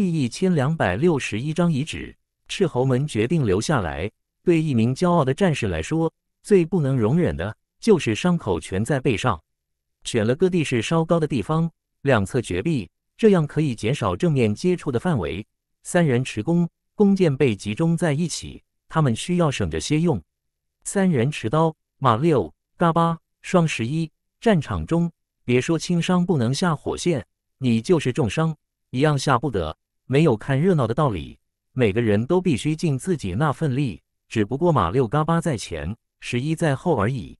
第一千两百六十一张遗址。赤候们决定留下来。对一名骄傲的战士来说，最不能容忍的就是伤口全在背上。选了个地势稍高的地方，两侧绝壁，这样可以减少正面接触的范围。三人持弓，弓箭被集中在一起，他们需要省着些用。三人持刀，马六嘎巴、双十一，战场中别说轻伤不能下火线，你就是重伤一样下不得。没有看热闹的道理，每个人都必须尽自己那份力。只不过马六嘎巴在前，十一在后而已。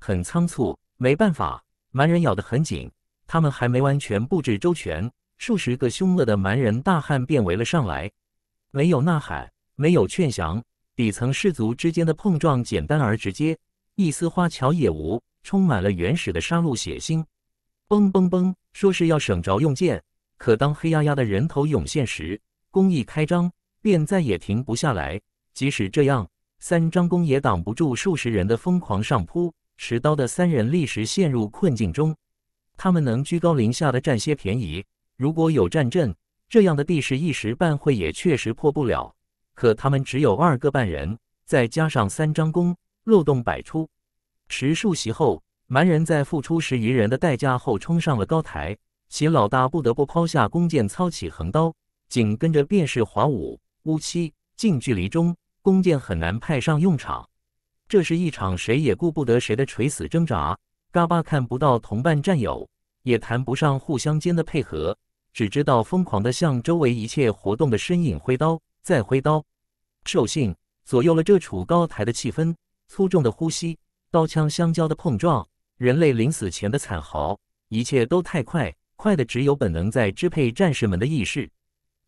很仓促，没办法，蛮人咬得很紧。他们还没完全布置周全，数十个凶恶的蛮人大汉便围了上来。没有呐喊，没有劝降，底层氏族之间的碰撞简单而直接，一丝花巧也无，充满了原始的杀戮血腥。嘣嘣嘣，说是要省着用剑。可当黑压压的人头涌现时，弓一开张便再也停不下来。即使这样，三张弓也挡不住数十人的疯狂上扑。持刀的三人立时陷入困境中。他们能居高临下的占些便宜。如果有战阵，这样的地势一时半会也确实破不了。可他们只有二个半人，再加上三张弓，漏洞百出。持数席后，蛮人在付出十余人的代价后，冲上了高台。其老大不得不抛下弓箭，操起横刀，紧跟着便是华武、乌七。近距离中，弓箭很难派上用场。这是一场谁也顾不得谁的垂死挣扎。嘎巴看不到同伴战友，也谈不上互相间的配合，只知道疯狂地向周围一切活动的身影挥刀，再挥刀。兽性左右了这处高台的气氛，粗重的呼吸，刀枪相交的碰撞，人类临死前的惨嚎，一切都太快。快的只有本能在支配战士们的意识。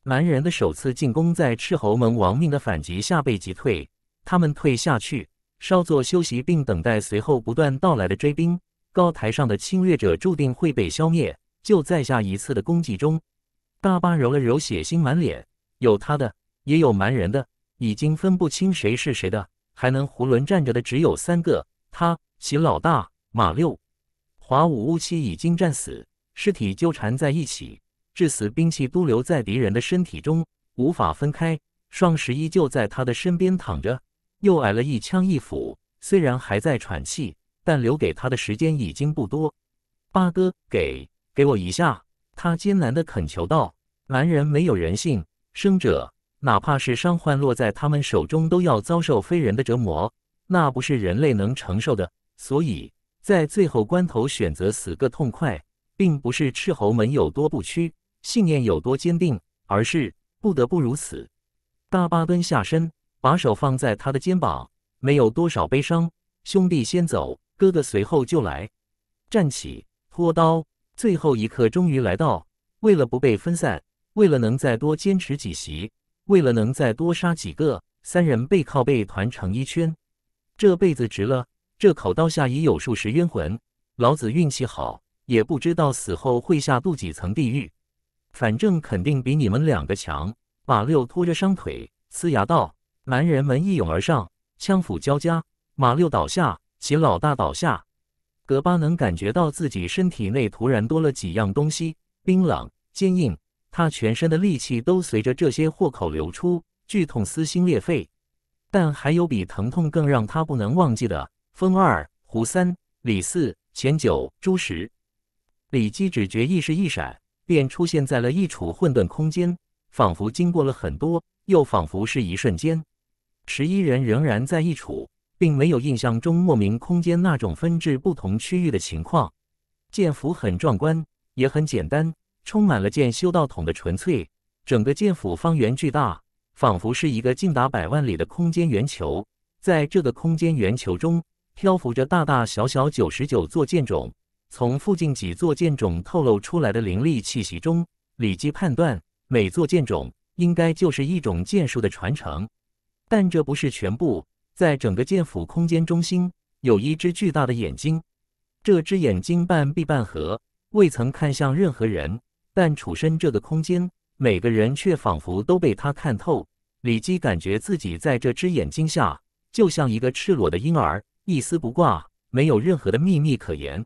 蛮人的首次进攻在赤候们亡命的反击下被击退。他们退下去，稍作休息并等待随后不断到来的追兵。高台上的侵略者注定会被消灭。就在下一次的攻击中，大巴揉了揉血腥满脸，有他的，也有蛮人的，已经分不清谁是谁的。还能囫囵站着的只有三个：他、秦老大、马六。华武乌七已经战死。尸体纠缠在一起，致死兵器都留在敌人的身体中，无法分开。双十一就在他的身边躺着，又挨了一枪一斧，虽然还在喘气，但留给他的时间已经不多。八哥，给给我一下！他艰难地恳求道：“男人没有人性，生者哪怕是伤患落在他们手中，都要遭受非人的折磨，那不是人类能承受的。所以在最后关头，选择死个痛快。”并不是斥候门有多不屈，信念有多坚定，而是不得不如此。大巴蹲下身，把手放在他的肩膀，没有多少悲伤。兄弟先走，哥哥随后就来。站起，拖刀。最后一刻终于来到。为了不被分散，为了能再多坚持几席，为了能再多杀几个，三人背靠背团成一圈。这辈子值了。这口刀下已有数十冤魂，老子运气好。也不知道死后会下度几层地狱，反正肯定比你们两个强。马六拖着伤腿，呲牙道：“男人们一涌而上，枪斧交加，马六倒下，其老大倒下。”格巴能感觉到自己身体内突然多了几样东西，冰冷、坚硬。他全身的力气都随着这些豁口流出，剧痛撕心裂肺。但还有比疼痛更让他不能忘记的：风二、胡三、李四、钱九、朱十。李基只觉意识一闪，便出现在了一处混沌空间，仿佛经过了很多，又仿佛是一瞬间。十一人仍然在一处，并没有印象中莫名空间那种分至不同区域的情况。剑府很壮观，也很简单，充满了剑修道统的纯粹。整个剑府方圆巨大，仿佛是一个近达百万里的空间圆球。在这个空间圆球中，漂浮着大大小小九十九座剑冢。从附近几座剑冢透露出来的灵力气息中，李基判断每座剑冢应该就是一种剑术的传承。但这不是全部，在整个剑府空间中心有一只巨大的眼睛，这只眼睛半闭半合，未曾看向任何人，但处身这个空间，每个人却仿佛都被他看透。李基感觉自己在这只眼睛下就像一个赤裸的婴儿，一丝不挂，没有任何的秘密可言。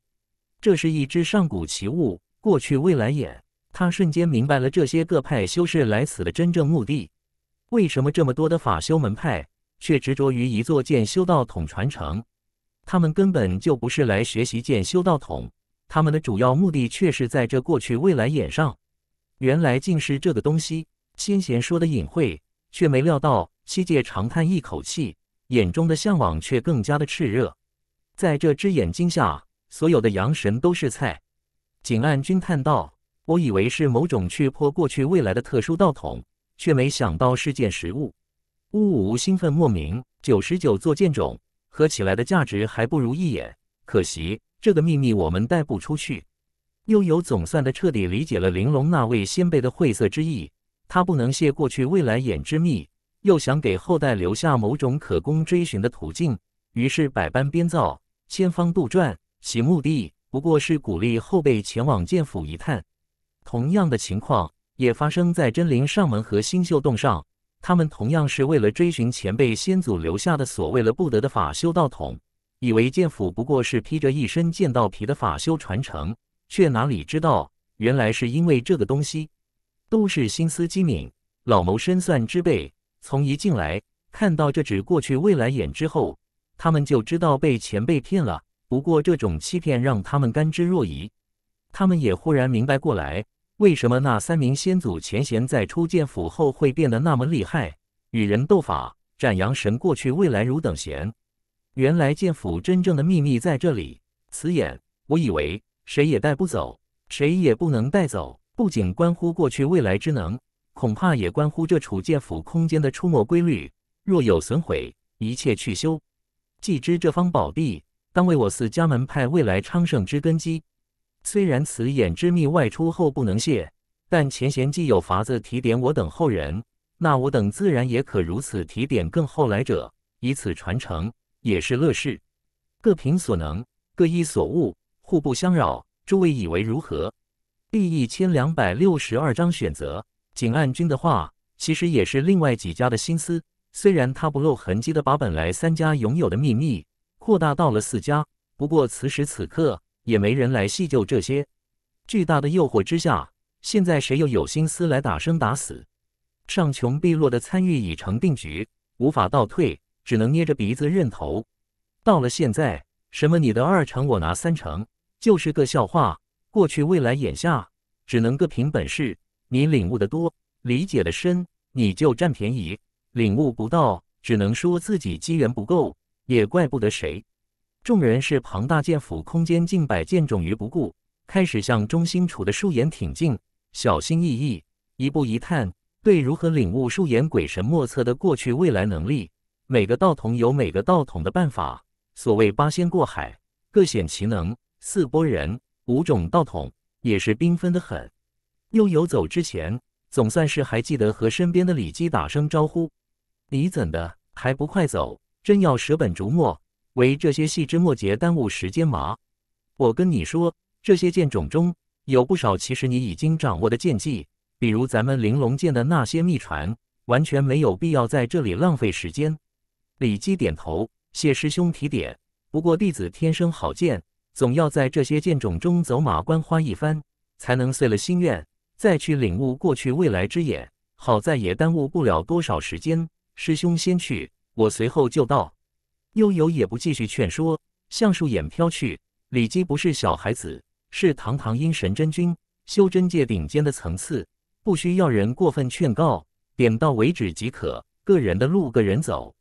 这是一只上古奇物，过去未来眼。他瞬间明白了这些各派修士来此的真正目的。为什么这么多的法修门派却执着于一座建修道统传承？他们根本就不是来学习建修道统，他们的主要目的却是在这过去未来眼上。原来竟是这个东西！先贤说的隐晦，却没料到。七界长叹一口气，眼中的向往却更加的炽热。在这只眼睛下。所有的阳神都是菜，景岸君叹道：“我以为是某种去破过去未来的特殊道统，却没想到是件食物。”乌无兴奋莫名，九十九座剑冢合起来的价值还不如一眼。可惜这个秘密我们带不出去。又有总算的彻底理解了玲珑那位先辈的晦涩之意。他不能泄过去未来眼之秘，又想给后代留下某种可供追寻的途径，于是百般编造，千方杜撰。其目的不过是鼓励后辈前往剑府一探。同样的情况也发生在真灵上门和星宿洞上，他们同样是为了追寻前辈先祖留下的所谓的不得的法修道统，以为剑府不过是披着一身剑道皮的法修传承，却哪里知道，原来是因为这个东西都是心思机敏、老谋深算之辈。从一进来看到这只过去未来眼之后，他们就知道被前辈骗了。不过这种欺骗让他们甘之若饴，他们也忽然明白过来，为什么那三名先祖前贤在出剑府后会变得那么厉害，与人斗法，斩阳神，过去未来如等闲。原来剑府真正的秘密在这里。此眼，我以为谁也带不走，谁也不能带走。不仅关乎过去未来之能，恐怕也关乎这楚剑府空间的出没规律。若有损毁，一切去修。既知这方宝地。当为我寺家门派未来昌盛之根基。虽然此眼之秘外出后不能泄，但前贤既有法子提点我等后人，那我等自然也可如此提点更后来者，以此传承，也是乐事。各凭所能，各依所悟，互不相扰。诸位以为如何？第一千两百六十二章选择。景岸君的话，其实也是另外几家的心思。虽然他不露痕迹的把本来三家拥有的秘密。扩大到了四家，不过此时此刻也没人来细究这些巨大的诱惑之下，现在谁又有心思来打生打死？上穷碧落的参与已成定局，无法倒退，只能捏着鼻子认头。到了现在，什么你的二成我拿三成，就是个笑话。过去、未来、眼下，只能各凭本事。你领悟的多，理解的深，你就占便宜；领悟不到，只能说自己机缘不够。也怪不得谁，众人是庞大剑府空间近百剑种于不顾，开始向中心处的树眼挺进，小心翼翼，一步一探，对如何领悟树眼鬼神莫测的过去未来能力，每个道统有每个道统的办法。所谓八仙过海，各显其能。四波人，五种道统，也是缤纷的很。又游走之前，总算是还记得和身边的李姬打声招呼。你怎的还不快走？真要舍本逐末，为这些细枝末节耽误时间吗？我跟你说，这些剑种中有不少其实你已经掌握的剑技，比如咱们玲珑剑的那些秘传，完全没有必要在这里浪费时间。李基点头，谢师兄提点。不过弟子天生好剑，总要在这些剑种中走马观花一番，才能遂了心愿，再去领悟过去未来之眼。好在也耽误不了多少时间。师兄先去。我随后就道：“悠悠也不继续劝说，向树眼飘去。李姬不是小孩子，是堂堂阴神真君，修真界顶尖的层次，不需要人过分劝告，点到为止即可。个人的路，个人走。”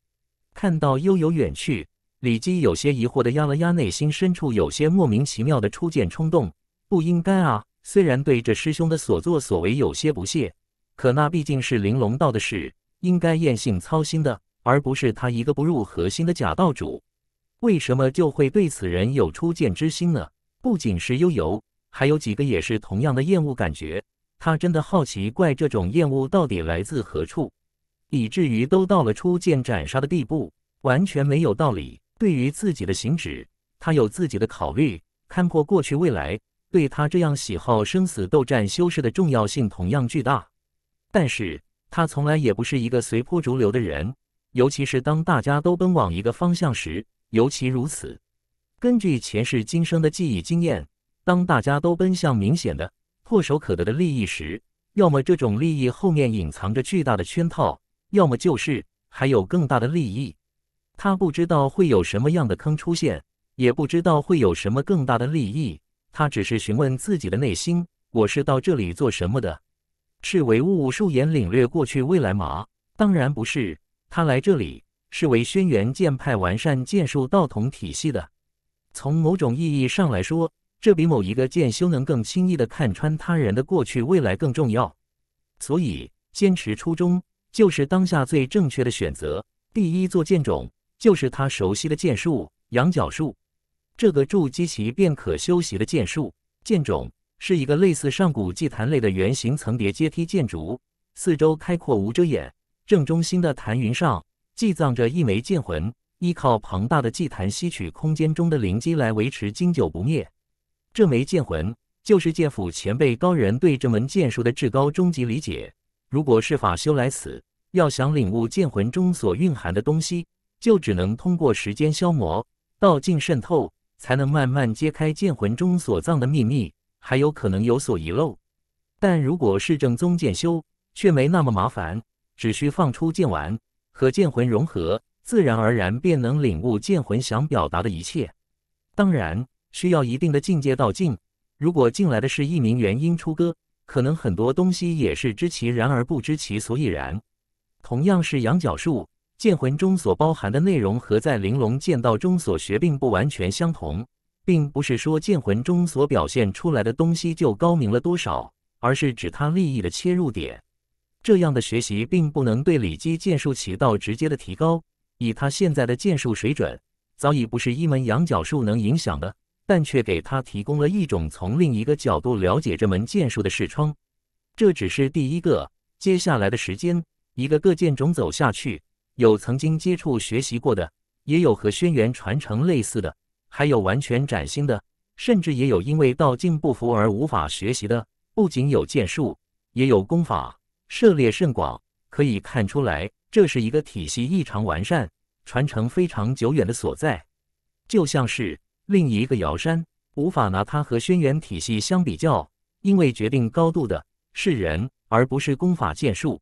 看到悠悠远去，李姬有些疑惑的压了压内心深处有些莫名其妙的初见冲动，不应该啊！虽然对这师兄的所作所为有些不屑，可那毕竟是玲珑道的事，应该验性操心的。而不是他一个不入核心的假道主，为什么就会对此人有初见之心呢？不仅是悠游，还有几个也是同样的厌恶感觉。他真的好奇怪，这种厌恶到底来自何处，以至于都到了初见斩杀的地步，完全没有道理。对于自己的行止，他有自己的考虑，看破过去未来，对他这样喜好生死斗战修士的重要性同样巨大。但是他从来也不是一个随波逐流的人。尤其是当大家都奔往一个方向时，尤其如此。根据前世今生的记忆经验，当大家都奔向明显的、唾手可得的利益时，要么这种利益后面隐藏着巨大的圈套，要么就是还有更大的利益。他不知道会有什么样的坑出现，也不知道会有什么更大的利益。他只是询问自己的内心：“我是到这里做什么的？是唯物、数眼、领略过去、未来吗？”当然不是。他来这里是为轩辕剑派完善剑术道统体系的。从某种意义上来说，这比某一个剑修能更轻易的看穿他人的过去未来更重要。所以，坚持初衷就是当下最正确的选择。第一座剑冢就是他熟悉的剑术羊角术，这个筑基期便可修习的剑术。剑冢是一个类似上古祭坛类的圆形层叠阶梯建筑，四周开阔无遮掩。正中心的坛云上，寄葬着一枚剑魂，依靠庞大的祭坛吸取空间中的灵机来维持经久不灭。这枚剑魂，就是剑府前辈高人对这门剑术的至高终极理解。如果是法修来此，要想领悟剑魂中所蕴含的东西，就只能通过时间消磨、道境渗透，才能慢慢揭开剑魂中所藏的秘密，还有可能有所遗漏。但如果是正宗剑修，却没那么麻烦。只需放出剑丸和剑魂融合，自然而然便能领悟剑魂想表达的一切。当然，需要一定的境界道境。如果进来的是一名元婴出歌，可能很多东西也是知其然而不知其所以然。同样是羊角术，剑魂中所包含的内容和在玲珑剑道中所学并不完全相同，并不是说剑魂中所表现出来的东西就高明了多少，而是指它利益的切入点。这样的学习并不能对李基剑术起到直接的提高。以他现在的剑术水准，早已不是一门羊角术能影响的，但却给他提供了一种从另一个角度了解这门剑术的视窗。这只是第一个，接下来的时间，一个个剑种走下去，有曾经接触学习过的，也有和轩辕传承类似的，还有完全崭新的，甚至也有因为道境不符而无法学习的。不仅有剑术，也有功法。涉猎甚广，可以看出来，这是一个体系异常完善、传承非常久远的所在。就像是另一个瑶山，无法拿它和轩辕体系相比较，因为决定高度的是人，而不是功法剑术。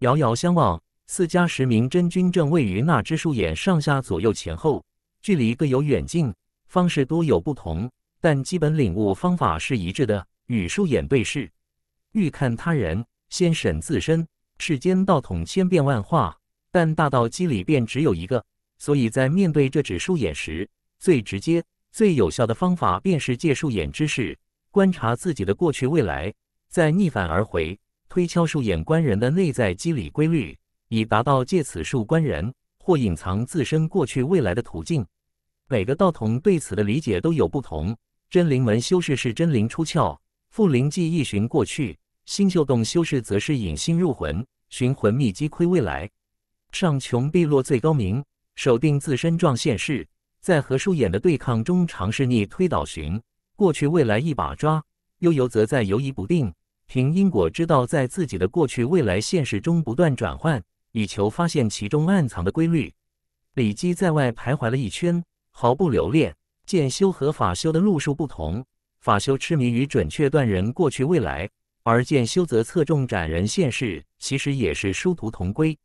遥遥相望，四家十名真君正位于那只树眼上下左右前后，距离各有远近，方式多有不同，但基本领悟方法是一致的。与树眼对视，欲看他人。先审自身，世间道统千变万化，但大道机理便只有一个。所以在面对这纸数眼时，最直接、最有效的方法便是借数眼之势，观察自己的过去、未来，再逆反而回，推敲数眼观人的内在机理规律，以达到借此数观人或隐藏自身过去、未来的途径。每个道统对此的理解都有不同。真灵门修士是真灵出窍，附灵记忆寻过去。星宿洞修士则是引心入魂，寻魂觅机窥未来。上穷碧落最高明，守定自身状现世。在和书眼的对抗中，尝试逆推倒寻过去、未来一把抓。悠游则在犹疑不定，凭因果之道，在自己的过去、未来现实中不断转换，以求发现其中暗藏的规律。李基在外徘徊了一圈，毫不留恋。见修和法修的路数不同，法修痴迷于准确断人过去、未来。而剑修则侧重斩人现世，其实也是殊途同归。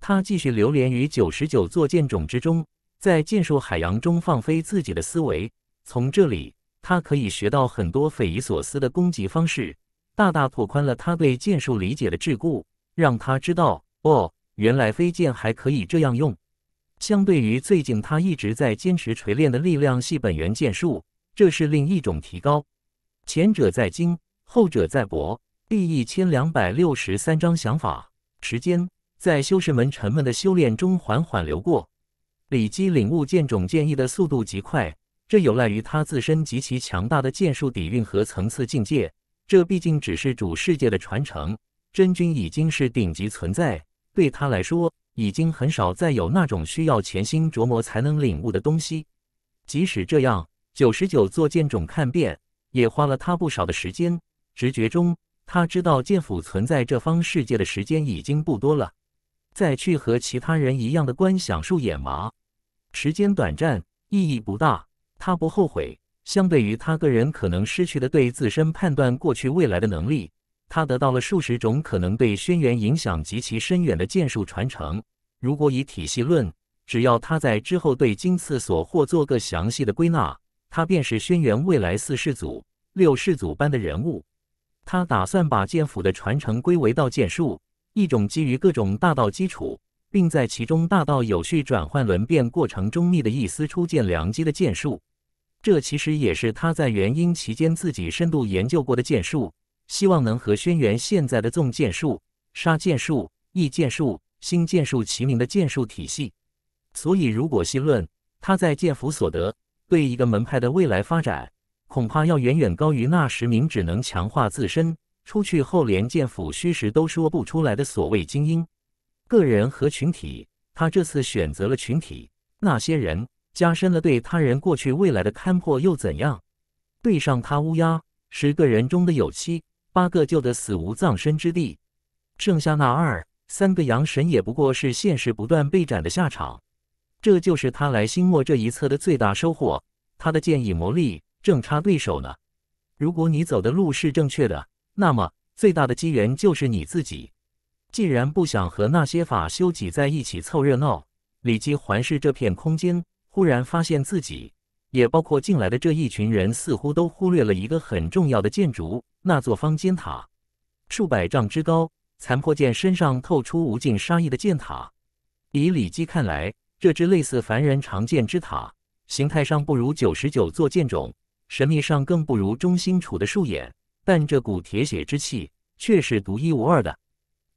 他继续流连于九十九座剑冢之中，在剑术海洋中放飞自己的思维。从这里，他可以学到很多匪夷所思的攻击方式，大大拓宽了他对剑术理解的桎梏，让他知道：哦，原来飞剑还可以这样用。相对于最近他一直在坚持锤炼的力量系本源剑术，这是另一种提高。前者在精。后者在博第一千两百六十三章想法。时间在修士们沉闷的修炼中缓缓流过。李基领悟剑种剑意的速度极快，这有赖于他自身极其强大的剑术底蕴和层次境界。这毕竟只是主世界的传承。真君已经是顶级存在，对他来说，已经很少再有那种需要潜心琢磨才能领悟的东西。即使这样，九十九座剑种看遍，也花了他不少的时间。直觉中，他知道剑府存在这方世界的时间已经不多了。再去和其他人一样的观想术演麻，时间短暂，意义不大。他不后悔。相对于他个人可能失去的对自身判断过去未来的能力，他得到了数十种可能对轩辕影响极其深远的剑术传承。如果以体系论，只要他在之后对今次所获做个详细的归纳，他便是轩辕未来四世祖、六世祖般的人物。他打算把剑府的传承归为道剑术，一种基于各种大道基础，并在其中大道有序转换轮变过程中觅的一丝初见良机的剑术。这其实也是他在元婴期间自己深度研究过的剑术，希望能和轩辕现在的纵剑术、杀剑术、异剑术、新剑术齐名的剑术体系。所以，如果细论他在剑府所得，对一个门派的未来发展。恐怕要远远高于那十名只能强化自身、出去后连见府虚实都说不出来的所谓精英个人和群体。他这次选择了群体，那些人加深了对他人过去未来的看破又怎样？对上他乌鸦，十个人中的有七、八个就得死无葬身之地，剩下那二三个阳神也不过是现实不断被斩的下场。这就是他来星末这一侧的最大收获，他的剑意魔力。正插对手呢。如果你走的路是正确的，那么最大的机缘就是你自己。既然不想和那些法修挤在一起凑热闹，李基环视这片空间，忽然发现自己，也包括进来的这一群人，似乎都忽略了一个很重要的建筑——那座方尖塔，数百丈之高，残破剑身上透出无尽杀意的剑塔。以李基看来，这只类似凡人常见之塔，形态上不如九十九座剑冢。神秘上更不如中心处的树眼，但这股铁血之气却是独一无二的，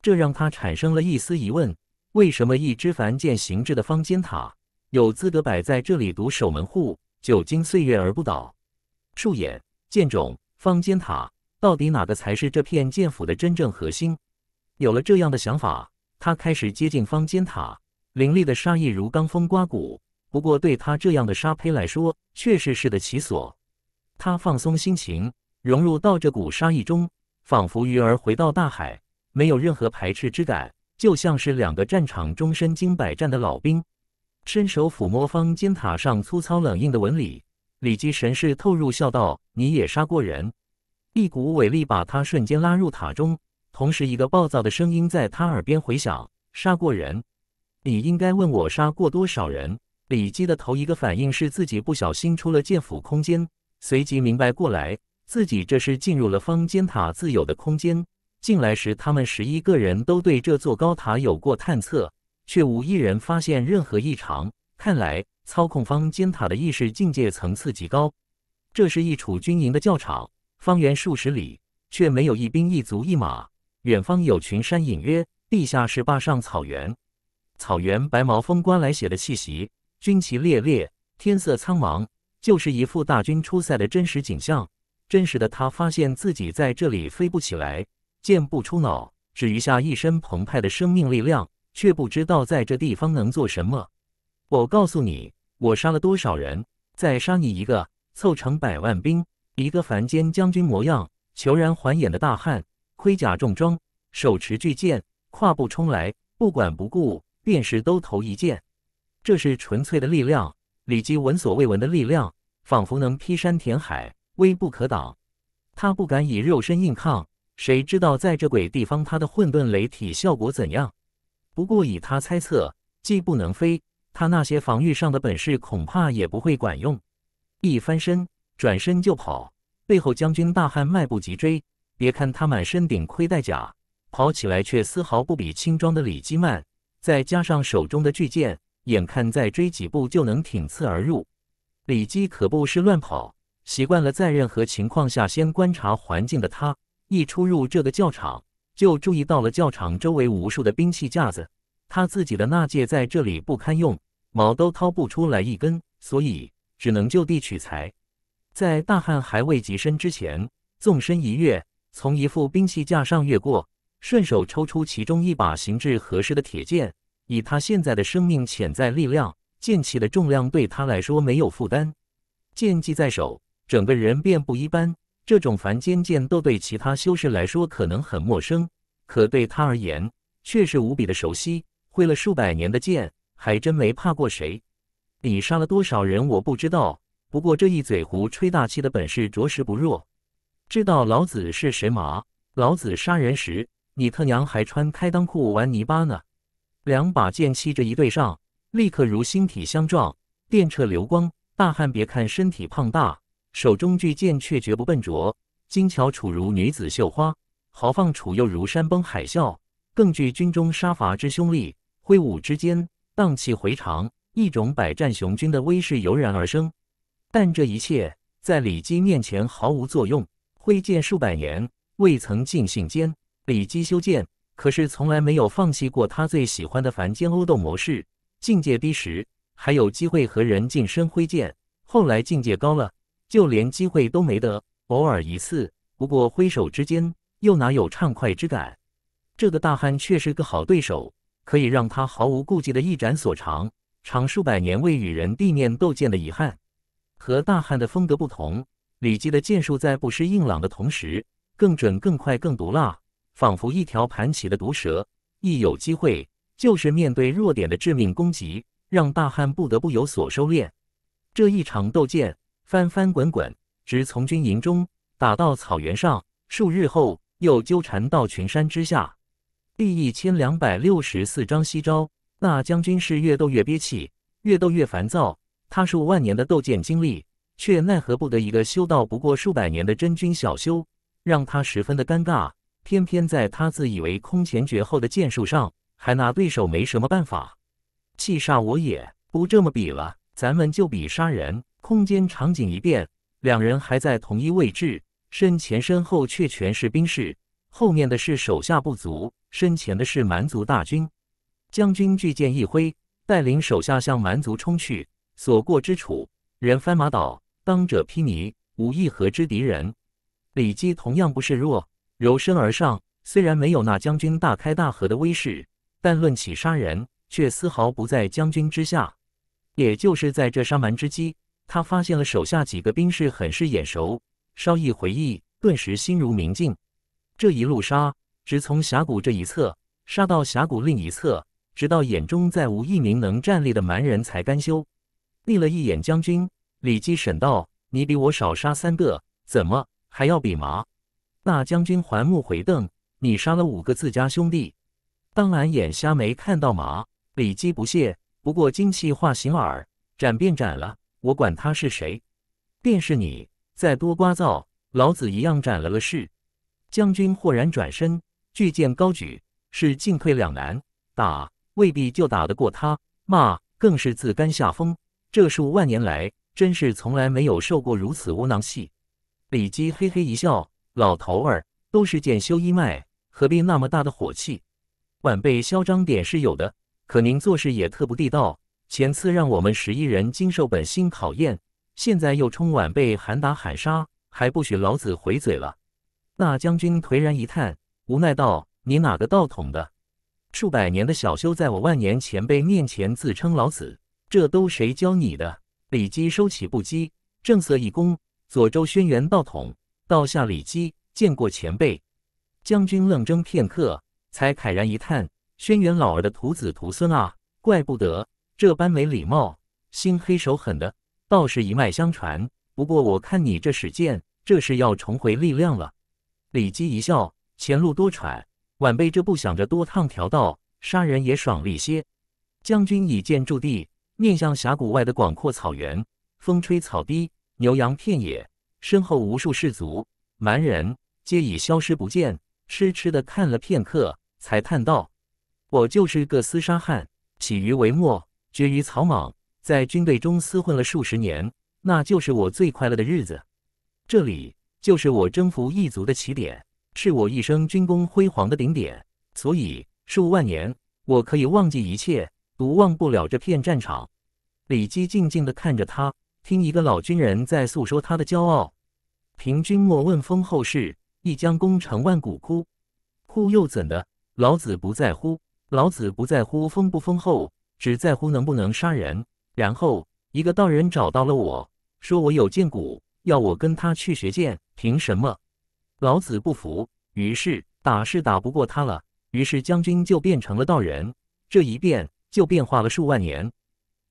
这让他产生了一丝疑问：为什么一只凡剑形制的方尖塔有资格摆在这里独守门户，久经岁月而不倒？树眼剑种方尖塔到底哪个才是这片剑府的真正核心？有了这样的想法，他开始接近方尖塔，凌厉的杀意如罡风刮骨，不过对他这样的沙胚来说，却是适得其所。他放松心情，融入到这股杀意中，仿佛鱼儿回到大海，没有任何排斥之感，就像是两个战场中身经百战的老兵。伸手抚摸方尖塔上粗糙冷硬的纹理，李基神识透入，笑道：“你也杀过人。”一股伟力把他瞬间拉入塔中，同时一个暴躁的声音在他耳边回响：“杀过人，你应该问我杀过多少人。”李基的头一个反应是自己不小心出了剑府空间。随即明白过来，自己这是进入了方尖塔自有的空间。进来时，他们十一个人都对这座高塔有过探测，却无一人发现任何异常。看来，操控方尖塔的意识境界层次极高。这是一处军营的教场，方圆数十里，却没有一兵一卒一马。远方有群山隐约，地下是坝上草原，草原白毛风刮来写的气息，军旗猎猎，天色苍茫。就是一副大军出塞的真实景象。真实的他发现自己在这里飞不起来，剑不出脑，只余下一身澎湃的生命力量，却不知道在这地方能做什么。我告诉你，我杀了多少人，再杀你一个，凑成百万兵。一个凡间将军模样、虬髯环眼的大汉，盔甲重装，手持巨剑，跨步冲来，不管不顾，便是兜头一剑。这是纯粹的力量。李基闻所未闻的力量，仿佛能劈山填海，威不可挡。他不敢以肉身硬抗，谁知道在这鬼地方，他的混沌雷体效果怎样？不过以他猜测，既不能飞，他那些防御上的本事恐怕也不会管用。一翻身，转身就跑。背后将军大汉迈步急追。别看他满身顶盔戴甲，跑起来却丝毫不比轻装的李基慢。再加上手中的巨剑。眼看再追几步就能挺刺而入，李基可不是乱跑。习惯了在任何情况下先观察环境的他，一出入这个教场就注意到了教场周围无数的兵器架子。他自己的那戒在这里不堪用，毛都掏不出来一根，所以只能就地取材。在大汉还未及身之前，纵身一跃，从一副兵器架上越过，顺手抽出其中一把形制合适的铁剑。以他现在的生命潜在力量，剑气的重量对他来说没有负担。剑技在手，整个人便不一般。这种凡间剑都对其他修士来说可能很陌生，可对他而言却是无比的熟悉。会了数百年的剑，还真没怕过谁。你杀了多少人我不知道，不过这一嘴胡吹大气的本事着实不弱。知道老子是谁吗？老子杀人时，你他娘还穿开裆裤玩泥巴呢！两把剑吸着一对上，立刻如星体相撞，电掣流光。大汉别看身体胖大，手中巨剑却绝不笨拙，精巧处如女子绣花，豪放处又如山崩海啸，更具军中杀伐之凶厉。挥舞之间，荡气回肠，一种百战雄军的威势油然而生。但这一切在李姬面前毫无作用。挥剑数百年，未曾尽兴间，李姬修剑。可是从来没有放弃过他最喜欢的凡间殴斗模式。境界低时还有机会和人近身挥剑，后来境界高了，就连机会都没得。偶尔一次，不过挥手之间，又哪有畅快之感？这个大汉却是个好对手，可以让他毫无顾忌的一展所长，长数百年未与人地面斗剑的遗憾。和大汉的风格不同，李记的剑术在不失硬朗的同时，更准、更快、更毒辣。仿佛一条盘起的毒蛇，一有机会就是面对弱点的致命攻击，让大汉不得不有所收敛。这一场斗剑翻翻滚滚，直从军营中打到草原上，数日后又纠缠到群山之下。第一千两百六十四章：西招。那将军是越斗越憋气，越斗越烦躁。他数万年的斗剑经历，却奈何不得一个修道不过数百年的真君小修，让他十分的尴尬。偏偏在他自以为空前绝后的剑术上，还拿对手没什么办法，气煞我也不这么比了，咱们就比杀人。空间场景一变，两人还在同一位置，身前身后却全是兵士，后面的是手下部族，身前的是蛮族大军。将军巨剑一挥，带领手下向蛮族冲去，所过之处，人翻马倒，当者披靡，无一合之敌人。李基同样不示弱。柔身而上，虽然没有那将军大开大合的威势，但论起杀人，却丝毫不在将军之下。也就是在这杀蛮之机，他发现了手下几个兵士很是眼熟，稍一回忆，顿时心如明镜。这一路杀，直从峡谷这一侧杀到峡谷另一侧，直到眼中再无一名能站立的蛮人才甘休。立了一眼将军李绩，沈道：“你比我少杀三个，怎么还要比吗？”大将军环目回瞪：“你杀了五个自家兄弟，当俺眼瞎没看到吗？”李基不屑：“不过精气化形耳，斩便斩了，我管他是谁，便是你，再多聒噪，老子一样斩了个是。”将军豁然转身，巨剑高举，是进退两难，打未必就打得过他，骂更是自甘下风。这数万年来，真是从来没有受过如此窝囊气。李基嘿嘿一笑。老头儿都是件修衣卖，何必那么大的火气？晚辈嚣张点是有的，可您做事也特不地道。前次让我们十一人经受本心考验，现在又冲晚辈喊打喊杀，还不许老子回嘴了？那将军颓然一叹，无奈道：“你哪个道统的？数百年的小修，在我万年前辈面前自称老子，这都谁教你的？”李基收起不羁，正色一躬：“左周轩辕道统。”道下李姬，见过前辈。将军愣怔片刻，才慨然一叹：“轩辕老儿的徒子徒孙啊，怪不得这般没礼貌，心黑手狠的，倒是一脉相传。不过我看你这使剑，这是要重回力量了。”李姬一笑：“前路多舛，晚辈这不想着多趟条道，杀人也爽利些。”将军以剑驻地，面向峡谷外的广阔草原，风吹草低，牛羊遍野。身后无数氏族蛮人皆已消失不见，痴痴的看了片刻，才叹道：“我就是个厮杀汉，起于帷末，决于草莽，在军队中厮混了数十年，那就是我最快乐的日子。这里就是我征服异族的起点，是我一生军功辉煌的顶点。所以数万年，我可以忘记一切，独忘不了这片战场。”李姬静静地看着他。听一个老军人在诉说他的骄傲。平君莫问封后事，一将功成万骨枯。枯又怎的？老子不在乎，老子不在乎封不封后，只在乎能不能杀人。然后一个道人找到了我，说我有剑骨，要我跟他去学剑。凭什么？老子不服。于是打是打不过他了。于是将军就变成了道人。这一变就变化了数万年。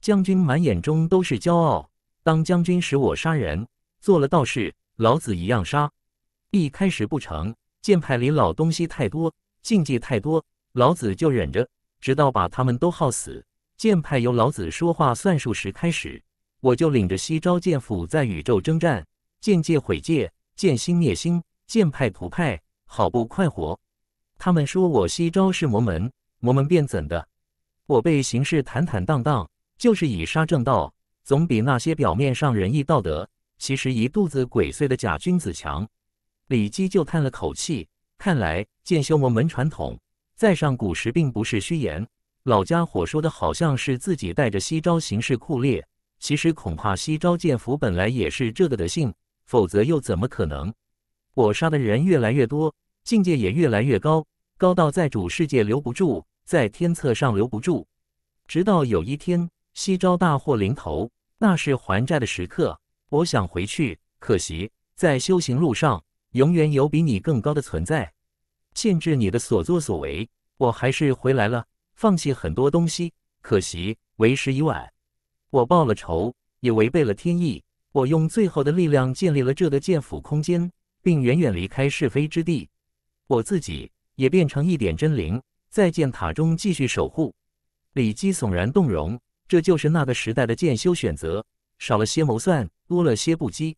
将军满眼中都是骄傲。当将军使我杀人；做了道士，老子一样杀。一开始不成，剑派里老东西太多，禁忌太多，老子就忍着，直到把他们都耗死。剑派由老子说话算数时开始，我就领着西招剑府在宇宙征战，剑界毁界，剑心灭心，剑派屠派，好不快活。他们说我西招是魔门，魔门便怎的？我辈行事坦坦荡荡，就是以杀正道。总比那些表面上仁义道德，其实一肚子鬼祟的假君子强。李基就叹了口气，看来剑修魔门传统在上古时并不是虚言。老家伙说的好像是自己带着西招行事酷烈，其实恐怕西招剑符本来也是这个德性，否则又怎么可能？我杀的人越来越多，境界也越来越高，高到在主世界留不住，在天策上留不住，直到有一天西招大祸临头。那是还债的时刻，我想回去，可惜在修行路上，永远有比你更高的存在，限制你的所作所为。我还是回来了，放弃很多东西，可惜为时已晚。我报了仇，也违背了天意。我用最后的力量建立了这个剑府空间，并远远离开是非之地。我自己也变成一点真灵，在剑塔中继续守护。李姬悚然动容。这就是那个时代的剑修选择，少了些谋算，多了些不羁。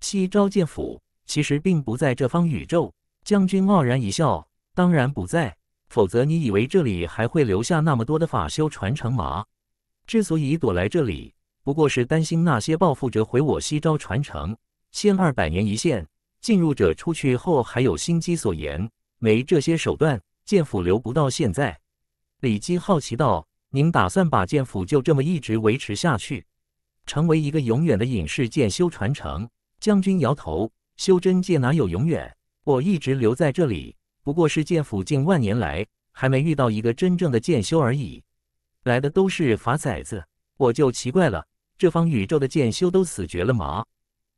西招剑府其实并不在这方宇宙，将军傲然一笑，当然不在，否则你以为这里还会留下那么多的法修传承吗？之所以躲来这里，不过是担心那些报复者毁我西招传承。千二百年一现，进入者出去后还有心机所言，没这些手段，剑府留不到现在。李基好奇道。您打算把剑府就这么一直维持下去，成为一个永远的隐士剑修传承？将军摇头。修真界哪有永远？我一直留在这里，不过是剑府近万年来还没遇到一个真正的剑修而已。来的都是法崽子，我就奇怪了，这方宇宙的剑修都死绝了吗？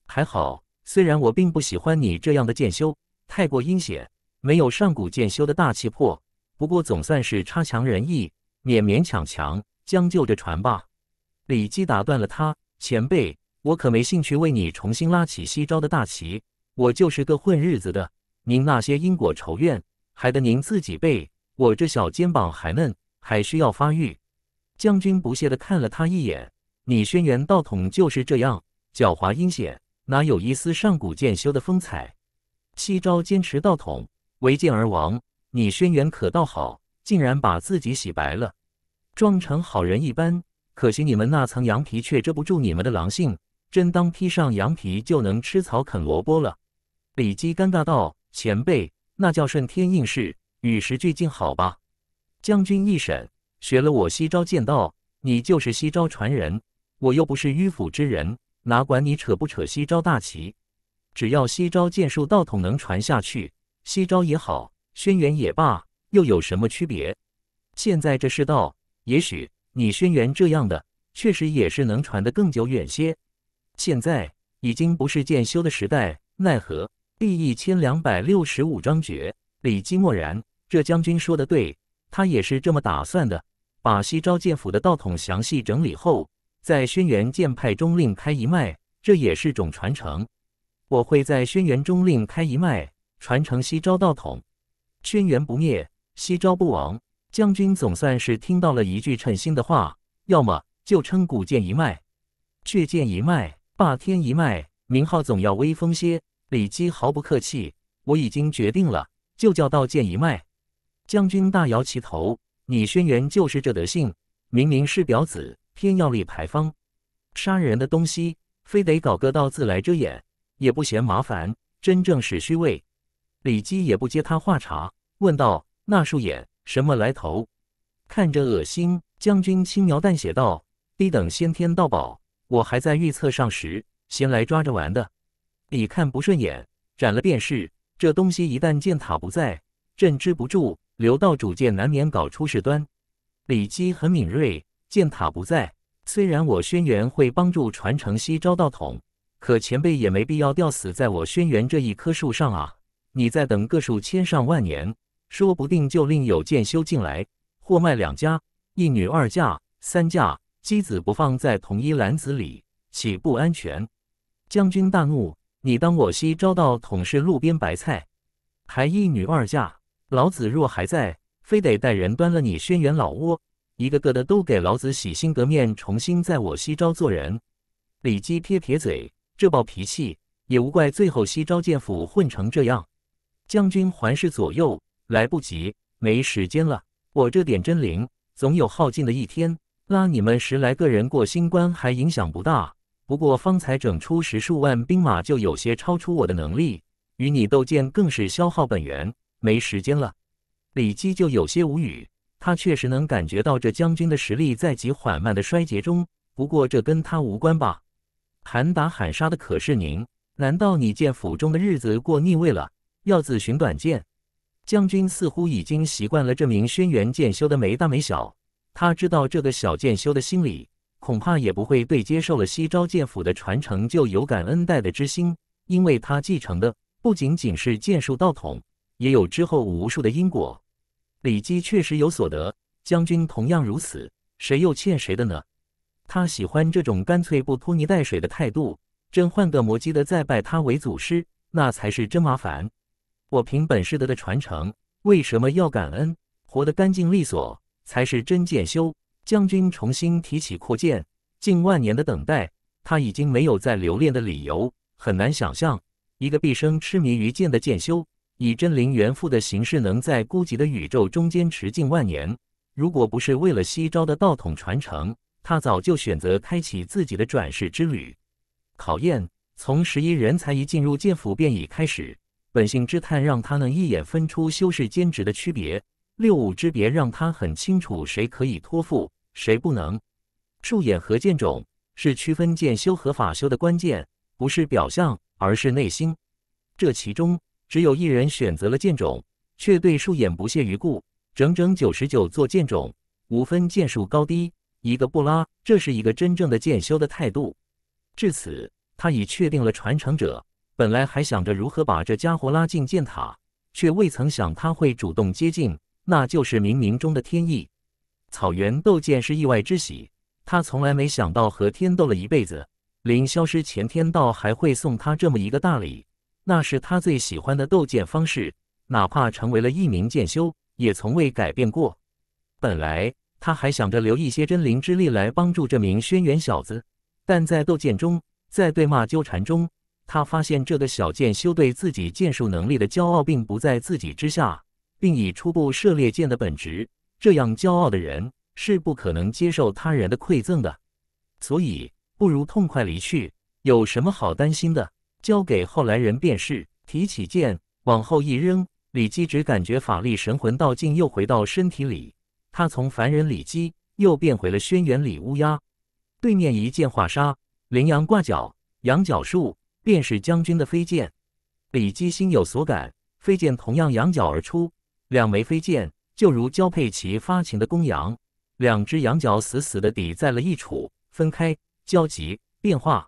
还好，虽然我并不喜欢你这样的剑修，太过阴险，没有上古剑修的大气魄，不过总算是差强人意。勉勉强强将就着传吧。李姬打断了他：“前辈，我可没兴趣为你重新拉起西昭的大旗。我就是个混日子的。您那些因果仇怨，还得您自己背。我这小肩膀还嫩，还需要发育。”将军不屑地看了他一眼：“你轩辕道统就是这样，狡猾阴险，哪有一丝上古剑修的风采？西昭坚持道统，为剑而亡。你轩辕可倒好。”竟然把自己洗白了，装成好人一般。可惜你们那层羊皮却遮不住你们的狼性，真当披上羊皮就能吃草啃萝卜了？李姬尴尬道：“前辈，那叫顺天应势，与时俱进，好吧？”将军一审，学了我西招剑道，你就是西招传人。我又不是迂腐之人，哪管你扯不扯西招大旗？只要西招剑术道统能传下去，西招也好，轩辕也罢。”又有什么区别？现在这世道，也许你轩辕这样的，确实也是能传得更久远些。现在已经不是剑修的时代，奈何第一千两百六十五章绝李积默然。这将军说的对，他也是这么打算的。把西招剑府的道统详细整理后，在轩辕剑派中另开一脉，这也是种传承。我会在轩辕中另开一脉，传承西招道统。轩辕不灭。西朝不亡，将军总算是听到了一句称心的话。要么就称古剑一脉、倔剑一脉、霸天一脉，名号总要威风些。李基毫不客气，我已经决定了，就叫道剑一脉。将军大摇其头，你轩辕就是这德性，明明是婊子，偏要立牌坊，杀人的东西，非得搞个道字来遮掩，也不嫌麻烦，真正是虚伪。李基也不接他话茬，问道。那树眼什么来头？看着恶心。将军轻描淡写道：“低等先天道宝，我还在预测上时先来抓着玩的。你看不顺眼，斩了便是。这东西一旦剑塔不在，镇之不住，刘道主见难免搞出事端。”李基很敏锐，剑塔不在，虽然我轩辕会帮助传承西招道统，可前辈也没必要吊死在我轩辕这一棵树上啊！你在等个数千上万年？说不定就另有剑修进来，或卖两家，一女二嫁三嫁，机子不放在同一篮子里，岂不安全？将军大怒：“你当我西招到统是路边白菜，还一女二嫁？老子若还在，非得带人端了你轩辕老窝，一个个的都给老子洗心革面，重新在我西招做人。”李姬撇撇嘴：“这暴脾气，也无怪最后西招剑府混成这样。”将军环视左右。来不及，没时间了。我这点真灵总有耗尽的一天。拉你们十来个人过新关还影响不大，不过方才整出十数万兵马就有些超出我的能力，与你斗剑更是消耗本源。没时间了。李基就有些无语，他确实能感觉到这将军的实力在极缓慢的衰竭中。不过这跟他无关吧？喊打喊杀的可是您？难道你见府中的日子过腻味了，要自寻短见？将军似乎已经习惯了这名轩辕剑修的没大没小，他知道这个小剑修的心理，恐怕也不会对接受了西招剑府的传承就有感恩戴的之心，因为他继承的不仅仅是剑术道统，也有之后无数的因果。李基确实有所得，将军同样如此，谁又欠谁的呢？他喜欢这种干脆不拖泥带水的态度，真换个磨叽的再拜他为祖师，那才是真麻烦。我凭本事得的传承，为什么要感恩？活得干净利索才是真剑修。将军重新提起阔剑，近万年的等待，他已经没有再留恋的理由。很难想象，一个毕生痴迷于剑的剑修，以真灵元复的形式，能在孤寂的宇宙中坚持近万年。如果不是为了西招的道统传承，他早就选择开启自己的转世之旅。考验从十一人才一进入剑府便已开始。本性之探让他能一眼分出修士兼职的区别，六五之别让他很清楚谁可以托付，谁不能。术眼和剑种是区分剑修和法修的关键，不是表象，而是内心。这其中只有一人选择了剑种，却对术眼不屑一顾。整整九十九座剑种，无分剑术高低，一个不拉。这是一个真正的剑修的态度。至此，他已确定了传承者。本来还想着如何把这家伙拉进箭塔，却未曾想他会主动接近，那就是冥冥中的天意。草原斗剑是意外之喜，他从来没想到和天斗了一辈子，临消失前，天道还会送他这么一个大礼。那是他最喜欢的斗剑方式，哪怕成为了一名剑修，也从未改变过。本来他还想着留一些真灵之力来帮助这名轩辕小子，但在斗剑中，在对骂纠缠中。他发现这个小剑修对自己剑术能力的骄傲并不在自己之下，并已初步涉猎剑的本质。这样骄傲的人是不可能接受他人的馈赠的，所以不如痛快离去，有什么好担心的？交给后来人便是。提起剑，往后一扔，李姬只感觉法力神魂倒尽，又回到身体里。他从凡人李姬又变回了轩辕里乌鸦。对面一剑化沙，羚羊挂角，羊角树。便是将军的飞剑，李姬心有所感，飞剑同样扬角而出，两枚飞剑就如交配期发情的公羊，两只羊角死死的抵在了一处，分开交集变化。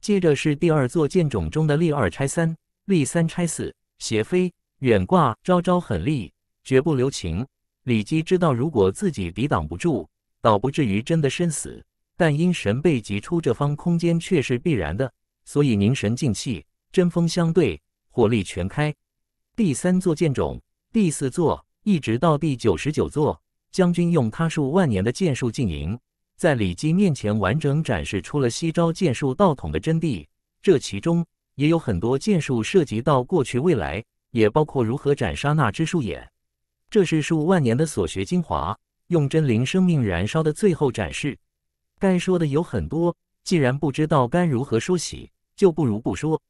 接着是第二座剑冢中的力二拆三，力三拆四，斜飞远挂，招招狠力，绝不留情。李姬知道，如果自己抵挡不住，倒不至于真的身死，但因神被挤出这方空间，却是必然的。所以凝神静气，针锋相对，火力全开。第三座剑冢，第四座，一直到第九十九座，将军用他数万年的剑术经营，在李积面前完整展示出了西招剑术道统的真谛。这其中也有很多剑术涉及到过去、未来，也包括如何斩杀那只树眼。这是数万年的所学精华，用真灵生命燃烧的最后展示。该说的有很多，既然不知道该如何说起。就不如不说。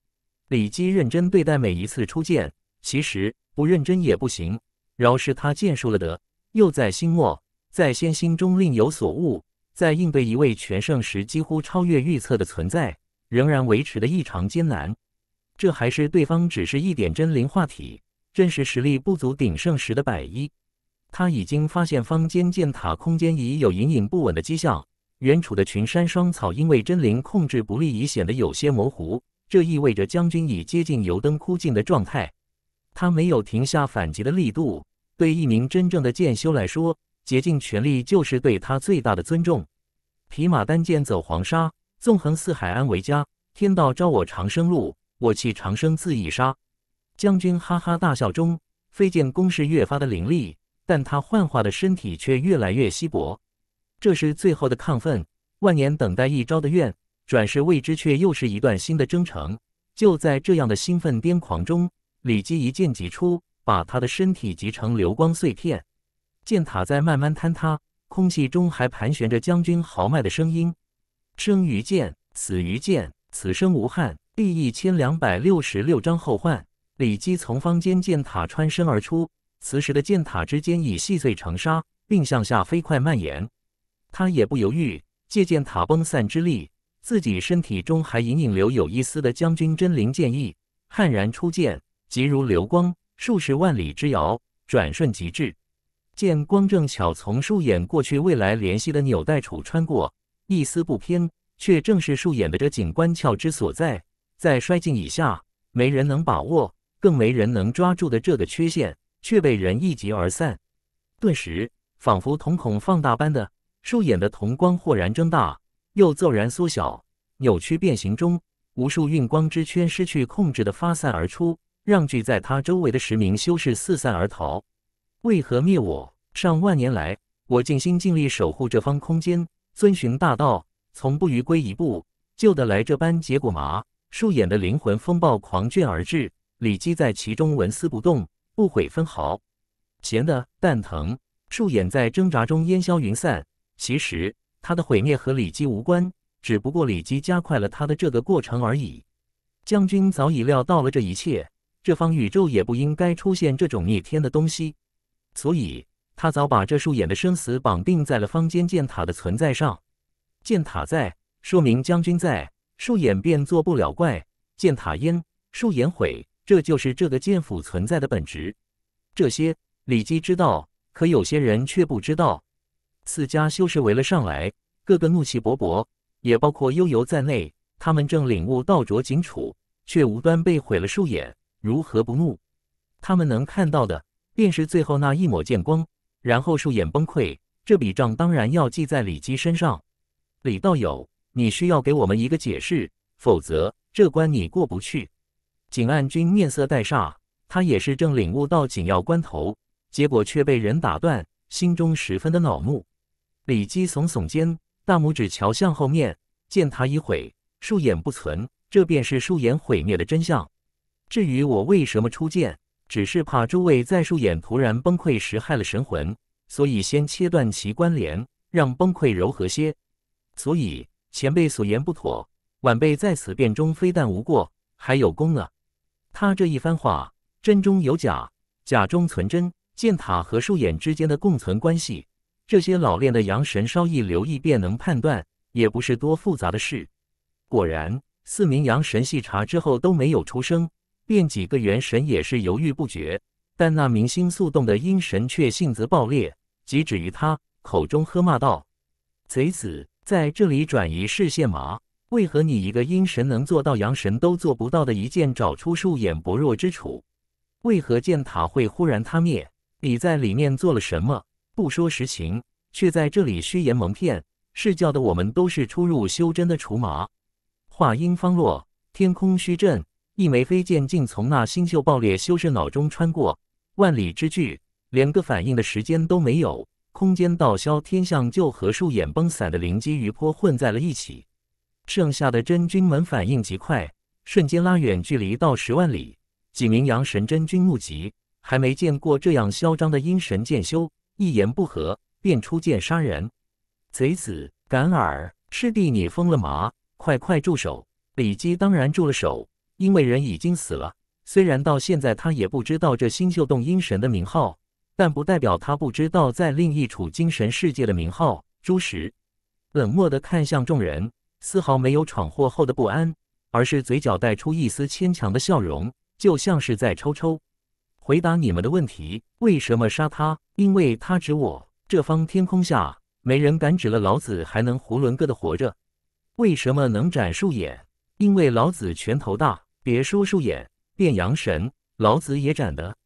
李基认真对待每一次出剑，其实不认真也不行。饶是他剑术了得，又在心魔在先心中另有所悟，在应对一位全盛时几乎超越预测的存在，仍然维持的异常艰难。这还是对方只是一点真灵化体，真实实力不足鼎盛时的百一。他已经发现方间剑塔空间已有隐隐不稳的迹象。远处的群山、霜草，因为真灵控制不力，已显得有些模糊。这意味着将军已接近油灯枯尽的状态。他没有停下反击的力度。对一名真正的剑修来说，竭尽全力就是对他最大的尊重。匹马单剑走黄沙，纵横四海安为家。天道招我长生路，我弃长生自缢杀。将军哈哈大笑中，飞剑攻势越发的凌厉，但他幻化的身体却越来越稀薄。这是最后的亢奋，万年等待一朝的愿，转世未知却又是一段新的征程。就在这样的兴奋癫狂中，李基一剑击出，把他的身体击成流光碎片。剑塔在慢慢坍塌，空气中还盘旋着将军豪迈的声音：“生于剑，死于剑，此生无憾。”第一千两百六十六章后患。李基从方间剑塔穿身而出，此时的剑塔之间已细碎成沙，并向下飞快蔓延。他也不犹豫，借剑塔崩散之力，自己身体中还隐隐留有一丝的将军真灵剑意，悍然出剑，急如流光，数十万里之遥，转瞬即至。见光正巧从树眼过去未来联系的纽带处穿过，一丝不偏，却正是树眼的这景观窍之所在。在衰境以下，没人能把握，更没人能抓住的这个缺陷，却被人一击而散。顿时，仿佛瞳孔放大般的。树眼的瞳光豁然睁大，又骤然缩小，扭曲变形中，无数运光之圈失去控制的发散而出，让聚在他周围的十名修士四散而逃。为何灭我？上万年来，我尽心尽力守护这方空间，遵循大道，从不逾规一步，就得来这般结果吗？树眼的灵魂风暴狂卷而至，李基在其中纹丝不动，不悔分毫，闲的蛋疼。树眼在挣扎中烟消云散。其实他的毁灭和李基无关，只不过李基加快了他的这个过程而已。将军早已料到了这一切，这方宇宙也不应该出现这种逆天的东西，所以他早把这树眼的生死绑定在了方间剑塔的存在上。剑塔在，说明将军在，树眼便做不了怪；剑塔焉，树眼毁，这就是这个剑府存在的本质。这些李基知道，可有些人却不知道。四家修士围了上来，个个怒气勃勃，也包括幽游在内。他们正领悟道卓景楚，却无端被毁了树眼，如何不怒？他们能看到的，便是最后那一抹剑光，然后树眼崩溃。这笔账当然要记在李基身上。李道友，你需要给我们一个解释，否则这关你过不去。景岸君面色带煞，他也是正领悟到紧要关头，结果却被人打断，心中十分的恼怒。李姬耸耸肩，大拇指瞧向后面，剑塔已毁，树眼不存，这便是树眼毁灭的真相。至于我为什么出剑，只是怕诸位在树眼突然崩溃时害了神魂，所以先切断其关联，让崩溃柔和些。所以前辈所言不妥，晚辈在此辩中非但无过，还有功呢。他这一番话，真中有假，假中存真，剑塔和树眼之间的共存关系。这些老练的阳神稍一留意便能判断，也不是多复杂的事。果然，四名阳神细查之后都没有出声，便几个元神也是犹豫不决。但那明星速动的阴神却性子暴烈，即指于他，口中喝骂道：“贼子，在这里转移视线吗？为何你一个阴神能做到阳神都做不到的一件，找出树眼薄弱之处？为何剑塔会忽然塌灭？你在里面做了什么？”不说实情，却在这里虚言蒙骗，是叫的我们都是初入修真的雏麻。话音方落，天空虚震，一枚飞剑竟从那星宿爆裂修士脑中穿过，万里之距，连个反应的时间都没有，空间倒消天象就和树眼崩散的灵机余波混在了一起。剩下的真君们反应极快，瞬间拉远距离到十万里。几名阳神真君怒极，还没见过这样嚣张的阴神剑修。一言不合便出剑杀人，贼子敢尔！师弟你疯了吗？快快住手！李姬当然住了手，因为人已经死了。虽然到现在他也不知道这星宿洞阴神的名号，但不代表他不知道在另一处精神世界的名号。朱石冷漠的看向众人，丝毫没有闯祸后的不安，而是嘴角带出一丝牵强的笑容，就像是在抽抽。回答你们的问题：为什么杀他？因为他指我。这方天空下，没人敢指了老子还能囫囵个的活着。为什么能斩树眼？因为老子拳头大，别说树眼，变阳神，老子也斩的。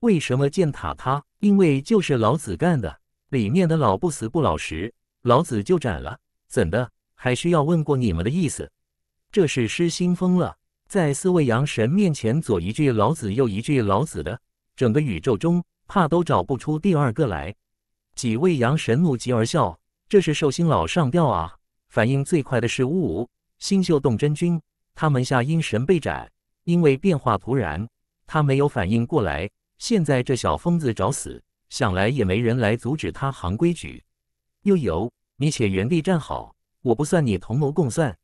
为什么建塔他？因为就是老子干的。里面的老不死不老实，老子就斩了。怎的？还需要问过你们的意思？这是失心疯了。在四位阳神面前，左一句老子，右一句老子的，整个宇宙中怕都找不出第二个来。几位阳神怒极而笑：“这是寿星老上吊啊！”反应最快的是乌吾星宿洞真君，他门下阴神被斩，因为变化突然，他没有反应过来。现在这小疯子找死，想来也没人来阻止他行规矩。又悠，你且原地站好，我不算你同谋共算。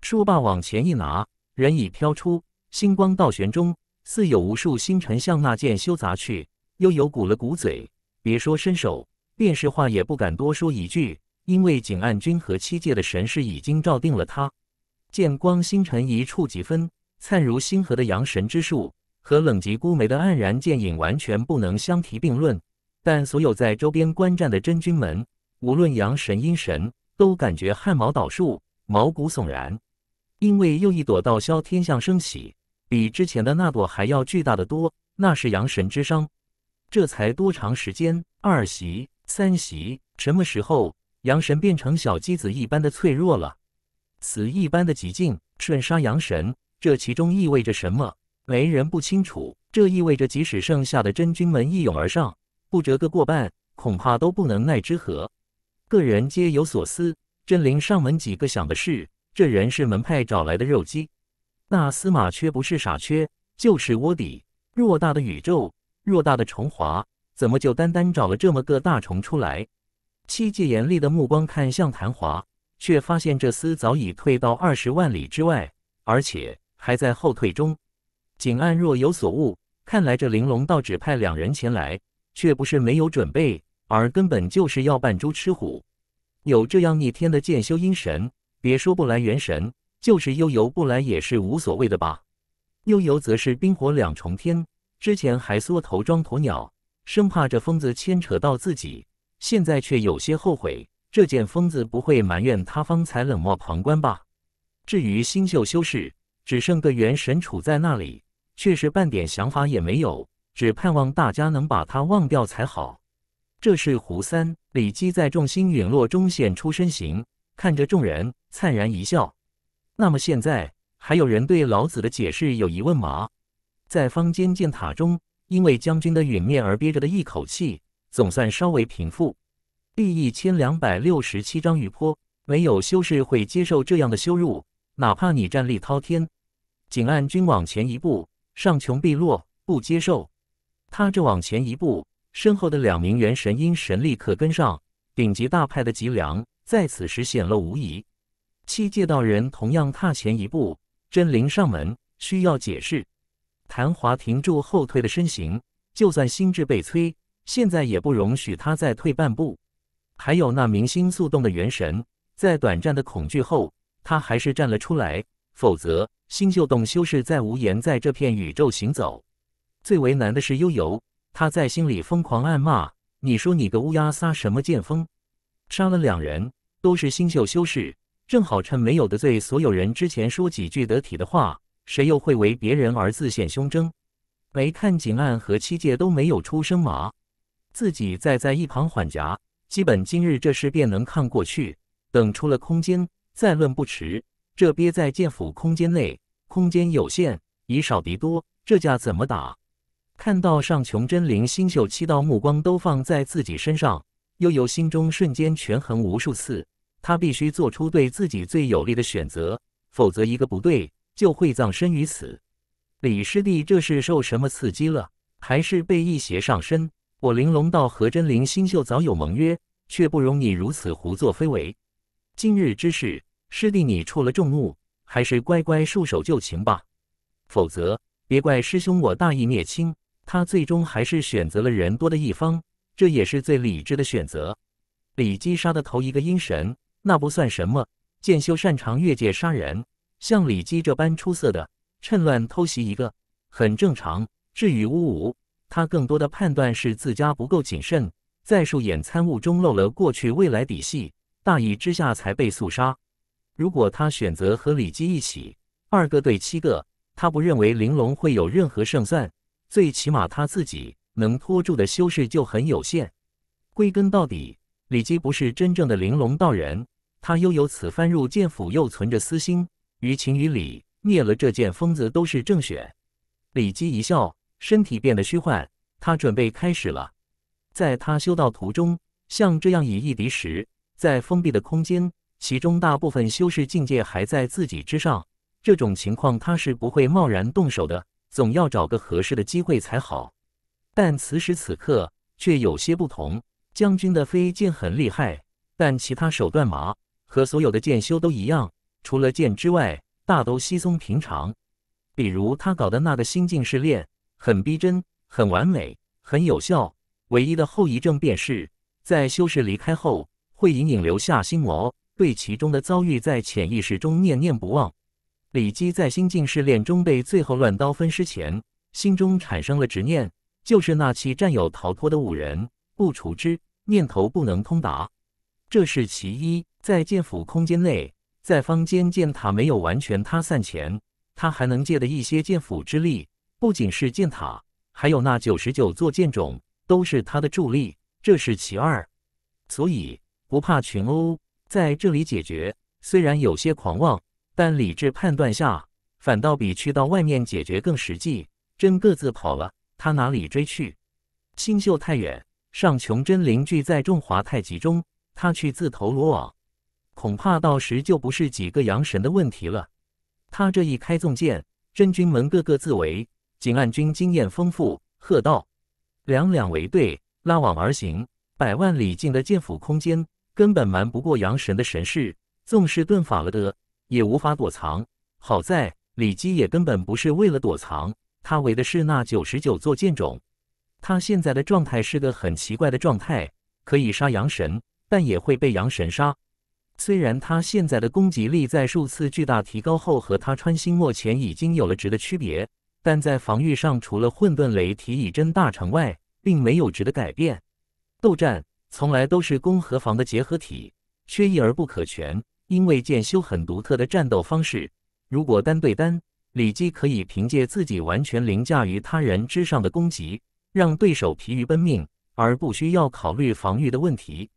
说罢，往前一拿。人已飘出，星光倒悬中，似有无数星辰向那剑修砸去。悠悠鼓了鼓嘴，别说伸手，便是话也不敢多说一句，因为景暗君和七界的神识已经照定了他。剑光星辰一触即分，灿如星河的阳神之术和冷极孤梅的黯然剑影完全不能相提并论。但所有在周边观战的真君们，无论阳神阴神，都感觉汗毛倒竖，毛骨悚然。因为又一朵道消天象升起，比之前的那朵还要巨大的多。那是阳神之伤，这才多长时间？二袭、三袭，什么时候阳神变成小鸡子一般的脆弱了？死一般的寂静，瞬杀阳神，这其中意味着什么？没人不清楚。这意味着，即使剩下的真君们一涌而上，不折个过半，恐怕都不能奈之何。个人皆有所思，真灵上门几个想的是。这人是门派找来的肉鸡，那司马缺不是傻缺就是窝底。偌大的宇宙，偌大的虫华，怎么就单单找了这么个大虫出来？七戒严厉的目光看向谭华，却发现这厮早已退到二十万里之外，而且还在后退中。景安若有所悟，看来这玲珑道只派两人前来，却不是没有准备，而根本就是要扮猪吃虎。有这样逆天的剑修阴神。别说不来元神，就是悠游不来也是无所谓的吧。悠游则是冰火两重天，之前还缩头装鸵鸟，生怕这疯子牵扯到自己，现在却有些后悔。这件疯子不会埋怨他方才冷漠旁观吧？至于星宿修士，只剩个元神处在那里，却是半点想法也没有，只盼望大家能把他忘掉才好。这是胡三李姬在众星陨落中现出身形。看着众人，灿然一笑。那么现在还有人对老子的解释有疑问吗？在方间建塔中，因为将军的陨灭而憋着的一口气，总算稍微平复。第一千两百六十七章：余波。没有修士会接受这样的羞辱，哪怕你战力滔天。景岸君往前一步，上穷碧落，不接受。他这往前一步，身后的两名元神因神力可跟上，顶级大派的脊梁。在此时显露无疑。七界道人同样踏前一步，真灵上门，需要解释。谭华停住后退的身形，就算心智被摧，现在也不容许他再退半步。还有那明星速动的元神，在短暂的恐惧后，他还是站了出来。否则，新宿洞修士再无颜在这片宇宙行走。最为难的是悠游，他在心里疯狂暗骂：“你说你个乌鸦，撒什么剑风？杀了两人。”都是新秀修士，正好趁没有得罪所有人之前说几句得体的话。谁又会为别人而自显胸争？没看景暗和七界都没有出声吗？自己再在一旁缓夹，基本今日这事便能看过去。等出了空间再论不迟。这憋在剑府空间内，空间有限，以少敌多，这架怎么打？看到上穷真灵星宿七道目光都放在自己身上，又有心中瞬间权衡无数次。他必须做出对自己最有利的选择，否则一个不对就会葬身于此。李师弟，这是受什么刺激了？还是被异邪上身？我玲珑道和真灵星宿早有盟约，却不容你如此胡作非为。今日之事，师弟你触了众怒，还是乖乖束手就擒吧。否则，别怪师兄我大义灭亲。他最终还是选择了人多的一方，这也是最理智的选择。李姬杀的头一个阴神。那不算什么。剑修擅长越界杀人，像李姬这般出色的，趁乱偷袭一个很正常。至于乌武，他更多的判断是自家不够谨慎，在术眼参悟中漏了过去未来底细，大意之下才被肃杀。如果他选择和李姬一起，二个对七个，他不认为玲珑会有任何胜算。最起码他自己能拖住的修士就很有限。归根到底，李姬不是真正的玲珑道人。他又有此番入剑府，又存着私心，于情于理，灭了这剑疯子都是正选。李基一笑，身体变得虚幻。他准备开始了。在他修道途中，像这样以一敌十，在封闭的空间，其中大部分修士境界还在自己之上，这种情况他是不会贸然动手的，总要找个合适的机会才好。但此时此刻却有些不同。将军的飞剑很厉害，但其他手段麻和所有的剑修都一样，除了剑之外，大都稀松平常。比如他搞的那个心境试炼，很逼真，很完美，很有效。唯一的后遗症便是，在修士离开后，会隐隐留下心魔，对其中的遭遇在潜意识中念念不忘。李基在心境试炼中被最后乱刀分尸前，心中产生了执念，就是那七战友逃脱的五人不除之念头不能通达，这是其一。在剑府空间内，在坊间剑塔没有完全塌散前，他还能借的一些剑府之力，不仅是剑塔，还有那九十九座剑冢，都是他的助力，这是其二。所以不怕群殴，在这里解决，虽然有些狂妄，但理智判断下，反倒比去到外面解决更实际。真各自跑了，他哪里追去？星宿太远，上琼真灵聚在中华太极中，他去自投罗网。恐怕到时就不是几个阳神的问题了。他这一开纵剑，真君门个个自围。井岸君经验丰富，喝道：“两两为队，拉网而行。百万里尽的剑府空间，根本瞒不过阳神的神识。纵是遁法了得，也无法躲藏。好在李基也根本不是为了躲藏，他围的是那九十九座剑冢。他现在的状态是个很奇怪的状态，可以杀阳神，但也会被阳神杀。”虽然他现在的攻击力在数次巨大提高后和他穿心末前已经有了值的区别，但在防御上除了混沌雷体以真大成外，并没有值的改变。斗战从来都是攻和防的结合体，缺一而不可全。因为剑修很独特的战斗方式，如果单对单，李姬可以凭借自己完全凌驾于他人之上的攻击，让对手疲于奔命，而不需要考虑防御的问题；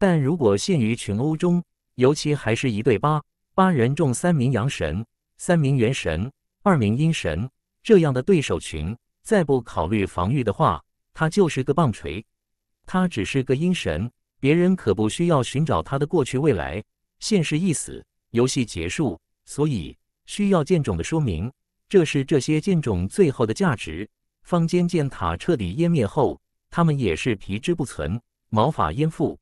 但如果限于群殴中，尤其还是一对八，八人中三名阳神，三名元神，二名阴神，这样的对手群，再不考虑防御的话，他就是个棒槌。他只是个阴神，别人可不需要寻找他的过去、未来、现实。一死，游戏结束。所以需要剑种的说明，这是这些剑种最后的价值。方尖剑塔彻底湮灭后，他们也是皮之不存，毛发焉附。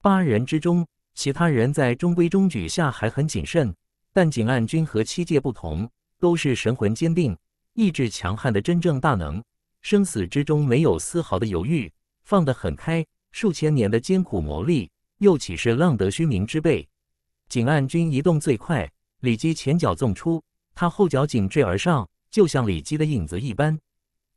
八人之中。其他人在中规中矩下还很谨慎，但井岸君和七戒不同，都是神魂坚定、意志强悍的真正大能。生死之中没有丝毫的犹豫，放得很开。数千年的艰苦磨砺，又岂是浪得虚名之辈？井岸君移动最快，李基前脚纵出，他后脚紧追而上，就像李基的影子一般。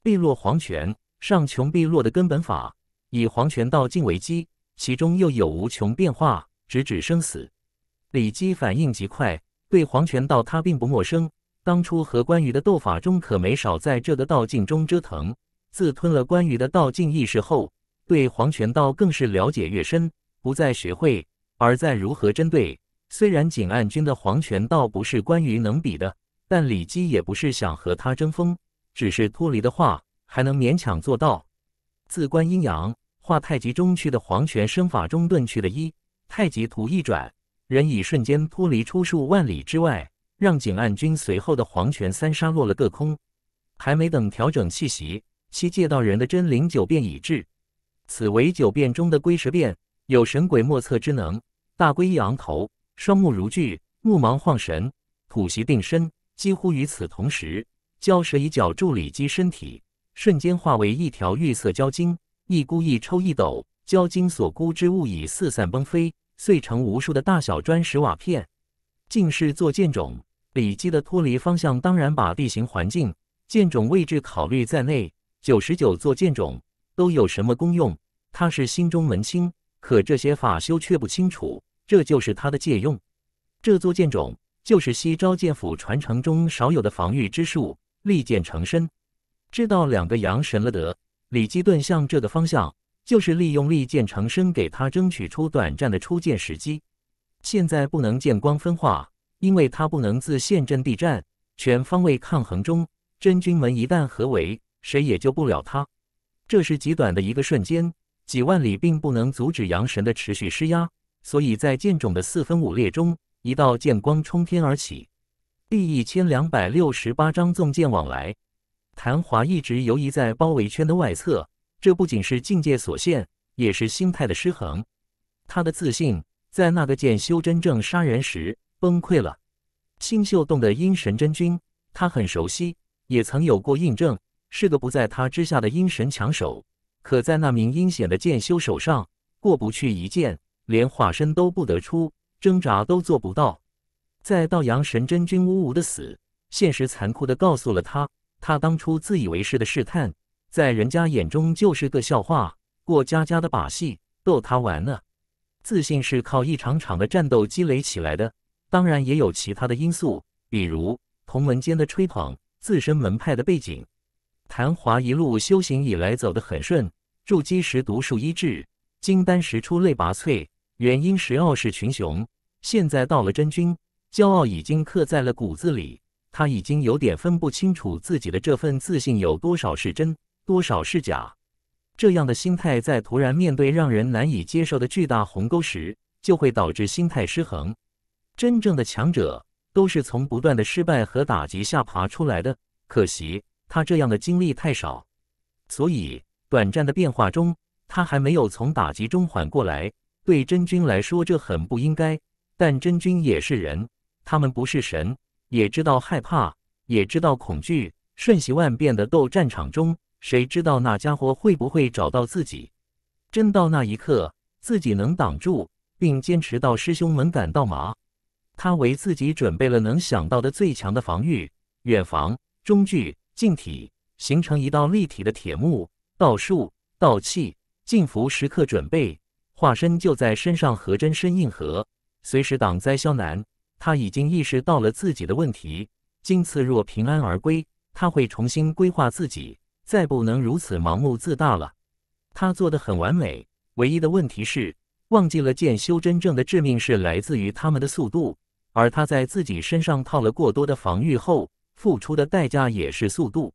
碧落黄泉，上穷碧落的根本法，以黄泉道境为基，其中又有无穷变化。直指生死，李姬反应极快，对黄泉道他并不陌生。当初和关羽的斗法中可没少在这个道境中折腾。自吞了关羽的道境意识后，对黄泉道更是了解越深，不再学会，而在如何针对。虽然景岸军的黄泉道不是关羽能比的，但李姬也不是想和他争锋，只是脱离的话还能勉强做到。自观阴阳化太极中区的黄泉身法中遁去的一。太极图一转，人已瞬间脱离出数万里之外，让景岸君随后的黄泉三杀落了个空。还没等调整气息，西界道人的真灵九变已至，此为九变中的龟蛇变，有神鬼莫测之能。大龟一昂头，双目如炬，目芒晃神，吐息定身。几乎与此同时，蛟蛇以脚助里脊身体，瞬间化为一条玉色蛟精，一箍一抽一抖，蛟精所箍之物已四散崩飞。碎成无数的大小砖石瓦片，尽是做剑冢。李基的脱离方向当然把地形环境、剑冢位置考虑在内。九十九座剑冢都有什么功用？他是心中门清，可这些法修却不清楚。这就是他的借用。这座剑冢就是西招剑府传承中少有的防御之术——利剑成身。知道两个阳神了得，李基顿向这个方向。就是利用利剑长身给他争取出短暂的出剑时机。现在不能见光分化，因为他不能自陷阵地战，全方位抗衡中真君门一旦合围，谁也救不了他。这是极短的一个瞬间，几万里并不能阻止阳神的持续施压。所以在剑种的四分五裂中，一道剑光冲天而起。第一千两百六十八章纵剑往来。谭华一直游移在包围圈的外侧。这不仅是境界所限，也是心态的失衡。他的自信在那个剑修真正杀人时崩溃了。星秀洞的阴神真君，他很熟悉，也曾有过印证，是个不在他之下的阴神强手。可在那名阴险的剑修手上过不去一剑，连化身都不得出，挣扎都做不到。在道阳神真君呜呜的死，现实残酷的告诉了他，他当初自以为是的试探。在人家眼中就是个笑话，过家家的把戏，逗他玩呢。自信是靠一场场的战斗积累起来的，当然也有其他的因素，比如同门间的吹捧，自身门派的背景。谭华一路修行以来走得很顺，筑基时独树一帜，金丹时出类拔萃，元婴时傲视群雄。现在到了真君，骄傲已经刻在了骨子里，他已经有点分不清楚自己的这份自信有多少是真。多少是假？这样的心态在突然面对让人难以接受的巨大鸿沟时，就会导致心态失衡。真正的强者都是从不断的失败和打击下爬出来的。可惜他这样的经历太少，所以短暂的变化中，他还没有从打击中缓过来。对真君来说，这很不应该。但真君也是人，他们不是神，也知道害怕，也知道恐惧。瞬息万变的斗战场中。谁知道那家伙会不会找到自己？真到那一刻，自己能挡住并坚持到师兄们赶到麻，他为自己准备了能想到的最强的防御，远防、中距、近体，形成一道立体的铁幕。道术、道气、净符，时刻准备，化身就在身上和真身硬核，随时挡灾消难。他已经意识到了自己的问题。今次若平安而归，他会重新规划自己。再不能如此盲目自大了。他做的很完美，唯一的问题是忘记了剑修真正的致命是来自于他们的速度，而他在自己身上套了过多的防御后，付出的代价也是速度。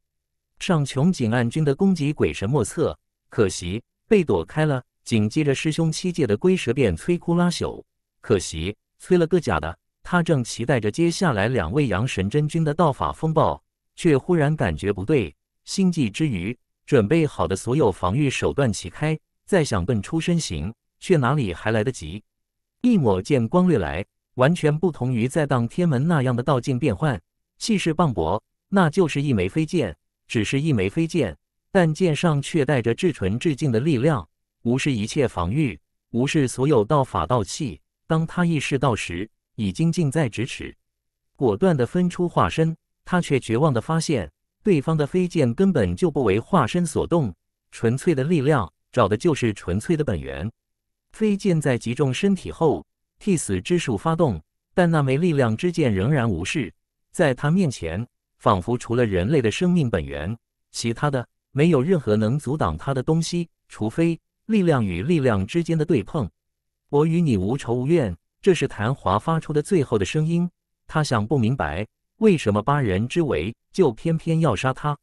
上穷井岸君的攻击鬼神莫测，可惜被躲开了。紧接着师兄七界的龟蛇变摧枯拉朽，可惜摧了个假的。他正期待着接下来两位阳神真君的道法风暴，却忽然感觉不对。心悸之余，准备好的所有防御手段齐开，再想遁出身形，却哪里还来得及？一抹剑光掠来，完全不同于在荡天门那样的道境变幻，气势磅礴，那就是一枚飞剑，只是一枚飞剑，但剑上却带着至纯至净的力量，无视一切防御，无视所有道法道器。当他意识到时，已经近在咫尺，果断地分出化身，他却绝望地发现。对方的飞剑根本就不为化身所动，纯粹的力量找的就是纯粹的本源。飞剑在击中身体后，替死之术发动，但那枚力量之剑仍然无视，在他面前，仿佛除了人类的生命本源，其他的没有任何能阻挡他的东西，除非力量与力量之间的对碰。我与你无仇无怨，这是谭华发出的最后的声音。他想不明白。为什么八人之围就偏偏要杀他？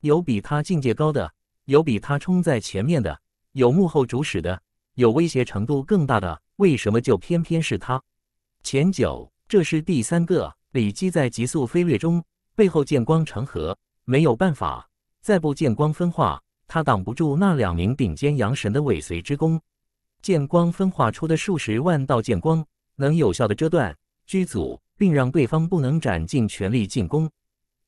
有比他境界高的，有比他冲在前面的，有幕后主使的，有威胁程度更大的，为什么就偏偏是他？前九，这是第三个。李姬在急速飞掠中，背后剑光成河，没有办法，再不见光分化，他挡不住那两名顶尖阳神的尾随之功。剑光分化出的数十万道剑光，能有效的遮断、居阻。并让对方不能展尽全力进攻，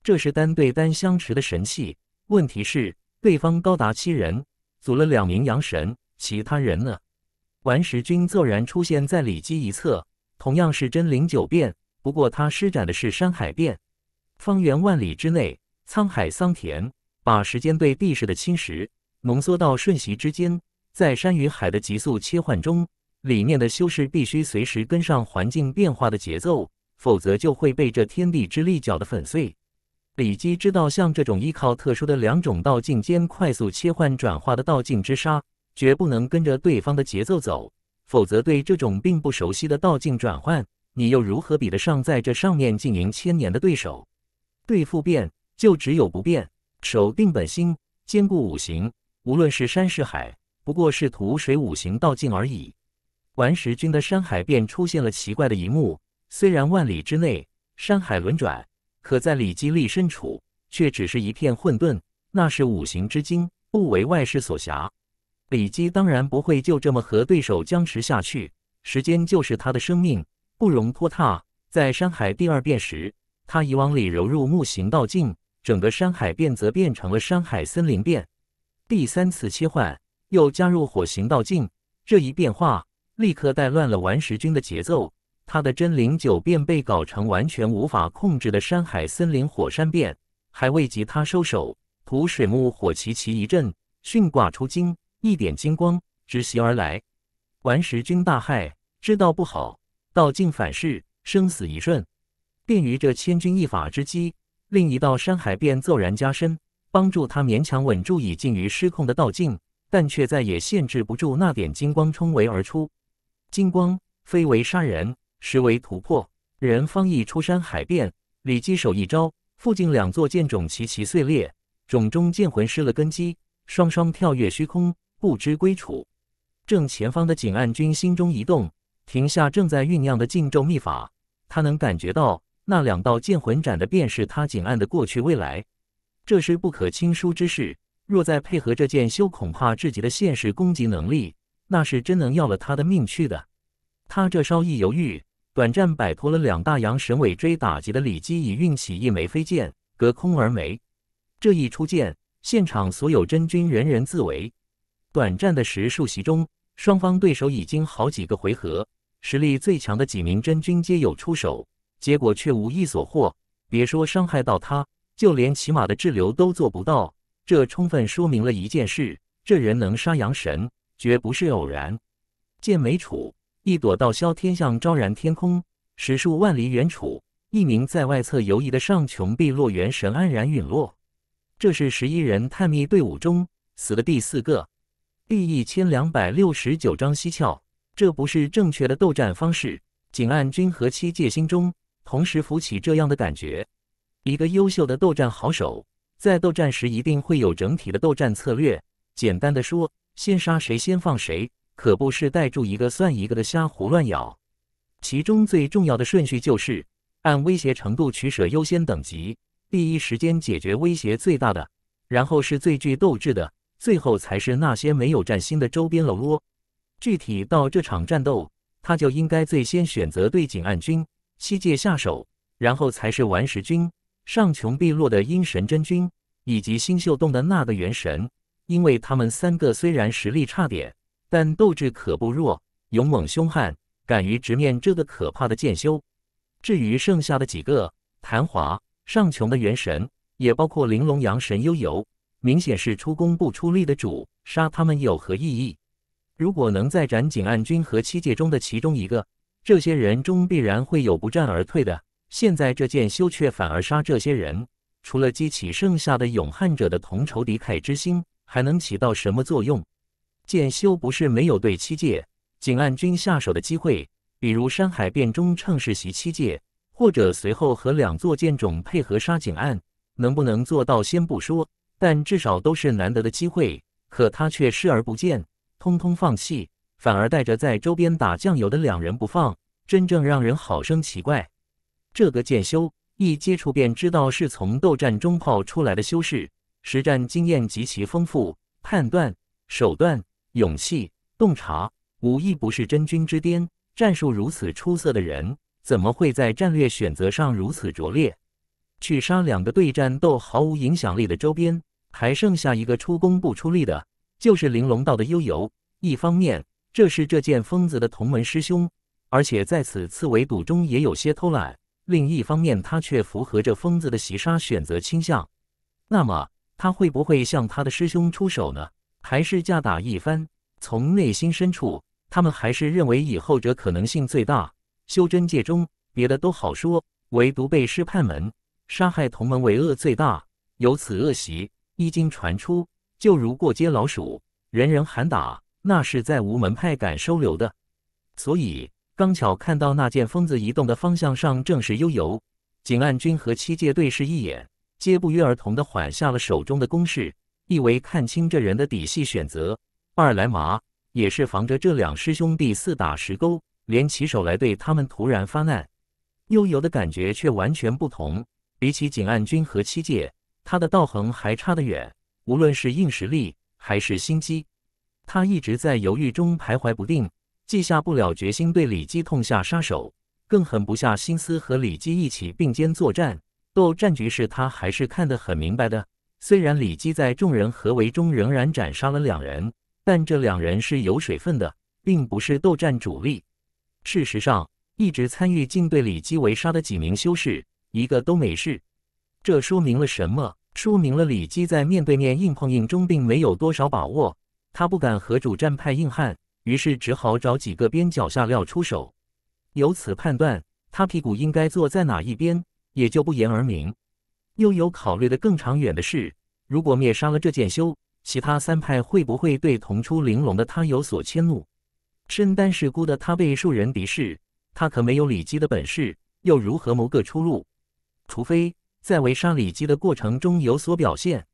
这是单对单相持的神器。问题是对方高达七人，组了两名阳神，其他人呢？顽石君骤然出现在里基一侧，同样是真灵九变，不过他施展的是山海变，方圆万里之内，沧海桑田，把时间对地势的侵蚀浓缩到瞬息之间，在山与海的急速切换中，里面的修士必须随时跟上环境变化的节奏。否则就会被这天地之力搅得粉碎。李姬知道，像这种依靠特殊的两种道境间快速切换转化的道境之杀，绝不能跟着对方的节奏走。否则，对这种并不熟悉的道境转换，你又如何比得上在这上面经营千年的对手？对付变，就只有不变，守定本心，兼顾五行。无论是山是海，不过是土水五行道境而已。完石君的山海便出现了奇怪的一幕。虽然万里之内山海轮转，可在李基立身处却只是一片混沌。那是五行之精，不为外事所辖。李基当然不会就这么和对手僵持下去，时间就是他的生命，不容拖沓。在山海第二变时，他已往里揉入木行道境，整个山海变则变成了山海森林变。第三次切换又加入火行道境，这一变化立刻带乱了顽石君的节奏。他的真灵九变被搞成完全无法控制的山海森林火山变，还未及他收手，土水木火齐齐一震，巽卦出金，一点金光直袭而来，顽石君大骇，知道不好，道境反噬，生死一瞬。便于这千钧一发之机，另一道山海变骤然加深，帮助他勉强稳住已近于失控的道境，但却再也限制不住那点金光冲围而出。金光非为杀人。实为突破，人方一出山海变，李基手一招，附近两座剑冢齐齐碎裂，冢中剑魂失了根基，双双跳跃虚空，不知归处。正前方的景岸君心中一动，停下正在酝酿的禁咒秘法，他能感觉到那两道剑魂斩的便是他景岸的过去未来，这是不可轻疏之事。若再配合这剑修，恐怕至极的现实攻击能力，那是真能要了他的命去的。他这稍一犹豫。短暂摆脱了两大阳神尾追打击的李基，已运起一枚飞剑，隔空而没。这一出剑，现场所有真军人人自危。短暂的十数席中，双方对手已经好几个回合，实力最强的几名真君皆有出手，结果却无一所获。别说伤害到他，就连起码的滞留都做不到。这充分说明了一件事：这人能杀阳神，绝不是偶然。剑眉楚。一朵道消天象，昭然天空，时数万里远处，一名在外侧游移的上穹碧落元神安然陨落。这是十一人探秘队伍中死的第四个。第一千两百六十九章西窍，这不是正确的斗战方式。仅按君和七戒心中同时浮起这样的感觉：一个优秀的斗战好手，在斗战时一定会有整体的斗战策略。简单的说，先杀谁，先放谁。可不是逮住一个算一个的瞎胡乱咬，其中最重要的顺序就是按威胁程度取舍优先等级，第一时间解决威胁最大的，然后是最具斗志的，最后才是那些没有战心的周边喽窝。具体到这场战斗，他就应该最先选择对景岸军西界下手，然后才是顽石军上穷碧落的阴神真君以及星宿洞的那个元神，因为他们三个虽然实力差点。但斗志可不弱，勇猛凶悍，敢于直面这个可怕的剑修。至于剩下的几个谭华、尚琼的元神，也包括玲珑、阳神、悠游，明显是出工不出力的主，杀他们有何意义？如果能再斩景暗君和七界中的其中一个，这些人中必然会有不战而退的。现在这剑修却反而杀这些人，除了激起剩下的勇悍者的同仇敌忾之心，还能起到什么作用？剑修不是没有对七界井岸君下手的机会，比如山海变中趁势袭七界，或者随后和两座剑种配合杀井岸，能不能做到先不说，但至少都是难得的机会。可他却视而不见，通通放弃，反而带着在周边打酱油的两人不放，真正让人好生奇怪。这个剑修一接触便知道是从斗战中炮出来的修士，实战经验极其丰富，判断手段。勇气、洞察，无一不是真君之巅。战术如此出色的人，怎么会在战略选择上如此拙劣？去杀两个对战斗毫无影响力的周边，还剩下一个出工不出力的，就是玲珑道的悠游。一方面，这是这剑疯子的同门师兄，而且在此次围堵中也有些偷懒；另一方面，他却符合这疯子的袭杀选择倾向。那么，他会不会向他的师兄出手呢？还是架打一番，从内心深处，他们还是认为以后者可能性最大。修真界中，别的都好说，唯独被师判门杀害同门为恶最大。有此恶习，一经传出，就如过街老鼠，人人喊打，那是再无门派敢收留的。所以，刚巧看到那剑疯子移动的方向上正是悠游，景岸君和七界对视一眼，皆不约而同的缓下了手中的攻势。一为看清这人的底细，选择；二来嘛，也是防着这两师兄弟四打十勾，连起手来对他们突然发难。悠游的感觉却完全不同，比起景岸君和七界，他的道行还差得远。无论是硬实力还是心机，他一直在犹豫中徘徊不定，既下不了决心对李基痛下杀手，更狠不下心思和李基一起并肩作战。斗战局势他还是看得很明白的。虽然李基在众人合围中仍然斩杀了两人，但这两人是有水分的，并不是斗战主力。事实上，一直参与进对李基围杀的几名修士，一个都没事。这说明了什么？说明了李基在面对面硬碰硬中并没有多少把握，他不敢和主战派硬汉，于是只好找几个边角下料出手。由此判断，他屁股应该坐在哪一边，也就不言而明。又有考虑的更长远的事。如果灭杀了这剑修，其他三派会不会对同出玲珑的他有所迁怒？身单势孤的他被数人敌视，他可没有李基的本事，又如何谋个出路？除非在围杀李姬的过程中有所表现，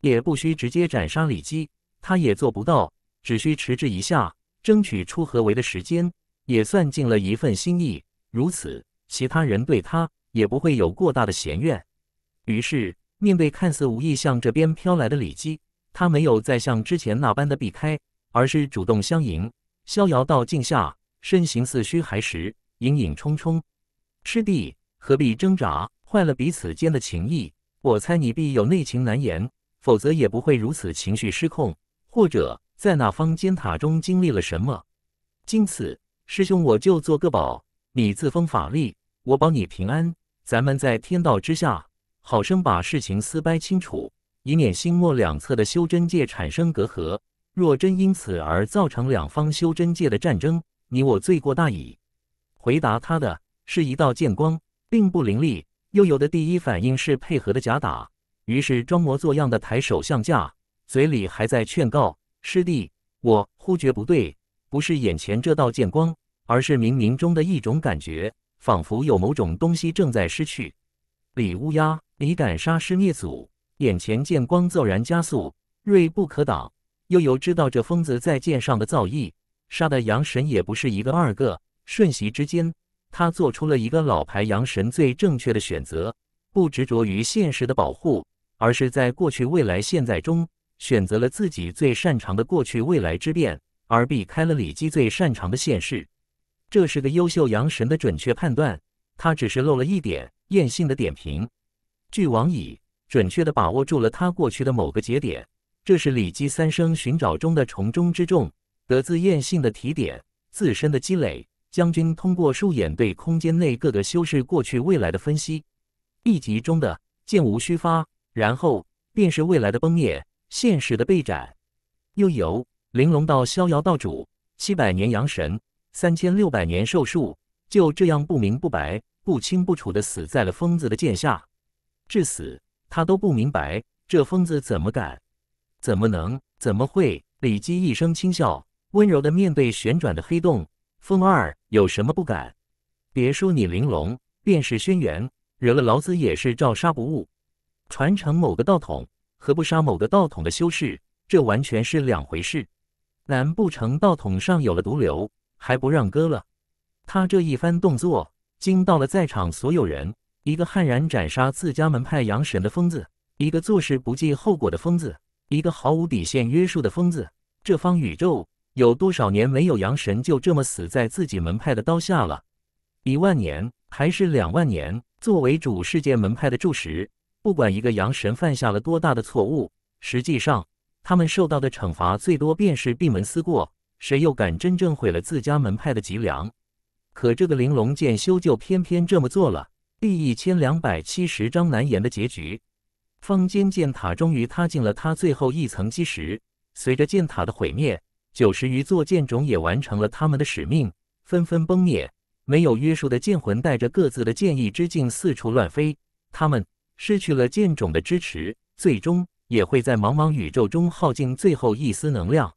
也不需直接斩杀李姬，他也做不到。只需迟滞一下，争取出合围的时间，也算尽了一份心意。如此，其他人对他也不会有过大的嫌怨。于是，面对看似无意向这边飘来的李姬，他没有再像之前那般的避开，而是主动相迎。逍遥道境下，身形似虚还实，隐隐冲冲。师弟何必挣扎，坏了彼此间的情谊？我猜你必有内情难言，否则也不会如此情绪失控。或者在那方尖塔中经历了什么？今次师兄我就做个保，你自封法力，我保你平安。咱们在天道之下。好生把事情撕掰清楚，以免心末两侧的修真界产生隔阂。若真因此而造成两方修真界的战争，你我罪过大矣。回答他的是一道剑光，并不凌厉。又有的第一反应是配合的假打，于是装模作样的抬手相架，嘴里还在劝告师弟。我忽觉不对，不是眼前这道剑光，而是冥冥中的一种感觉，仿佛有某种东西正在失去。李乌鸦。你敢杀师灭祖！眼前剑光骤然加速，锐不可挡。又有知道这疯子在剑上的造诣，杀的阳神也不是一个二个。瞬息之间，他做出了一个老牌阳神最正确的选择：不执着于现实的保护，而是在过去、未来、现在中选择了自己最擅长的过去、未来之变，而避开了李基最擅长的现世。这是个优秀阳神的准确判断，他只是漏了一点艳性的点评。巨往蚁准确地把握住了他过去的某个节点，这是《李姬三生》寻找中的重中之重。得自燕性的提点，自身的积累，将军通过数眼对空间内各个修饰过去、未来的分析。一集中的箭无虚发，然后便是未来的崩灭，现实的被斩。又由玲珑到逍遥道主，七百年阳神，三千六百年寿数，就这样不明不白、不清不楚地死在了疯子的剑下。至死，他都不明白这疯子怎么敢，怎么能，怎么会？李姬一声轻笑，温柔的面对旋转的黑洞。风二有什么不敢？别说你玲珑，便是轩辕，惹了老子也是照杀不误。传承某个道统，何不杀某个道统的修士？这完全是两回事。难不成道统上有了毒瘤，还不让割了？他这一番动作惊到了在场所有人。一个悍然斩杀自家门派阳神的疯子，一个做事不计后果的疯子，一个毫无底线约束的疯子。这方宇宙有多少年没有阳神就这么死在自己门派的刀下了？一万年还是两万年？作为主世界门派的柱石，不管一个阳神犯下了多大的错误，实际上他们受到的惩罚最多便是闭门思过。谁又敢真正毁了自家门派的脊梁？可这个玲珑剑修就偏偏这么做了。第一千两百七十章难言的结局。方间剑塔终于踏进了它最后一层基石。随着剑塔的毁灭，九十余座剑种也完成了他们的使命，纷纷崩灭。没有约束的剑魂带着各自的剑意之境四处乱飞。他们失去了剑种的支持，最终也会在茫茫宇宙中耗尽最后一丝能量。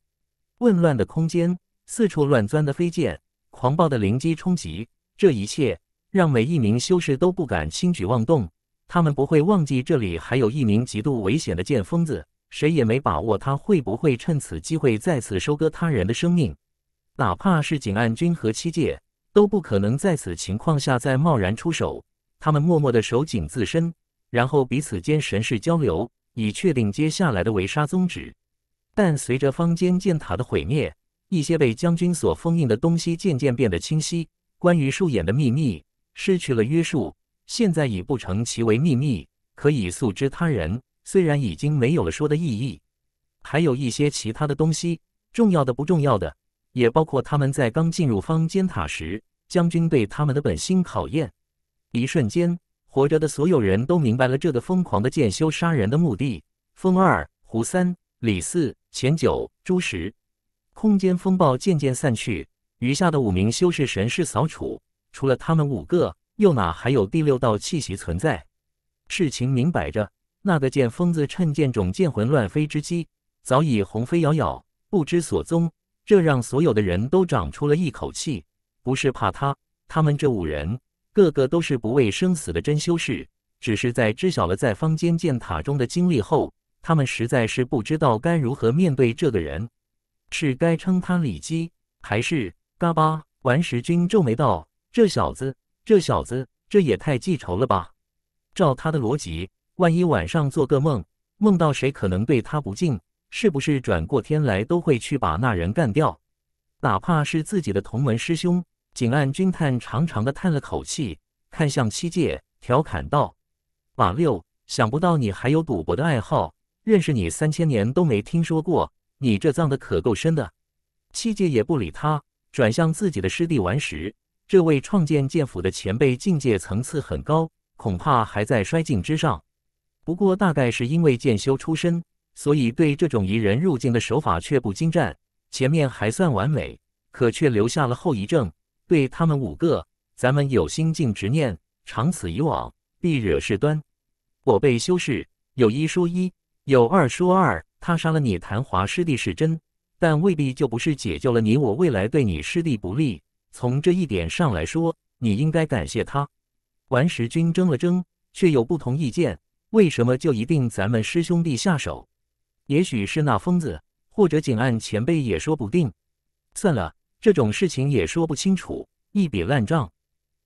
混乱的空间，四处乱钻的飞剑，狂暴的灵机冲击，这一切。让每一名修士都不敢轻举妄动。他们不会忘记这里还有一名极度危险的剑疯子，谁也没把握他会不会趁此机会再次收割他人的生命。哪怕是井岸君和七界，都不可能在此情况下再贸然出手。他们默默的守井自身，然后彼此间神识交流，以确定接下来的围杀宗旨。但随着方间剑塔的毁灭，一些被将军所封印的东西渐渐变得清晰，关于树眼的秘密。失去了约束，现在已不成其为秘密，可以诉之他人。虽然已经没有了说的意义，还有一些其他的东西，重要的不重要的，也包括他们在刚进入方尖塔时，将军对他们的本心考验。一瞬间，活着的所有人都明白了这个疯狂的剑修杀人的目的。风二、胡三、李四、钱九、朱十，空间风暴渐渐散去，余下的五名修士神是扫除。除了他们五个，又哪还有第六道气息存在？事情明摆着，那个剑疯子趁剑冢剑魂乱飞之机，早已鸿飞遥遥，不知所踪。这让所有的人都长出了一口气。不是怕他，他们这五人个个都是不畏生死的真修士，只是在知晓了在坊间剑塔中的经历后，他们实在是不知道该如何面对这个人，是该称他李姬，还是嘎巴？完石君皱眉道。这小子，这小子，这也太记仇了吧！照他的逻辑，万一晚上做个梦，梦到谁可能对他不敬，是不是转过天来都会去把那人干掉？哪怕是自己的同门师兄。景岸军探长长的叹了口气，看向七界，调侃道：“马六，想不到你还有赌博的爱好，认识你三千年都没听说过，你这藏的可够深的。”七界也不理他，转向自己的师弟顽石。这位创建剑府的前辈境界层次很高，恐怕还在衰境之上。不过大概是因为剑修出身，所以对这种移人入境的手法却不精湛。前面还算完美，可却留下了后遗症。对他们五个，咱们有心境执念，长此以往必惹事端。我辈修士有一说一，有二说二。他杀了你昙华师弟是真，但未必就不是解救了你。我未来对你师弟不利。从这一点上来说，你应该感谢他。顽石君争了争，却有不同意见。为什么就一定咱们师兄弟下手？也许是那疯子，或者景岸前辈也说不定。算了，这种事情也说不清楚，一笔烂账。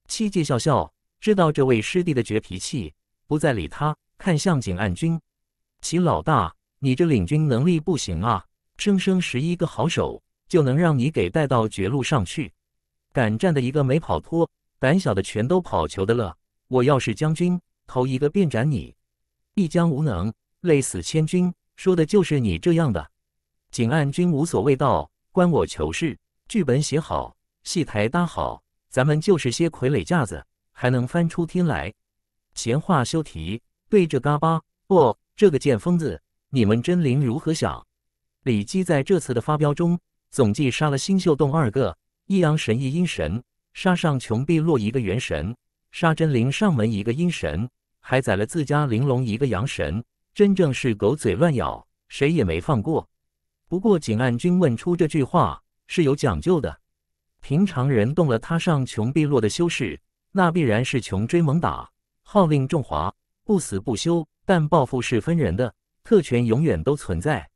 七戒笑笑，知道这位师弟的倔脾气，不再理他，看向景岸君：“齐老大，你这领军能力不行啊，生生十一个好手，就能让你给带到绝路上去。”敢战的一个没跑脱，胆小的全都跑球的了。我要是将军，头一个便斩你。一将无能，累死千军，说的就是你这样的。景岸君无所谓道，关我球事。剧本写好，戏台搭好，咱们就是些傀儡架子，还能翻出天来？闲话休提，对着嘎巴！不，这个贱疯子，你们真灵如何想？李基在这次的发飙中，总计杀了新秀洞二个。一阳神一阴神，杀上穷碧落一个元神，杀真灵上门一个阴神，还宰了自家玲珑一个阳神，真正是狗嘴乱咬，谁也没放过。不过景岸君问出这句话是有讲究的，平常人动了他上穷碧落的修士，那必然是穷追猛打，号令众华，不死不休。但报复是分人的，特权永远都存在。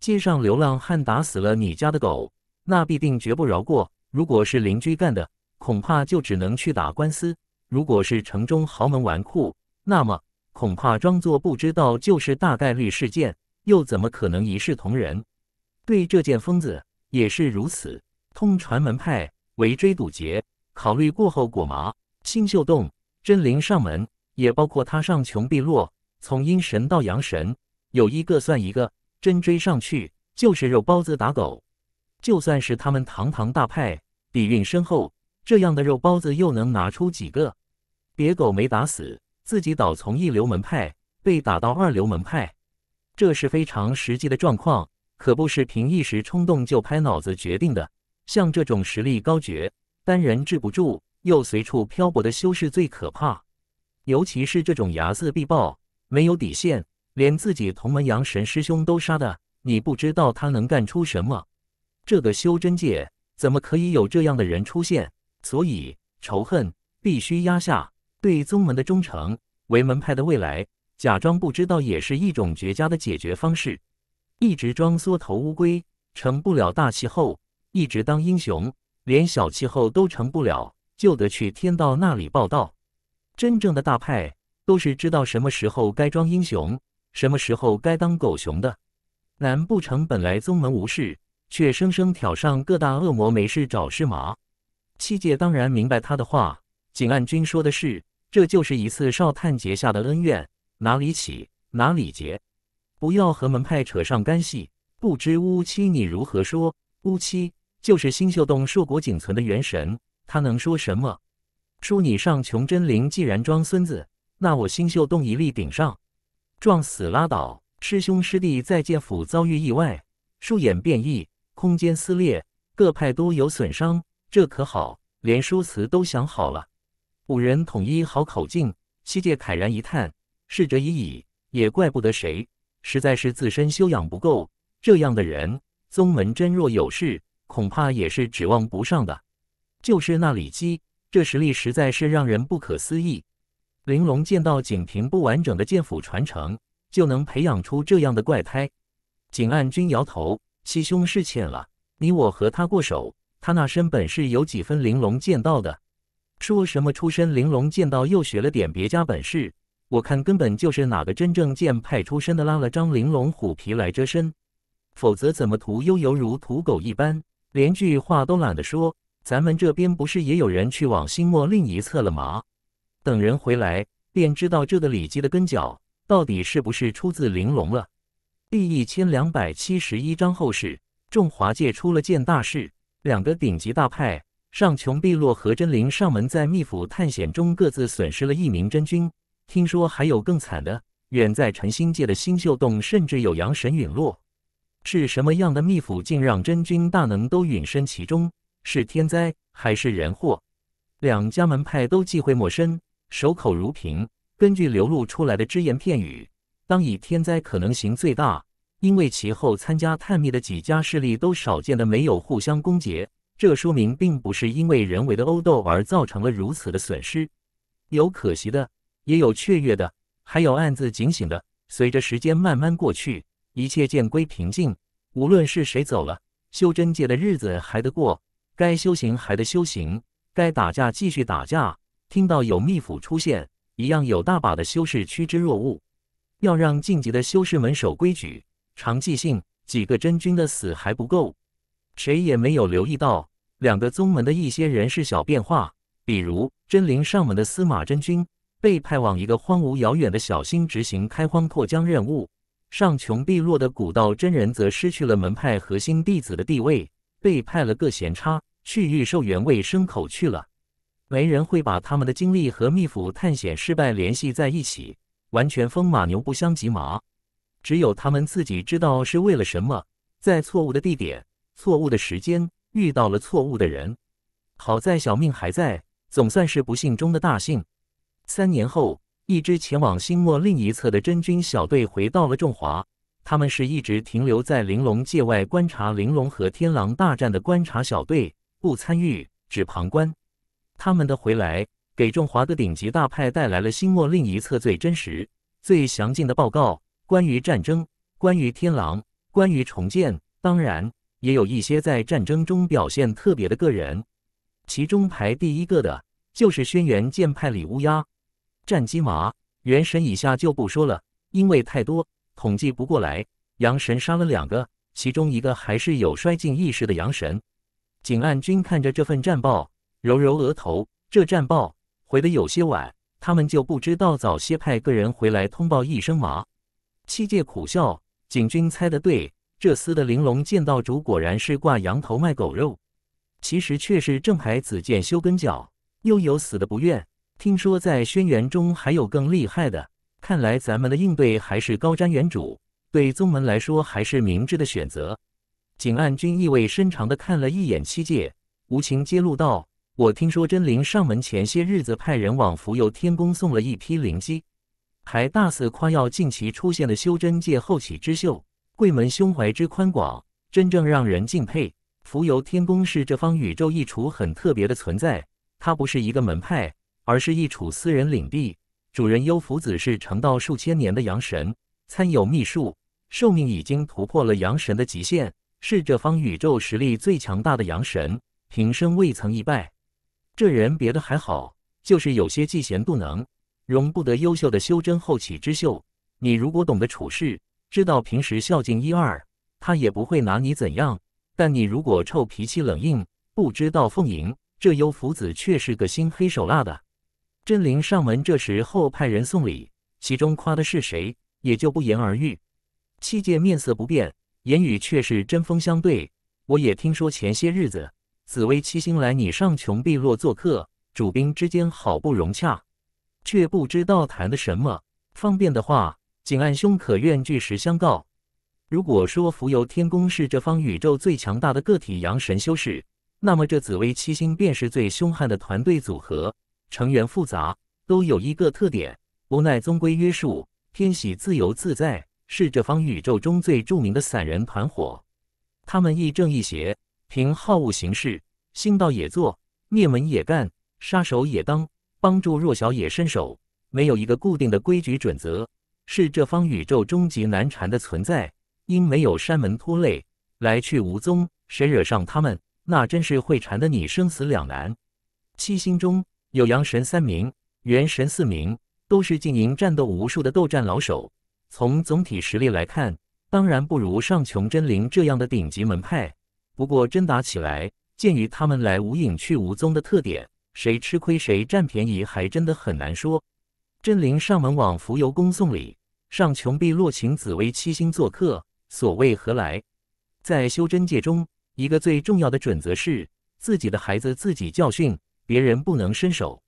街上流浪汉打死了你家的狗，那必定绝不饶过。如果是邻居干的，恐怕就只能去打官司；如果是城中豪门纨绔，那么恐怕装作不知道就是大概率事件，又怎么可能一视同仁？对这件疯子也是如此。通传门派，围追堵截，考虑过后果麻，清秀洞、真灵上门，也包括他上穷碧落，从阴神到阳神，有一个算一个。真追上去，就是肉包子打狗。就算是他们堂堂大派，底蕴深厚，这样的肉包子又能拿出几个？别狗没打死，自己倒从一流门派被打到二流门派，这是非常实际的状况，可不是凭一时冲动就拍脑子决定的。像这种实力高绝、单人制不住又随处漂泊的修士最可怕，尤其是这种睚眦必报、没有底线，连自己同门阳神师兄都杀的，你不知道他能干出什么。这个修真界怎么可以有这样的人出现？所以仇恨必须压下，对宗门的忠诚，为门派的未来，假装不知道也是一种绝佳的解决方式。一直装缩头乌龟，成不了大气候；一直当英雄，连小气候都成不了，就得去天道那里报道。真正的大派都是知道什么时候该装英雄，什么时候该当狗熊的。难不成本来宗门无事？却生生挑上各大恶魔，没事找事吗？七界当然明白他的话。景岸君说的是，这就是一次少探结下的恩怨，哪里起哪里结，不要和门派扯上干系。不知乌七你如何说？乌七就是星宿洞硕果仅存的元神，他能说什么？说你上穷真灵，既然装孙子，那我星宿洞一力顶上，撞死拉倒。师兄师弟在剑府遭遇意外，数眼变异。空间撕裂，各派都有损伤，这可好，连说辞都想好了。五人统一好口径，七界慨然一叹：“逝者已矣，也怪不得谁，实在是自身修养不够。这样的人，宗门真若有事，恐怕也是指望不上的。就是那李姬，这实力实在是让人不可思议。玲珑见到仅凭不完整的剑府传承，就能培养出这样的怪胎，景岸君摇头。”七兄是浅了，你我和他过手，他那身本事有几分玲珑剑道的？说什么出身玲珑剑道，又学了点别家本事，我看根本就是哪个真正剑派出身的，拉了张玲珑虎皮来遮身，否则怎么屠幽犹如屠狗一般，连句话都懒得说。咱们这边不是也有人去往新墨另一侧了吗？等人回来，便知道这个李姬的跟脚到底是不是出自玲珑了。第一千两百七十一章后事。众华界出了件大事，两个顶级大派上穷碧落和真灵上门，在秘府探险中各自损失了一名真君。听说还有更惨的，远在辰星界的新秀洞，甚至有阳神陨落。是什么样的秘府，竟让真君大能都陨身其中？是天灾还是人祸？两家门派都忌讳莫生，守口如瓶。根据流露出来的只言片语。当以天灾可能性最大，因为其后参加探秘的几家势力都少见的没有互相攻劫，这说明并不是因为人为的殴斗而造成了如此的损失。有可惜的，也有雀跃的，还有暗自警醒的。随着时间慢慢过去，一切渐归平静。无论是谁走了，修真界的日子还得过，该修行还得修行，该打架继续打架。听到有秘府出现，一样有大把的修士趋之若鹜。要让晋级的修士们守规矩、常记性，几个真君的死还不够，谁也没有留意到两个宗门的一些人事小变化，比如真灵上门的司马真君被派往一个荒芜遥远的小星执行开荒拓疆任务，上穷碧落的古道真人则失去了门派核心弟子的地位，被派了个闲差去御兽园喂牲口去了，没人会把他们的经历和秘府探险失败联系在一起。完全风马牛不相及嘛，只有他们自己知道是为了什么，在错误的地点、错误的时间遇到了错误的人。好在小命还在，总算是不幸中的大幸。三年后，一支前往星末另一侧的真菌小队回到了中华。他们是一直停留在玲珑界外观察玲珑和天狼大战的观察小队，不参与，只旁观。他们的回来。给中华的顶级大派带来了星末另一侧最真实、最详尽的报告，关于战争，关于天狼，关于重建。当然，也有一些在战争中表现特别的个人，其中排第一个的就是轩辕剑派里乌鸦战机麻元神以下就不说了，因为太多统计不过来。阳神杀了两个，其中一个还是有衰尽意识的阳神。景岸君看着这份战报，揉揉额头，这战报。回的有些晚，他们就不知道早些派个人回来通报一声吗？七戒苦笑，景君猜的对，这厮的玲珑剑道主果然是挂羊头卖狗肉，其实却是正牌紫剑修根脚，又有死的不愿。听说在轩辕中还有更厉害的，看来咱们的应对还是高瞻远瞩，对宗门来说还是明智的选择。景暗君意味深长地看了一眼七戒，无情揭露道。我听说真灵上门前些日子派人往浮游天宫送了一批灵机，还大肆夸耀近期出现的修真界后起之秀贵门胸怀之宽广，真正让人敬佩。浮游天宫是这方宇宙一处很特别的存在，它不是一个门派，而是一处私人领地。主人幽浮子是成道数千年的阳神，参有秘术，寿命已经突破了阳神的极限，是这方宇宙实力最强大的阳神，平生未曾一败。这人别的还好，就是有些嫉贤妒能，容不得优秀的修真后起之秀。你如果懂得处事，知道平时孝敬一二，他也不会拿你怎样。但你如果臭脾气冷硬，不知道奉迎，这幽福子却是个心黑手辣的。真灵上门这时候派人送礼，其中夸的是谁，也就不言而喻。七戒面色不变，言语却是针锋相对。我也听说前些日子。紫薇七星来你上穷碧落做客，主宾之间好不融洽，却不知道谈的什么。方便的话，景按兄可愿据实相告？如果说蜉蝣天宫是这方宇宙最强大的个体阳神修士，那么这紫薇七星便是最凶悍的团队组合，成员复杂，都有一个特点：无奈宗规约束，天喜自由自在，是这方宇宙中最著名的散人团伙。他们亦正亦邪。凭好恶行事，兴道也做，灭门也干，杀手也当，帮助弱小也伸手，没有一个固定的规矩准则，是这方宇宙终极难缠的存在。因没有山门拖累，来去无踪，谁惹上他们，那真是会缠得你生死两难。七星中有阳神三名，元神四名，都是经营战斗无数的斗战老手。从总体实力来看，当然不如上穷真灵这样的顶级门派。不过真打起来，鉴于他们来无影去无踪的特点，谁吃亏谁占便宜还真的很难说。真灵上门往浮游宫送礼，上穷碧落请紫薇七星做客，所谓何来？在修真界中，一个最重要的准则是自己的孩子自己教训，别人不能伸手。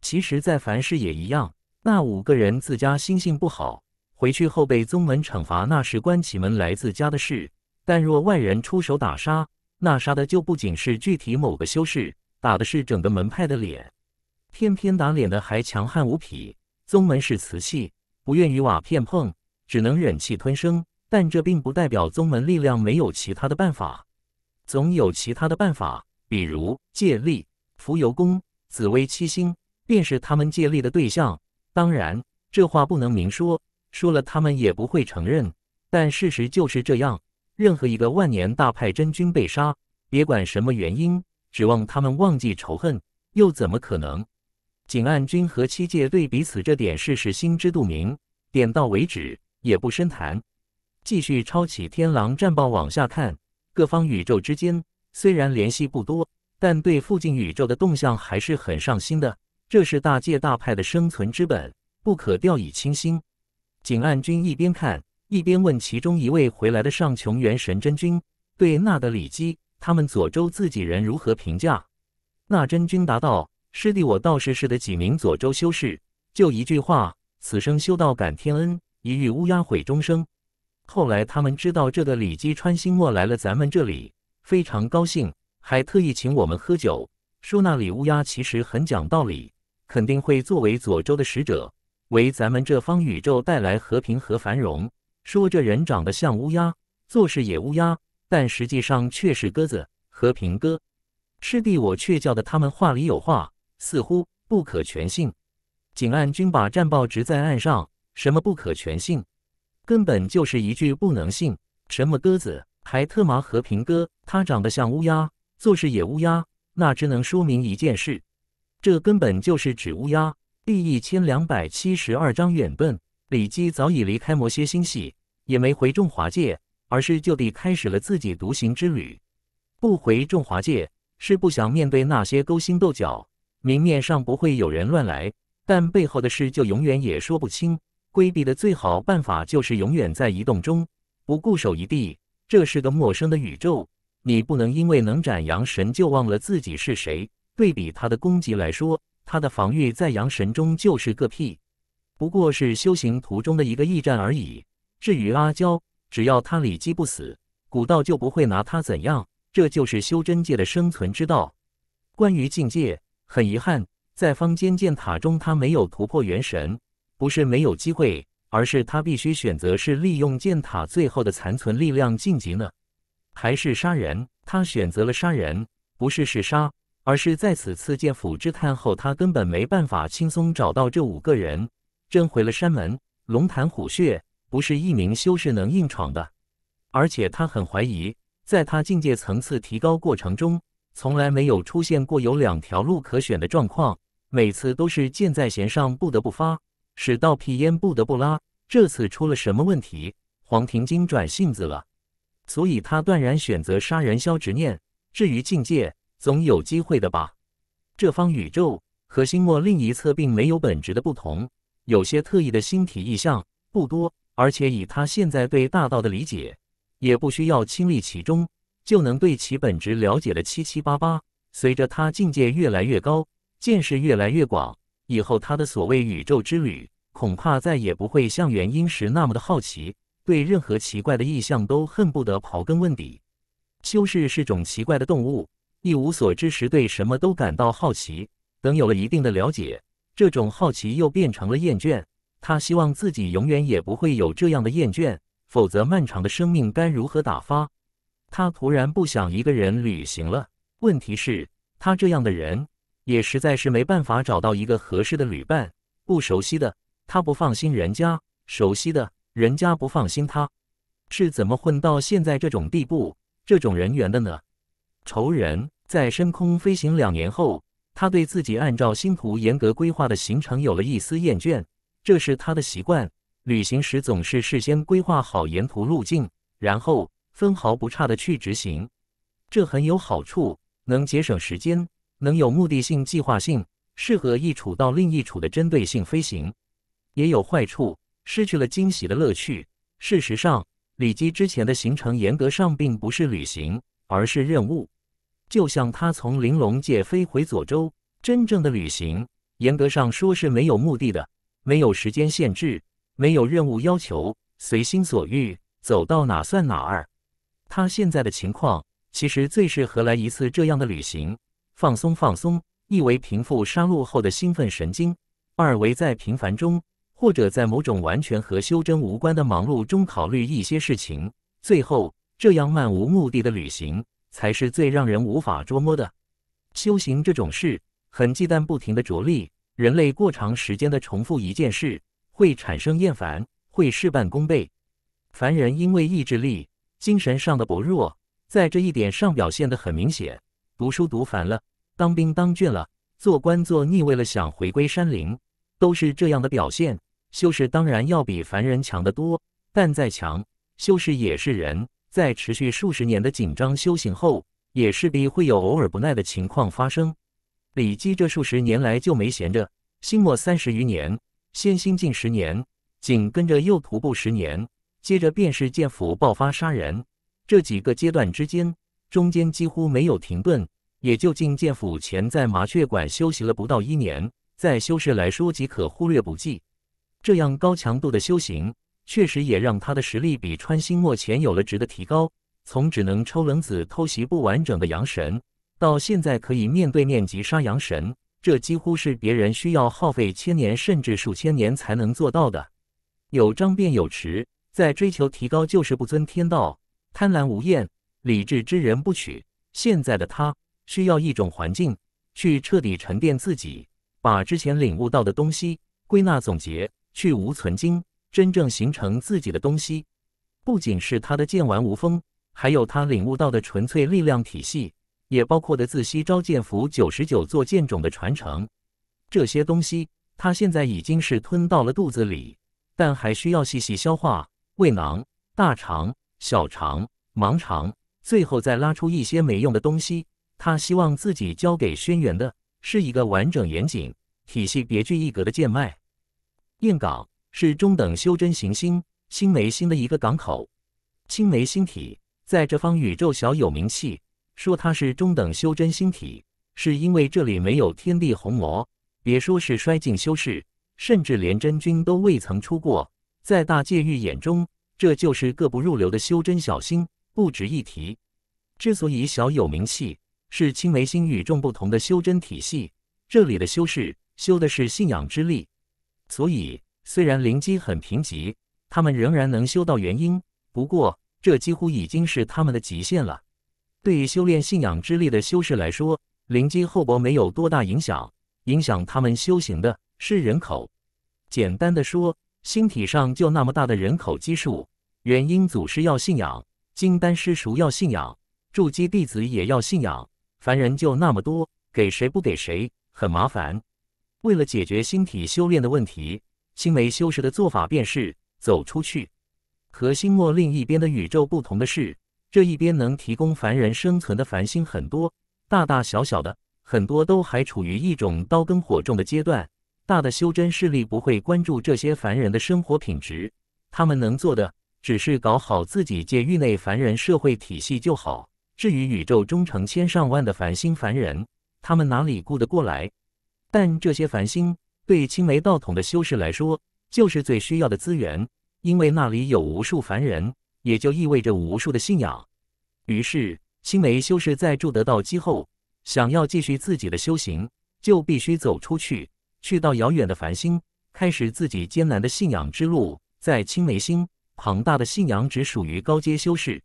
其实，在凡事也一样。那五个人自家心性不好，回去后被宗门惩罚，那是关起门来自家的事。但若外人出手打杀，那杀的就不仅是具体某个修士，打的是整个门派的脸。偏偏打脸的还强悍无匹，宗门是瓷器，不愿与瓦片碰，只能忍气吞声。但这并不代表宗门力量没有其他的办法，总有其他的办法，比如借力、蜉蝣功、紫薇七星，便是他们借力的对象。当然，这话不能明说，说了他们也不会承认。但事实就是这样。任何一个万年大派真君被杀，别管什么原因，指望他们忘记仇恨，又怎么可能？景岸君和七界对彼此这点事是心知肚明，点到为止，也不深谈。继续抄起天狼战报往下看，各方宇宙之间虽然联系不多，但对附近宇宙的动向还是很上心的。这是大界大派的生存之本，不可掉以轻心。景岸君一边看。一边问其中一位回来的上穷元神真君：“对那的里基他们左州自己人如何评价？”那真君答道：“师弟，我道士是的几名左州修士，就一句话：‘此生修道感天恩，一遇乌鸦毁终生。’后来他们知道这个里基穿心墨来了咱们这里，非常高兴，还特意请我们喝酒，说那里乌鸦其实很讲道理，肯定会作为左州的使者，为咱们这方宇宙带来和平和繁荣。”说这人长得像乌鸦，做事也乌鸦，但实际上却是鸽子和平鸽。师弟，我却叫得他们话里有话，似乎不可全信。警岸君把战报直在岸上，什么不可全信？根本就是一句不能信。什么鸽子，还特麻和平鸽？他长得像乌鸦，做事也乌鸦，那只能说明一件事：这根本就是纸乌鸦。第一千两百七十二章远奔。李姬早已离开魔蝎星系，也没回中华界，而是就地开始了自己独行之旅。不回中华界，是不想面对那些勾心斗角。明面上不会有人乱来，但背后的事就永远也说不清。规避的最好办法就是永远在移动中，不固守一地。这是个陌生的宇宙，你不能因为能斩阳神就忘了自己是谁。对比他的攻击来说，他的防御在阳神中就是个屁。不过是修行途中的一个驿站而已。至于阿娇，只要他里脊不死，古道就不会拿他怎样。这就是修真界的生存之道。关于境界，很遗憾，在方间剑塔中，他没有突破元神。不是没有机会，而是他必须选择是利用剑塔最后的残存力量晋级呢，还是杀人？他选择了杀人，不是嗜杀，而是在此次剑府之探后，他根本没办法轻松找到这五个人。真回了山门，龙潭虎穴不是一名修士能硬闯的。而且他很怀疑，在他境界层次提高过程中，从来没有出现过有两条路可选的状况，每次都是箭在弦上不得不发，使到屁焉不得不拉。这次出了什么问题？黄庭经转性子了，所以他断然选择杀人消执念。至于境界，总有机会的吧？这方宇宙和星末另一侧并没有本质的不同。有些特异的星体意象不多，而且以他现在对大道的理解，也不需要亲历其中，就能对其本质了解的七七八八。随着他境界越来越高，见识越来越广，以后他的所谓宇宙之旅，恐怕再也不会像元婴时那么的好奇，对任何奇怪的意象都恨不得刨根问底。修士是种奇怪的动物，一无所知时对什么都感到好奇，等有了一定的了解。这种好奇又变成了厌倦，他希望自己永远也不会有这样的厌倦，否则漫长的生命该如何打发？他突然不想一个人旅行了。问题是，他这样的人也实在是没办法找到一个合适的旅伴。不熟悉的他不放心人家，熟悉的，人家不放心他。是怎么混到现在这种地步，这种人缘的呢？仇人在深空飞行两年后。他对自己按照星图严格规划的行程有了一丝厌倦。这是他的习惯：旅行时总是事先规划好沿途路径，然后分毫不差地去执行。这很有好处，能节省时间，能有目的性、计划性，适合一处到另一处的针对性飞行。也有坏处，失去了惊喜的乐趣。事实上，里基之前的行程严格上并不是旅行，而是任务。就像他从玲珑界飞回左州，真正的旅行严格上说是没有目的的，没有时间限制，没有任务要求，随心所欲，走到哪算哪。儿。他现在的情况其实最适合来一次这样的旅行，放松放松，一为平复杀戮后的兴奋神经，二为在平凡中或者在某种完全和修真无关的忙碌中考虑一些事情。最后，这样漫无目的的旅行。才是最让人无法捉摸的。修行这种事很忌惮不停的着力，人类过长时间的重复一件事会产生厌烦，会事半功倍。凡人因为意志力、精神上的薄弱，在这一点上表现的很明显。读书读烦了，当兵当倦了，做官做腻味了，想回归山林，都是这样的表现。修士当然要比凡人强得多，但再强，修士也是人。在持续数十年的紧张修行后，也势必会有偶尔不耐的情况发生。李基这数十年来就没闲着，新末三十余年，先心近十年，紧跟着又徒步十年，接着便是剑府爆发杀人。这几个阶段之间，中间几乎没有停顿，也就进剑府前在麻雀馆休息了不到一年，在修士来说即可忽略不计。这样高强度的修行。确实也让他的实力比穿心墨前有了值得提高，从只能抽冷子偷袭不完整的阳神，到现在可以面对面击杀阳神，这几乎是别人需要耗费千年甚至数千年才能做到的。有张便有池，在追求提高就是不尊天道，贪婪无厌，理智之人不取。现在的他需要一种环境，去彻底沉淀自己，把之前领悟到的东西归纳总结，去芜存精。真正形成自己的东西，不仅是他的剑丸无锋，还有他领悟到的纯粹力量体系，也包括的自西招剑符九十九座剑种的传承。这些东西，他现在已经是吞到了肚子里，但还需要细细消化，胃囊、大肠、小肠、盲肠，最后再拉出一些没用的东西。他希望自己交给轩辕的，是一个完整严谨、体系别具一格的剑脉。硬岗。是中等修真行星青梅星的一个港口，青梅星体在这方宇宙小有名气。说它是中等修真星体，是因为这里没有天地鸿魔，别说是衰尽修士，甚至连真君都未曾出过。在大界域眼中，这就是个不入流的修真小星，不值一提。之所以小有名气，是青梅星与众不同的修真体系。这里的修士修的是信仰之力，所以。虽然灵机很贫瘠，他们仍然能修到元婴，不过这几乎已经是他们的极限了。对于修炼信仰之力的修士来说，灵机厚薄没有多大影响，影响他们修行的是人口。简单的说，星体上就那么大的人口基数，元婴祖师要信仰，金丹师叔要信仰，筑基弟子也要信仰，凡人就那么多，给谁不给谁，很麻烦。为了解决星体修炼的问题。星梅修士的做法便是走出去。和星末另一边的宇宙不同的是，这一边能提供凡人生存的繁星很多，大大小小的，很多都还处于一种刀耕火种的阶段。大的修真势力不会关注这些凡人的生活品质，他们能做的只是搞好自己界域内凡人社会体系就好。至于宇宙中成千上万的繁星凡人，他们哪里顾得过来？但这些繁星。对青梅道统的修士来说，就是最需要的资源，因为那里有无数凡人，也就意味着无数的信仰。于是，青梅修士在筑得道基后，想要继续自己的修行，就必须走出去，去到遥远的繁星，开始自己艰难的信仰之路。在青梅星，庞大的信仰只属于高阶修士。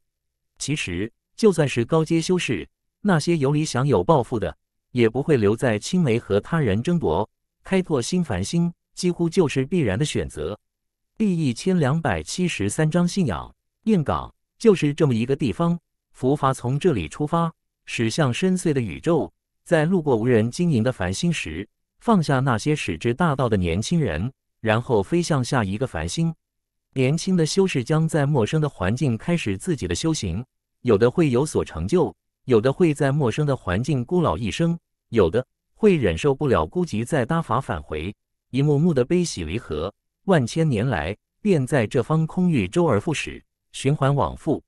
其实，就算是高阶修士，那些有理想、有抱负的，也不会留在青梅和他人争夺。开拓新繁星几乎就是必然的选择。第一千两百七十三章信仰。燕港就是这么一个地方，佛法从这里出发，驶向深邃的宇宙。在路过无人经营的繁星时，放下那些矢志大道的年轻人，然后飞向下一个繁星。年轻的修士将在陌生的环境开始自己的修行，有的会有所成就，有的会在陌生的环境孤老一生，有的。会忍受不了孤寂，再搭法返回，一幕幕的悲喜离合，万千年来便在这方空域周而复始，循环往复。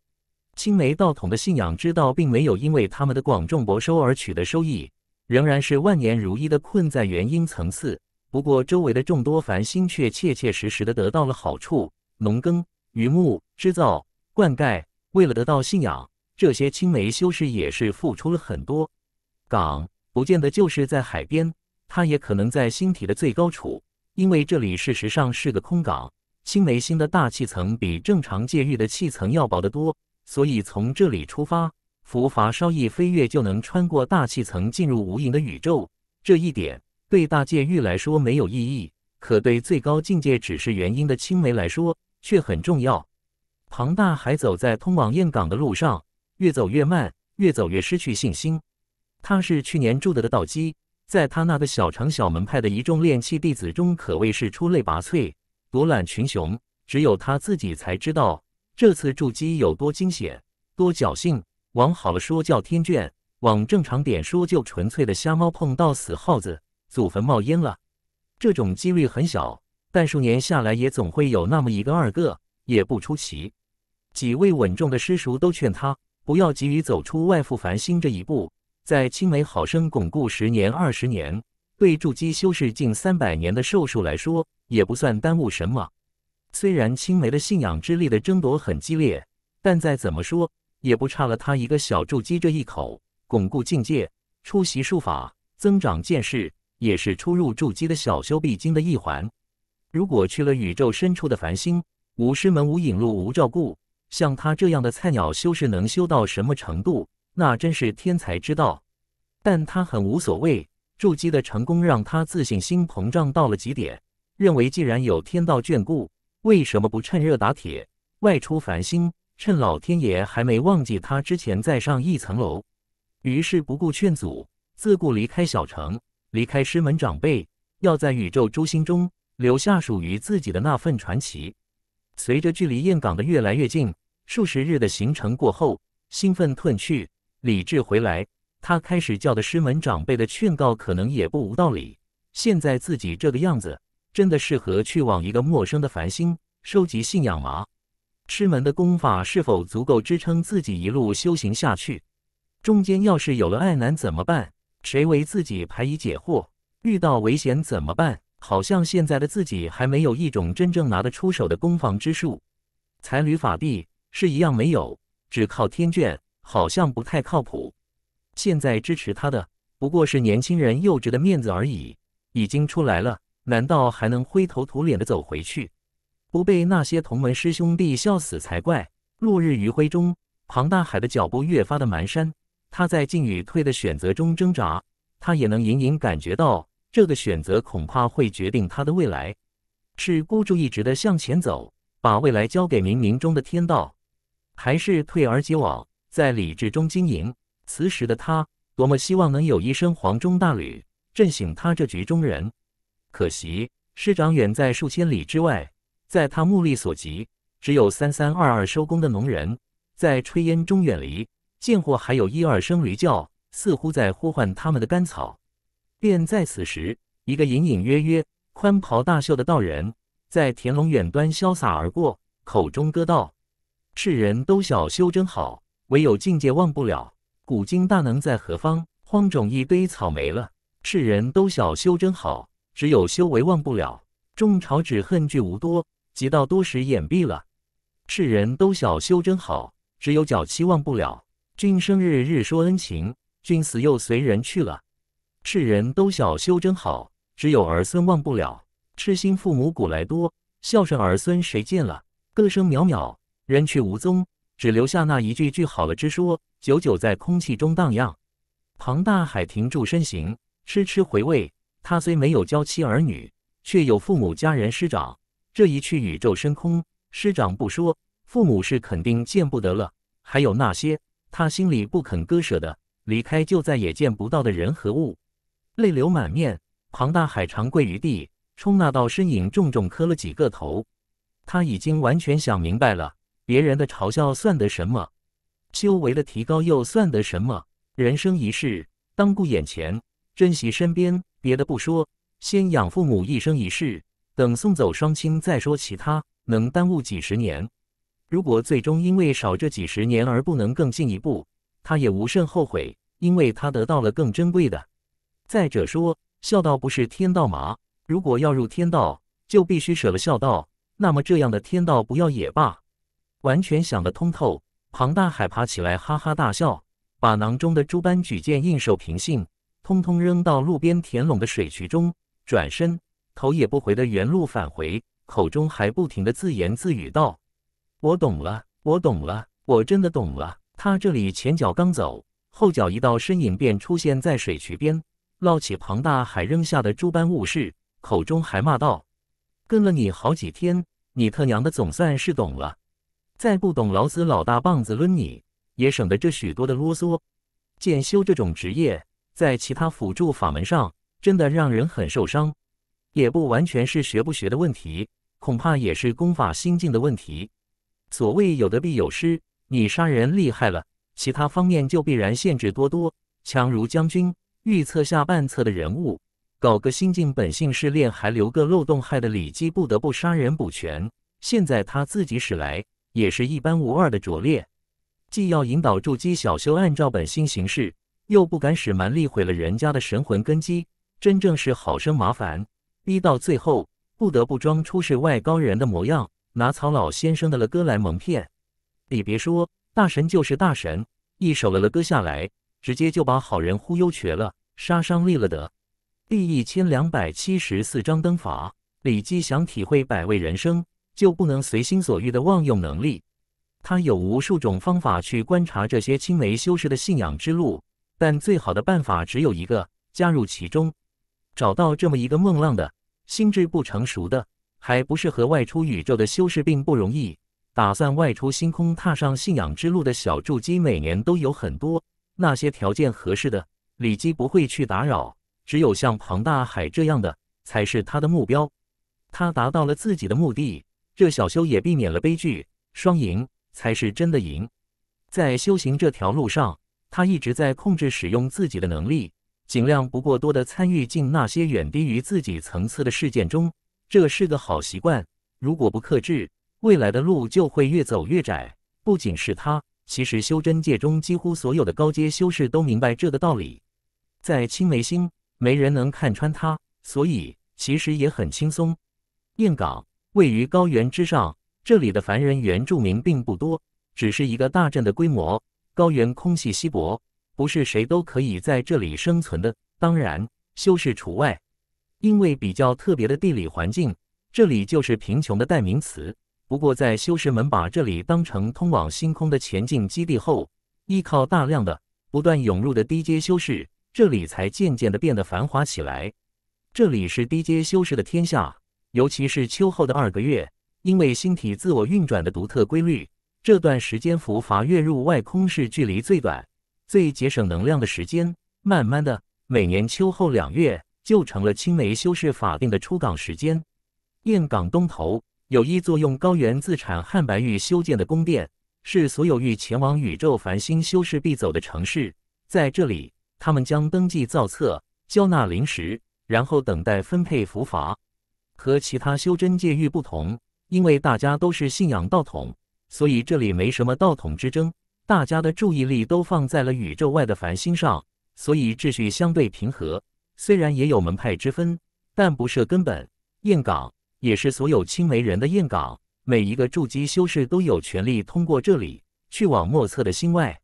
青梅道统的信仰之道，并没有因为他们的广众博收而取得收益，仍然是万年如一的困在原因层次。不过周围的众多繁星却切切实实的得到了好处：农耕、渔牧、织造、灌溉。为了得到信仰，这些青梅修士也是付出了很多。港。不见得就是在海边，它也可能在星体的最高处，因为这里事实上是个空港。青梅星的大气层比正常界域的气层要薄得多，所以从这里出发，浮筏稍一飞跃就能穿过大气层进入无垠的宇宙。这一点对大界域来说没有意义，可对最高境界只是元因的青梅来说却很重要。庞大还走在通往燕港的路上，越走越慢，越走越失去信心。他是去年筑的的道基，在他那个小城小门派的一众炼气弟子中，可谓是出类拔萃，独揽群雄。只有他自己才知道，这次筑基有多惊险，多侥幸。往好了说叫天眷，往正常点说就纯粹的瞎猫碰到死耗子，祖坟冒烟了。这种几率很小，但数年下来也总会有那么一个二个，也不出奇。几位稳重的师叔都劝他不要急于走出外赴繁星这一步。在青梅好生巩固十年二十年，对筑基修士近三百年的寿数来说，也不算耽误什么。虽然青梅的信仰之力的争夺很激烈，但再怎么说，也不差了他一个小筑基这一口巩固境界、出席术法、增长见识，也是出入筑基的小修必经的一环。如果去了宇宙深处的繁星，无师门、无引路、无照顾，像他这样的菜鸟修士，能修到什么程度？那真是天才之道，但他很无所谓。筑基的成功让他自信心膨胀到了极点，认为既然有天道眷顾，为什么不趁热打铁，外出繁星，趁老天爷还没忘记他之前再上一层楼？于是不顾劝阻，自顾离开小城，离开师门长辈，要在宇宙诸星中留下属于自己的那份传奇。随着距离燕港的越来越近，数十日的行程过后，兴奋褪去。理智回来，他开始叫的师门长辈的劝告可能也不无道理。现在自己这个样子，真的适合去往一个陌生的繁星收集信仰吗？师门的功法是否足够支撑自己一路修行下去？中间要是有了爱难怎么办？谁为自己排疑解惑？遇到危险怎么办？好像现在的自己还没有一种真正拿得出手的攻防之术，才女法币是一样没有，只靠天眷。好像不太靠谱。现在支持他的不过是年轻人幼稚的面子而已。已经出来了，难道还能灰头土脸的走回去？不被那些同门师兄弟笑死才怪。落日余晖中，庞大海的脚步越发的蹒跚。他在进与退的选择中挣扎。他也能隐隐感觉到，这个选择恐怕会决定他的未来：是孤注一掷的向前走，把未来交给冥冥中的天道，还是退而结网？在理智中经营，此时的他多么希望能有一声黄钟大吕，震醒他这局中人。可惜师长远在数千里之外，在他目力所及，只有三三二二收工的农人，在炊烟中远离。见或还有一二声驴叫，似乎在呼唤他们的甘草。便在此时，一个隐隐约约、宽袍大袖的道人，在田垄远端潇洒而过，口中歌道：“世人都晓修真好。”唯有境界忘不了，古今大能在何方？荒冢一堆草没了，世人都晓修真好，只有修为忘不了。众朝只恨聚无多，及到多时眼闭了。世人都晓修真好，只有脚气忘不了。君生日日说恩情，君死又随人去了。世人都晓修真好，只有儿孙忘不了。痴心父母古来多，孝顺儿孙谁见了？歌声渺渺，人去无踪。只留下那一句句“好了”之说，久久在空气中荡漾。庞大海停住身形，痴痴回味。他虽没有娇妻儿女，却有父母、家人、师长。这一去宇宙深空，师长不说，父母是肯定见不得了。还有那些他心里不肯割舍的、离开就再也见不到的人和物，泪流满面。庞大海长跪于地，冲那道身影重重磕了几个头。他已经完全想明白了。别人的嘲笑算得什么？修为的提高又算得什么？人生一世，当顾眼前，珍惜身边。别的不说，先养父母一生一世。等送走双亲再说其他，能耽误几十年？如果最终因为少这几十年而不能更进一步，他也无甚后悔，因为他得到了更珍贵的。再者说，孝道不是天道吗？如果要入天道，就必须舍了孝道，那么这样的天道不要也罢。完全想得通透，庞大海爬起来，哈哈大笑，把囊中的诸般举荐印受凭信，通通扔到路边田垄的水渠中，转身头也不回的原路返回，口中还不停的自言自语道：“我懂了，我懂了，我真的懂了。”他这里前脚刚走，后脚一道身影便出现在水渠边，捞起庞大海扔下的诸般物事，口中还骂道：“跟了你好几天，你他娘的总算是懂了。”再不懂劳资老大棒子抡你，也省得这许多的啰嗦。剑修这种职业，在其他辅助法门上真的让人很受伤，也不完全是学不学的问题，恐怕也是功法心境的问题。所谓有得必有失，你杀人厉害了，其他方面就必然限制多多。强如将军，预测下半册的人物，搞个心境本性试炼，还留个漏洞，害的李记不得不杀人补全。现在他自己使来。也是一般无二的拙劣，既要引导筑基小修按照本心行事，又不敢使蛮力毁了人家的神魂根基，真正是好生麻烦。逼到最后，不得不装出世外高人的模样，拿曹老先生的了歌来蒙骗。你别说，大神就是大神，一首了了歌下来，直接就把好人忽悠瘸了，杀伤力了得。第一千两百七十四章灯法，李姬想体会百味人生。就不能随心所欲的妄用能力。他有无数种方法去观察这些青梅修士的信仰之路，但最好的办法只有一个：加入其中。找到这么一个梦浪的、心智不成熟的、还不适合外出宇宙的修士，并不容易。打算外出星空、踏上信仰之路的小筑基，每年都有很多。那些条件合适的，李基不会去打扰。只有像庞大海这样的，才是他的目标。他达到了自己的目的。这小修也避免了悲剧，双赢才是真的赢。在修行这条路上，他一直在控制使用自己的能力，尽量不过多的参与进那些远低于自己层次的事件中，这是个好习惯。如果不克制，未来的路就会越走越窄。不仅是他，其实修真界中几乎所有的高阶修士都明白这个道理。在青梅星，没人能看穿他，所以其实也很轻松。硬搞。位于高原之上，这里的凡人原住民并不多，只是一个大镇的规模。高原空气稀薄，不是谁都可以在这里生存的，当然修士除外。因为比较特别的地理环境，这里就是贫穷的代名词。不过，在修士们把这里当成通往星空的前进基地后，依靠大量的不断涌入的低阶修士，这里才渐渐的变得繁华起来。这里是低阶修士的天下。尤其是秋后的二个月，因为星体自我运转的独特规律，这段时间浮筏跃入外空是距离最短、最节省能量的时间。慢慢的，每年秋后两月就成了青梅修士法定的出港时间。雁港东头有一座用高原自产汉白玉修建的宫殿，是所有欲前往宇宙繁星修士必走的城市。在这里，他们将登记造册、交纳灵石，然后等待分配浮筏。和其他修真界域不同，因为大家都是信仰道统，所以这里没什么道统之争。大家的注意力都放在了宇宙外的繁星上，所以秩序相对平和。虽然也有门派之分，但不是根本。雁港也是所有青梅人的雁港，每一个筑基修士都有权利通过这里去往莫测的星外。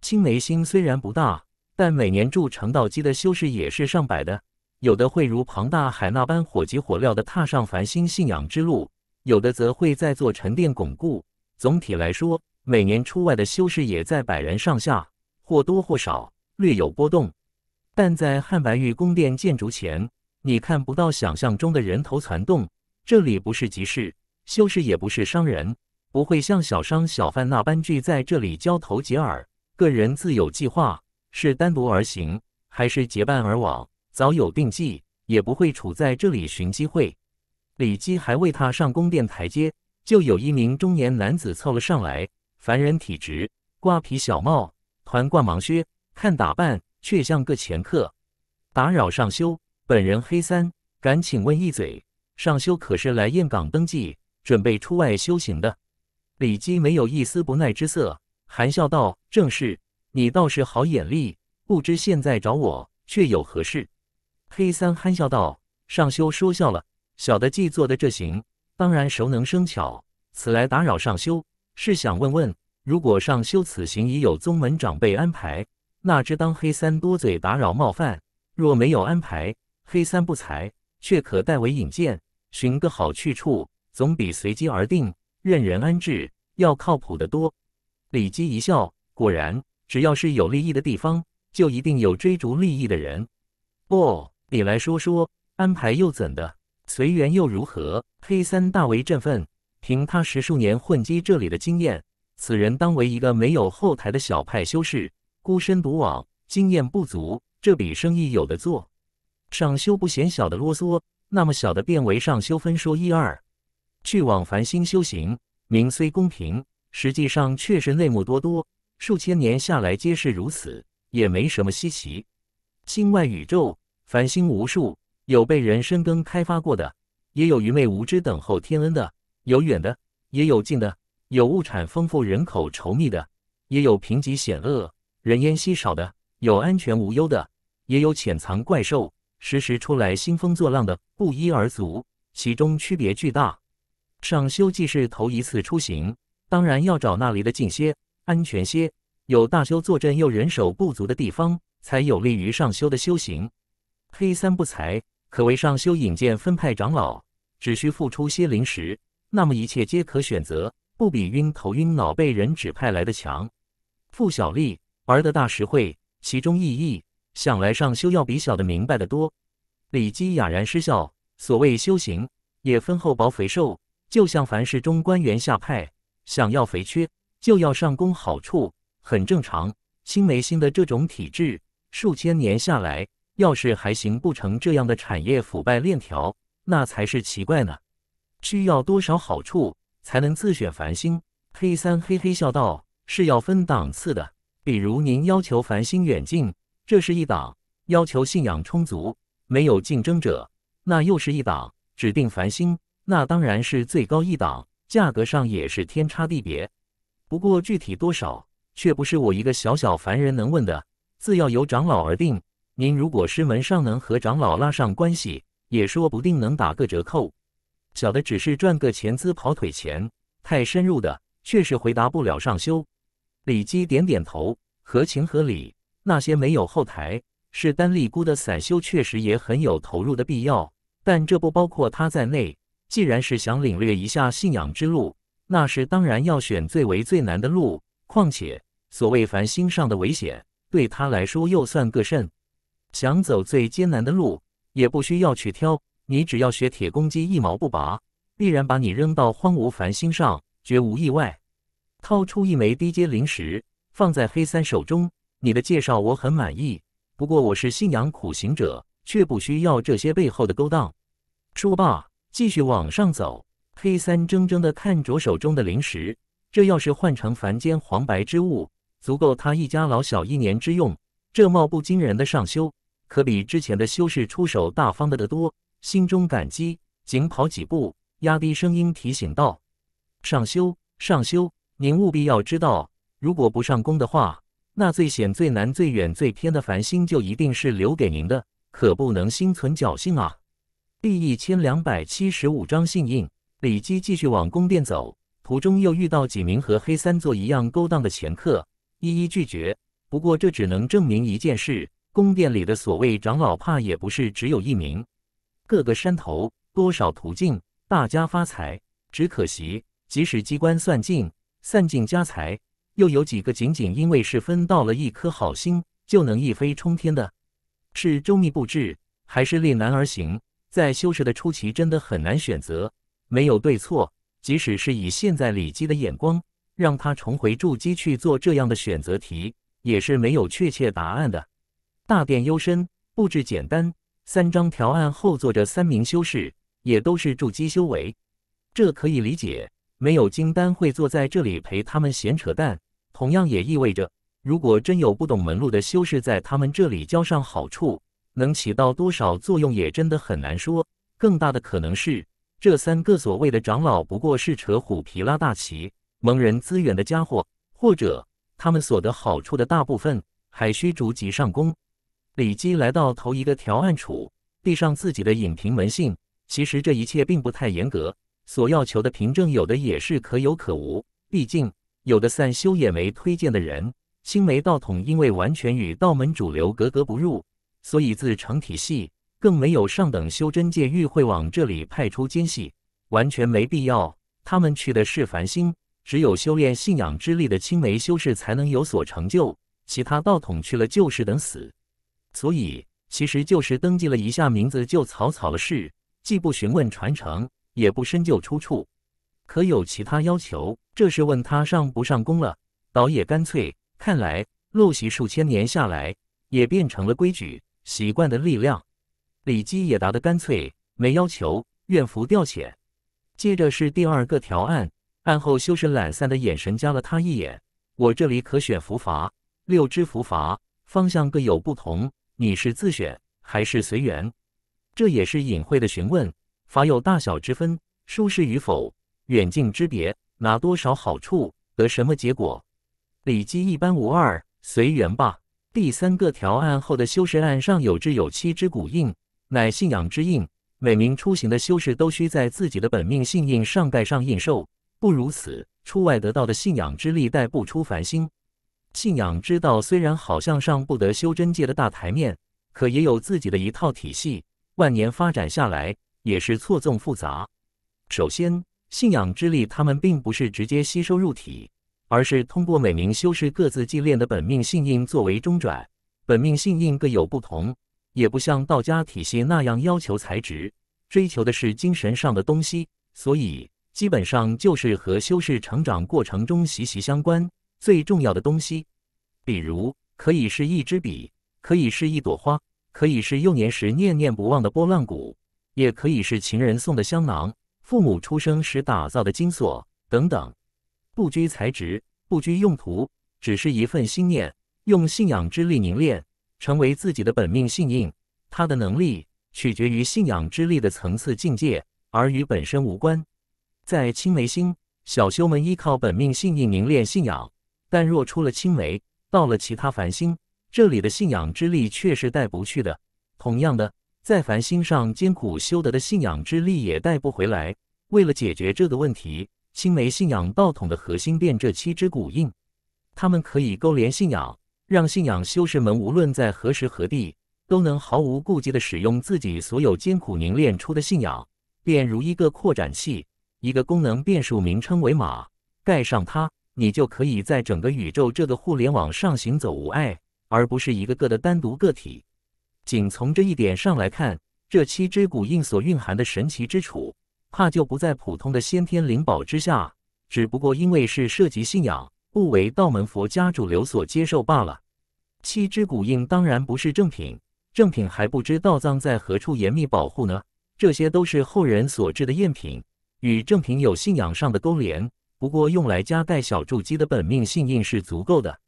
青梅星虽然不大，但每年筑成道基的修士也是上百的。有的会如庞大海那般火急火燎地踏上繁星信仰之路，有的则会在做沉淀巩固。总体来说，每年出外的修士也在百人上下，或多或少略有波动。但在汉白玉宫殿建筑前，你看不到想象中的人头攒动。这里不是集市，修士也不是商人，不会像小商小贩那般聚在这里交头接耳。个人自有计划，是单独而行，还是结伴而往？早有定计，也不会处在这里寻机会。李姬还未踏上宫殿台阶，就有一名中年男子凑了上来。凡人体质，瓜皮小帽，团冠芒靴，看打扮却像个前客。打扰上修，本人黑三，敢请问一嘴，上修可是来燕港登记，准备出外修行的？李姬没有一丝不耐之色，含笑道：“正是。你倒是好眼力，不知现在找我却有何事？”黑三憨笑道：“上修说笑了，小的既做的这行，当然熟能生巧。此来打扰上修，是想问问，如果上修此行已有宗门长辈安排，那只当黑三多嘴打扰冒犯；若没有安排，黑三不才，却可代为引荐，寻个好去处，总比随机而定、任人安置要靠谱得多。”李基一笑，果然，只要是有利益的地方，就一定有追逐利益的人。不。你来说说，安排又怎的？随缘又如何？黑三大为振奋，凭他十数年混迹这里的经验，此人当为一个没有后台的小派修士，孤身独往，经验不足，这笔生意有的做。上修不嫌小的啰嗦，那么小的便为上修分说一二。去往繁星修行，名虽公平，实际上却是内幕多多，数千年下来皆是如此，也没什么稀奇。经外宇宙。繁星无数，有被人深耕开发过的，也有愚昧无知等候天恩的；有远的，也有近的；有物产丰富、人口稠密的，也有贫瘠险恶、人烟稀少的；有安全无忧的，也有潜藏怪兽、时时出来兴风作浪的，不一而足。其中区别巨大。上修既是头一次出行，当然要找那离得近些、安全些、有大修坐镇又人手不足的地方，才有利于上修的修行。黑三不才，可为上修引荐分派长老，只需付出些灵石，那么一切皆可选择，不比晕头晕脑被人指派来的强。付小丽儿的大实惠，其中意义，想来上修要比小的明白的多。李基哑然失笑，所谓修行也分厚薄肥瘦，就像凡是中官员下派，想要肥缺，就要上供好处，很正常。青梅星的这种体质，数千年下来。要是还形不成这样的产业腐败链条，那才是奇怪呢。需要多少好处才能自选繁星？黑三嘿嘿笑道：“是要分档次的。比如您要求繁星远近，这是一档；要求信仰充足，没有竞争者，那又是一档；指定繁星，那当然是最高一档，价格上也是天差地别。不过具体多少，却不是我一个小小凡人能问的，自要由长老而定。”您如果师门上能和长老拉上关系，也说不定能打个折扣。小的只是赚个钱资跑腿钱，太深入的确实回答不了上修。李基点点头，合情合理。那些没有后台、是单立孤的散修确实也很有投入的必要，但这不包括他在内。既然是想领略一下信仰之路，那是当然要选最为最难的路。况且，所谓繁星上的危险，对他来说又算个甚？想走最艰难的路，也不需要去挑，你只要学铁公鸡一毛不拔，必然把你扔到荒芜繁星上，绝无意外。掏出一枚低阶灵石，放在黑三手中。你的介绍我很满意，不过我是信仰苦行者，却不需要这些背后的勾当。说罢，继续往上走。黑三怔怔地看着手中的灵石，这要是换成凡间黄白之物，足够他一家老小一年之用。这貌不惊人的上修。可比之前的修士出手大方的的多，心中感激，紧跑几步，压低声音提醒道：“上修，上修，您务必要知道，如果不上工的话，那最险、最难、最远、最偏的繁星就一定是留给您的，可不能心存侥幸啊！”第一千两百七十五章信印。李姬继续往宫殿走，途中又遇到几名和黑三座一样勾当的前客，一一拒绝。不过这只能证明一件事。宫殿里的所谓长老怕也不是只有一名，各个山头多少途径，大家发财。只可惜，即使机关算尽，散尽家财，又有几个仅仅因为是分到了一颗好心就能一飞冲天的？是周密布置，还是力难而行？在修持的初期，真的很难选择，没有对错。即使是以现在李基的眼光，让他重回筑基去做这样的选择题，也是没有确切答案的。大殿幽深，布置简单。三张条案后坐着三名修士，也都是筑基修为。这可以理解，没有金丹会坐在这里陪他们闲扯淡。同样也意味着，如果真有不懂门路的修士在他们这里交上好处，能起到多少作用也真的很难说。更大的可能是，这三个所谓的长老不过是扯虎皮拉大旗、蒙人资源的家伙，或者他们所得好处的大部分还需逐级上攻。李姬来到头一个条案处，递上自己的影评文信。其实这一切并不太严格，所要求的凭证有的也是可有可无。毕竟有的散修也没推荐的人，青梅道统因为完全与道门主流格格不入，所以自成体系，更没有上等修真界玉会往这里派出奸细，完全没必要。他们去的是繁星，只有修炼信仰之力的青梅修士才能有所成就，其他道统去了就是等死。所以，其实就是登记了一下名字就草草了事，既不询问传承，也不深究出处，可有其他要求？这是问他上不上宫了。倒也干脆，看来陋习数千年下来也变成了规矩、习惯的力量。李姬也答得干脆，没要求，愿服调遣。接着是第二个条案，案后修身懒散的眼神加了他一眼。我这里可选伏法，六支伏法方向各有不同。你是自选还是随缘？这也是隐晦的询问。法有大小之分，舒适与否，远近之别，拿多少好处，得什么结果？礼记》一般无二，随缘吧。第三个条案后的修士案上有只，有七只古印，乃信仰之印。每名出行的修士都需在自己的本命信印上带上印兽，不如此，出外得到的信仰之力带不出凡心。信仰之道虽然好像上不得修真界的大台面，可也有自己的一套体系。万年发展下来，也是错综复杂。首先，信仰之力，他们并不是直接吸收入体，而是通过每名修士各自祭炼的本命性印作为中转。本命性印各有不同，也不像道家体系那样要求材质，追求的是精神上的东西，所以基本上就是和修士成长过程中息息相关。最重要的东西，比如可以是一支笔，可以是一朵花，可以是幼年时念念不忘的拨浪鼓，也可以是情人送的香囊、父母出生时打造的金锁等等，不拘材质，不拘用途，只是一份心念，用信仰之力凝练，成为自己的本命信印。它的能力取决于信仰之力的层次境界，而与本身无关。在青梅星，小修们依靠本命信印凝练信仰。但若出了青梅，到了其他繁星，这里的信仰之力却是带不去的。同样的，在凡星上艰苦修得的信仰之力也带不回来。为了解决这个问题，青梅信仰道统的核心变这七只古印，它们可以勾连信仰，让信仰修士们无论在何时何地，都能毫无顾忌的使用自己所有艰苦凝练出的信仰，便如一个扩展器，一个功能变数，名称为马，盖上它。你就可以在整个宇宙这个互联网上行走无碍，而不是一个个的单独个体。仅从这一点上来看，这七只古印所蕴含的神奇之处，怕就不在普通的先天灵宝之下。只不过因为是涉及信仰，不为道门佛家主流所接受罢了。七只古印当然不是正品，正品还不知道藏在何处严密保护呢。这些都是后人所制的赝品，与正品有信仰上的勾连。不过用来加盖小筑基的本命信印是足够的。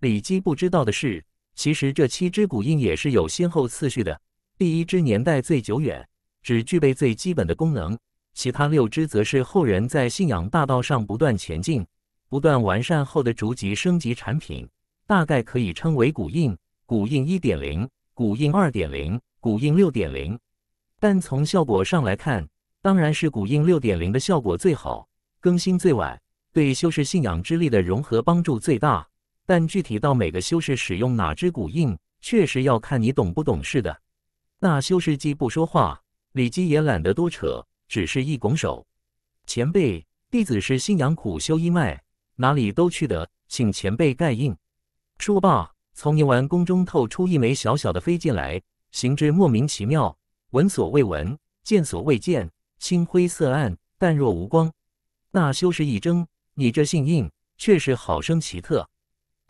李基不知道的是，其实这七只古印也是有先后次序的。第一只年代最久远，只具备最基本的功能；其他六只则是后人在信仰大道上不断前进、不断完善后的逐级升级产品，大概可以称为古印、古印1.0、古印2.0、古印6.0。但从效果上来看，当然是古印6.0的效果最好。更新最晚，对修士信仰之力的融合帮助最大。但具体到每个修士使用哪支古印，确实要看你懂不懂事的。那修士既不说话，李基也懒得多扯，只是一拱手：“前辈，弟子是信仰苦修一脉，哪里都去得，请前辈盖印。”说罢，从银丸宫中透出一枚小小的飞进来，形之莫名其妙，闻所未闻，见所未见，青灰色暗，淡若无光。那修士一怔：“你这姓印，确实好生奇特。”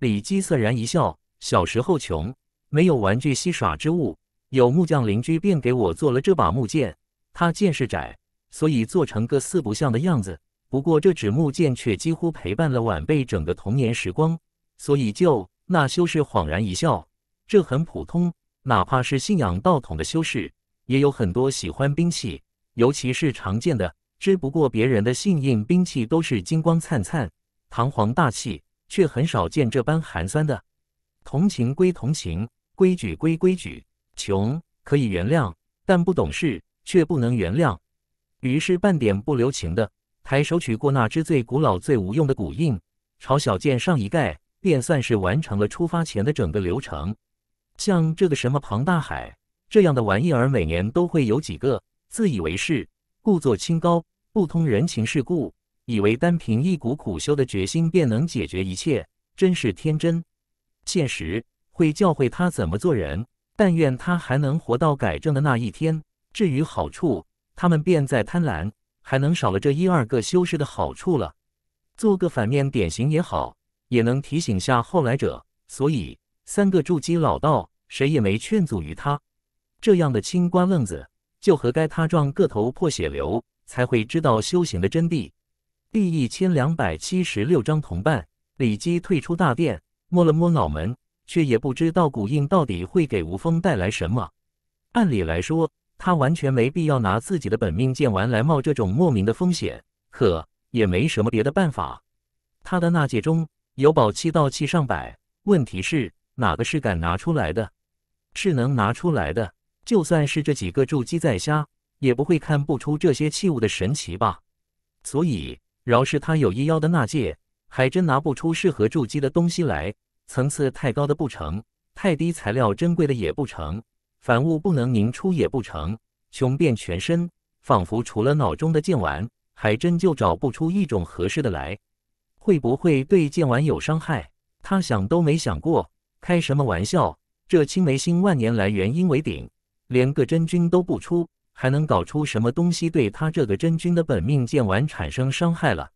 李姬粲然一笑：“小时候穷，没有玩具戏耍之物，有木匠邻居便给我做了这把木剑。它剑是窄，所以做成个四不像的样子。不过这纸木剑却几乎陪伴了晚辈整个童年时光，所以就……”那修士恍然一笑：“这很普通，哪怕是信仰道统的修士，也有很多喜欢兵器，尤其是常见的。”只不过别人的信印兵器都是金光灿灿、堂皇大气，却很少见这般寒酸的。同情归同情，规矩归规矩，穷可以原谅，但不懂事却不能原谅。于是半点不留情的，抬手取过那只最古老、最无用的古印，朝小剑上一盖，便算是完成了出发前的整个流程。像这个什么庞大海这样的玩意儿，每年都会有几个自以为是、故作清高。不通人情世故，以为单凭一股苦修的决心便能解决一切，真是天真。现实会教会他怎么做人。但愿他还能活到改正的那一天。至于好处，他们便在贪婪，还能少了这一二个修士的好处了。做个反面典型也好，也能提醒下后来者。所以三个筑基老道谁也没劝阻于他，这样的清官愣子就合该他撞个头破血流。才会知道修行的真谛。第一千两百七十六章，同伴李基退出大殿，摸了摸脑门，却也不知道古印到底会给吴峰带来什么。按理来说，他完全没必要拿自己的本命剑丸来冒这种莫名的风险，可也没什么别的办法。他的纳戒中有宝器、道器上百，问题是哪个是敢拿出来的？是能拿出来的？就算是这几个筑基在瞎。也不会看不出这些器物的神奇吧？所以饶是他有医妖的纳戒，还真拿不出适合筑基的东西来。层次太高的不成，太低材料珍贵的也不成，凡物不能凝出也不成。穷遍全身，仿佛除了脑中的剑丸，还真就找不出一种合适的来。会不会对剑丸有伤害？他想都没想过。开什么玩笑？这青梅星万年来元婴为顶，连个真菌都不出。还能搞出什么东西对他这个真君的本命剑丸产生伤害了？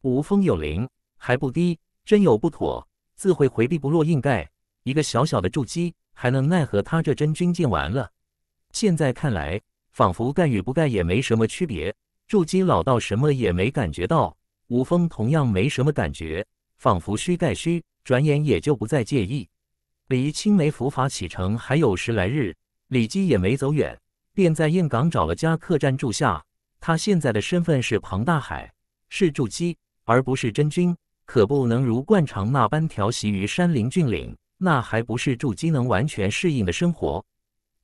无风有灵还不低，真有不妥，自会回避不落硬盖。一个小小的筑基，还能奈何他这真君剑丸了？现在看来，仿佛盖与不盖也没什么区别。筑基老道什么也没感觉到，无风同样没什么感觉，仿佛虚盖虚，转眼也就不再介意。离青梅伏法启程还有十来日，李基也没走远。便在燕港找了家客栈住下。他现在的身份是庞大海，是筑基，而不是真君，可不能如惯常那般调息于山林峻岭，那还不是筑基能完全适应的生活。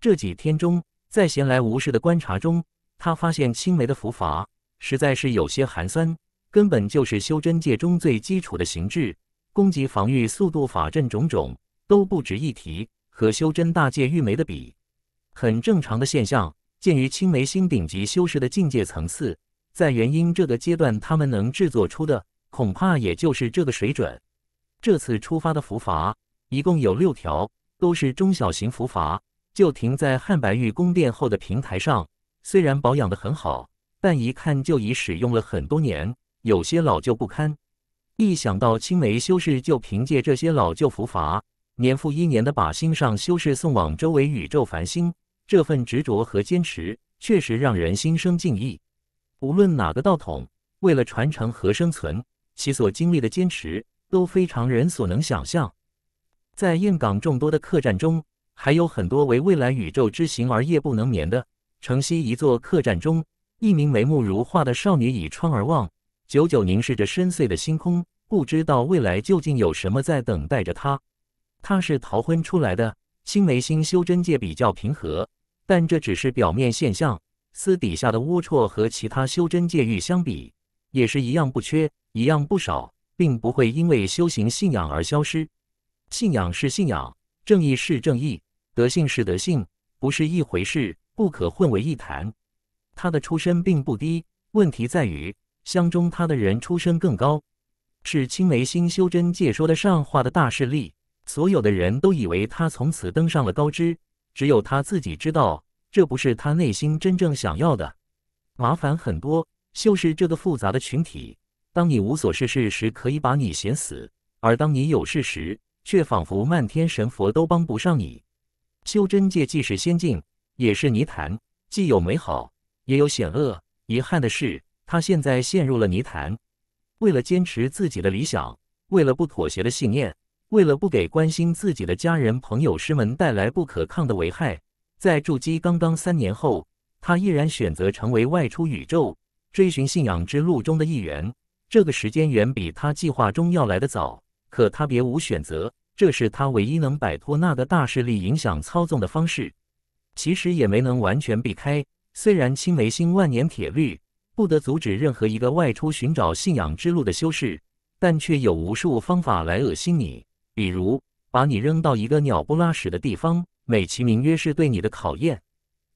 这几天中，在闲来无事的观察中，他发现青梅的浮法实在是有些寒酸，根本就是修真界中最基础的形制，攻击、防御、速度、法阵种种都不值一提，和修真大界玉梅的比。很正常的现象。鉴于青梅星顶级修士的境界层次，在元婴这个阶段，他们能制作出的恐怕也就是这个水准。这次出发的浮筏一共有六条，都是中小型浮筏，就停在汉白玉宫殿后的平台上。虽然保养得很好，但一看就已使用了很多年，有些老旧不堪。一想到青梅修士就凭借这些老旧浮筏，年复一年的把心上修士送往周围宇宙繁星，这份执着和坚持确实让人心生敬意。无论哪个道统，为了传承和生存，其所经历的坚持都非常人所能想象。在燕港众多的客栈中，还有很多为未来宇宙之行而夜不能眠的。城西一座客栈中，一名眉目如画的少女倚窗而望，久久凝视着深邃的星空，不知道未来究竟有什么在等待着她。他是逃婚出来的。青梅星修真界比较平和，但这只是表面现象。私底下的龌龊和其他修真界域相比，也是一样不缺，一样不少，并不会因为修行信仰而消失。信仰是信仰，正义是正义，德性是德性，不是一回事，不可混为一谈。他的出身并不低，问题在于相中他的人出身更高，是青梅星修真界说得上话的大势力。所有的人都以为他从此登上了高枝，只有他自己知道，这不是他内心真正想要的。麻烦很多，就是这个复杂的群体。当你无所事事时，可以把你闲死；而当你有事时，却仿佛漫天神佛都帮不上你。修真界既是仙境，也是泥潭，既有美好，也有险恶。遗憾的是，他现在陷入了泥潭。为了坚持自己的理想，为了不妥协的信念。为了不给关心自己的家人、朋友、师门带来不可抗的危害，在筑基刚刚三年后，他毅然选择成为外出宇宙追寻信仰之路中的一员。这个时间远比他计划中要来的早，可他别无选择，这是他唯一能摆脱那个大势力影响操纵的方式。其实也没能完全避开，虽然青梅星万年铁律不得阻止任何一个外出寻找信仰之路的修士，但却有无数方法来恶心你。比如把你扔到一个鸟不拉屎的地方，美其名曰是对你的考验。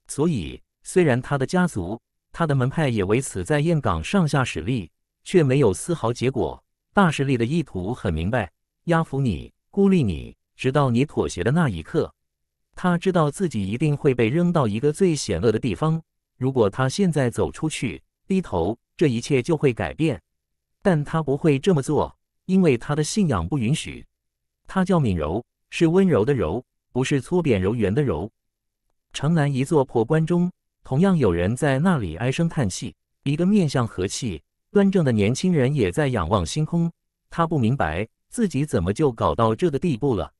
所以，虽然他的家族、他的门派也为此在燕港上下使力，却没有丝毫结果。大势力的意图很明白：压服你，孤立你，直到你妥协的那一刻。他知道自己一定会被扔到一个最险恶的地方。如果他现在走出去低头，这一切就会改变。但他不会这么做，因为他的信仰不允许。他叫敏柔，是温柔的柔，不是粗扁柔圆的柔。城南一座破关中，同样有人在那里唉声叹气。一个面相和气、端正的年轻人也在仰望星空。他不明白自己怎么就搞到这个地步了。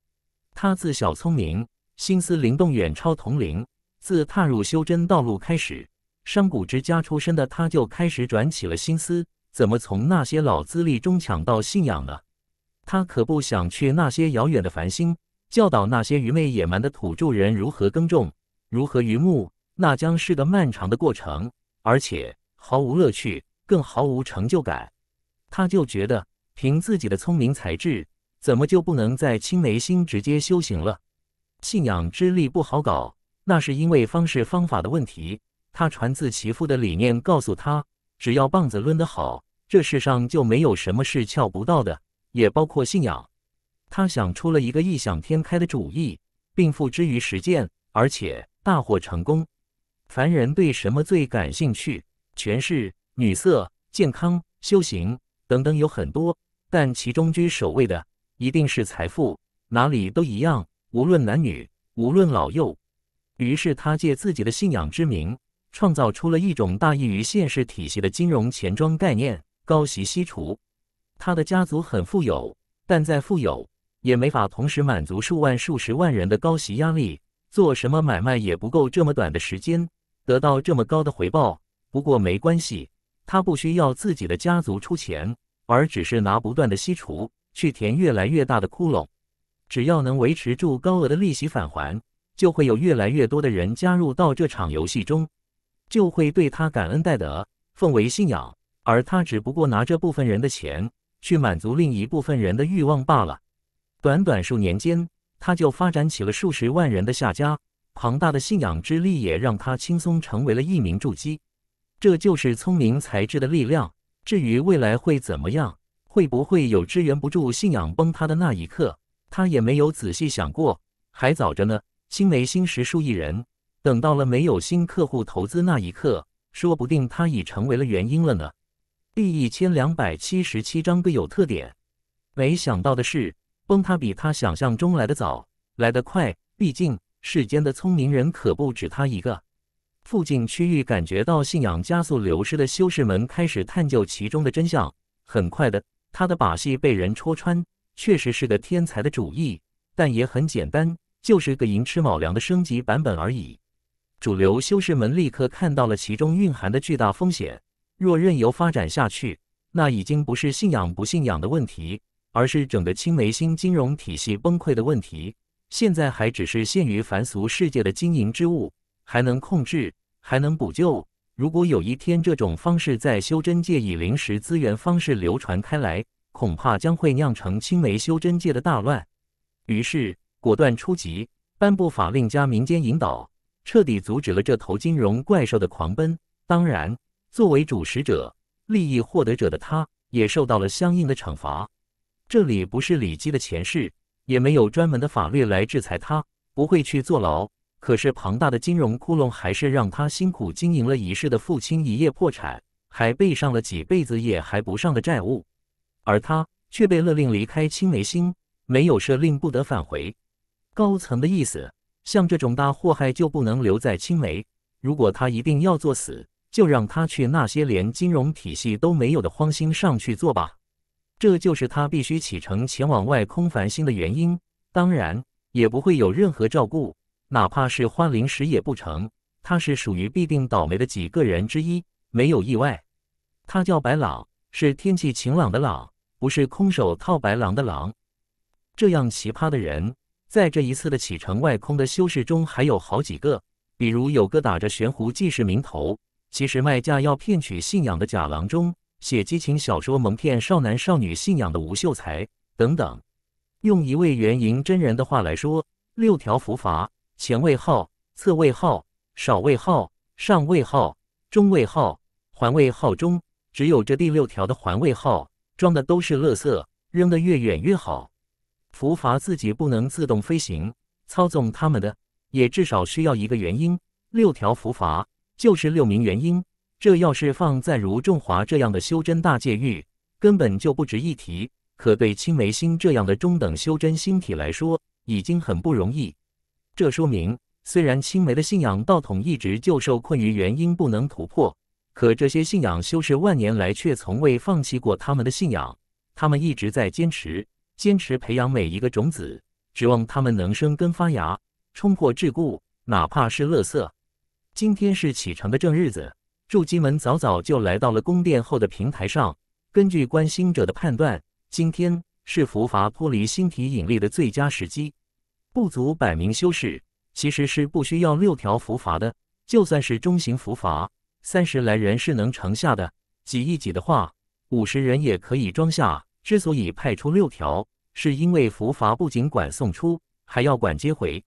他自小聪明，心思灵动，远超同龄。自踏入修真道路开始，商贾之家出身的他就开始转起了心思，怎么从那些老资历中抢到信仰呢？他可不想去那些遥远的繁星，教导那些愚昧野蛮的土著人如何耕种，如何渔牧。那将是个漫长的过程，而且毫无乐趣，更毫无成就感。他就觉得，凭自己的聪明才智，怎么就不能在青梅星直接修行了？信仰之力不好搞，那是因为方式方法的问题。他传自其父的理念告诉他，只要棒子抡得好，这世上就没有什么是撬不到的。也包括信仰，他想出了一个异想天开的主意，并付之于实践，而且大获成功。凡人对什么最感兴趣？权势、女色、健康、修行等等有很多，但其中居首位的一定是财富。哪里都一样，无论男女，无论老幼。于是他借自己的信仰之名，创造出了一种大异于现实体系的金融钱庄概念——高息吸储。他的家族很富有，但再富有也没法同时满足数万、数十万人的高息压力。做什么买卖也不够这么短的时间得到这么高的回报。不过没关系，他不需要自己的家族出钱，而只是拿不断的吸储去填越来越大的窟窿。只要能维持住高额的利息返还，就会有越来越多的人加入到这场游戏中，就会对他感恩戴德、奉为信仰，而他只不过拿这部分人的钱。去满足另一部分人的欲望罢了。短短数年间，他就发展起了数十万人的下家，庞大的信仰之力也让他轻松成为了一名筑基。这就是聪明才智的力量。至于未来会怎么样，会不会有支援不住、信仰崩塌的那一刻，他也没有仔细想过。还早着呢，新媒新时数亿人，等到了没有新客户投资那一刻，说不定他已成为了原因了呢。第一千两百七十七章各有特点。没想到的是，崩塌比他想象中来得早，来得快。毕竟世间的聪明人可不止他一个。附近区域感觉到信仰加速流失的修士们开始探究其中的真相。很快的，他的把戏被人戳穿，确实是个天才的主意，但也很简单，就是个寅吃卯粮的升级版本而已。主流修士们立刻看到了其中蕴含的巨大风险。若任由发展下去，那已经不是信仰不信仰的问题，而是整个青梅星金融体系崩溃的问题。现在还只是限于凡俗世界的经营之物，还能控制，还能补救。如果有一天这种方式在修真界以临时资源方式流传开来，恐怕将会酿成青梅修真界的大乱。于是果断出击，颁布法令加民间引导，彻底阻止了这头金融怪兽的狂奔。当然。作为主使者、利益获得者的他，也受到了相应的惩罚。这里不是李基的前世，也没有专门的法律来制裁他，不会去坐牢。可是庞大的金融窟窿还是让他辛苦经营了一世的父亲一夜破产，还背上了几辈子也还不上的债务，而他却被勒令离开青梅星，没有赦令不得返回。高层的意思，像这种大祸害就不能留在青梅。如果他一定要作死。就让他去那些连金融体系都没有的荒星上去做吧，这就是他必须启程前往外空繁星的原因。当然也不会有任何照顾，哪怕是花灵石也不成。他是属于必定倒霉的几个人之一，没有意外。他叫白朗，是天气晴朗的朗，不是空手套白狼的狼。这样奇葩的人，在这一次的启程外空的修士中还有好几个，比如有个打着玄狐济世名头。其实，卖假药骗取信仰的假郎中，写激情小说蒙骗少男少女信仰的吴秀才，等等。用一位元婴真人的话来说，六条符法：前位号、侧位号、少位号、上位号、中位号、环卫号中，只有这第六条的环卫号装的都是垃圾，扔得越远越好。伏法自己不能自动飞行，操纵他们的也至少需要一个原因。六条符法就是六名元婴，这要是放在如仲华这样的修真大界域，根本就不值一提。可对青梅星这样的中等修真星体来说，已经很不容易。这说明，虽然青梅的信仰道统一直就受困于元婴不能突破，可这些信仰修士万年来却从未放弃过他们的信仰，他们一直在坚持，坚持培养每一个种子，指望他们能生根发芽，冲破桎梏，哪怕是乐色。今天是启程的正日子，筑金门早早就来到了宫殿后的平台上。根据观星者的判断，今天是浮筏脱离星体引力的最佳时机。不足百名修士其实是不需要六条浮筏的，就算是中型浮筏，三十来人是能承下的。挤一挤的话，五十人也可以装下。之所以派出六条，是因为浮筏不仅管送出，还要管接回。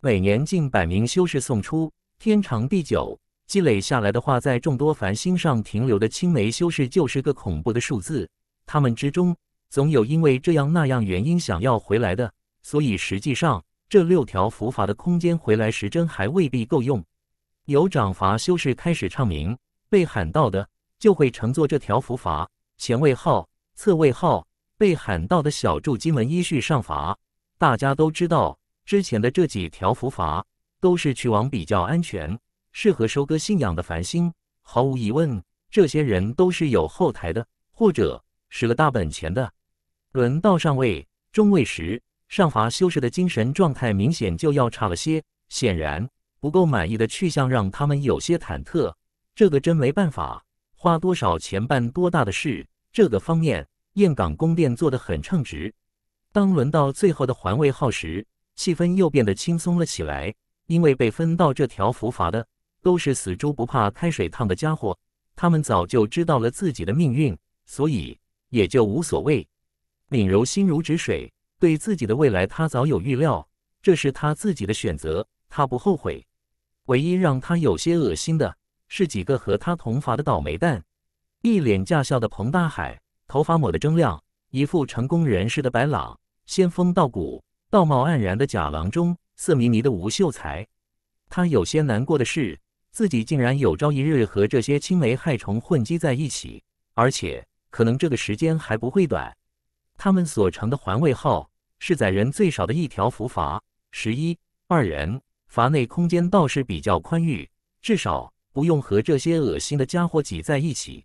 每年近百名修士送出。天长地久积累下来的话，在众多繁星上停留的青梅修士就是个恐怖的数字。他们之中，总有因为这样那样原因想要回来的，所以实际上这六条伏法的空间回来时针还未必够用。有掌法修士开始唱名，被喊到的就会乘坐这条伏法，前位号、侧位号被喊到的小筑金门依序上法。大家都知道之前的这几条伏法。都是去往比较安全、适合收割信仰的繁星。毫无疑问，这些人都是有后台的，或者使了大本钱的。轮到上位、中位时，上罚修士的精神状态明显就要差了些。显然，不够满意的去向让他们有些忐忑。这个真没办法，花多少钱办多大的事，这个方面，燕港宫殿做得很称职。当轮到最后的环卫号时，气氛又变得轻松了起来。因为被分到这条浮筏的都是死猪不怕开水烫的家伙，他们早就知道了自己的命运，所以也就无所谓。敏柔心如止水，对自己的未来他早有预料，这是他自己的选择，他不后悔。唯一让他有些恶心的是几个和他同筏的倒霉蛋：一脸假笑的彭大海，头发抹得铮亮，一副成功人士的白朗，仙风道骨、道貌岸然的假郎中。色迷迷的吴秀才，他有些难过的是，自己竟然有朝一日和这些青梅害虫混迹在一起，而且可能这个时间还不会短。他们所乘的环卫号是载人最少的一条浮筏，十一二人，筏内空间倒是比较宽裕，至少不用和这些恶心的家伙挤在一起。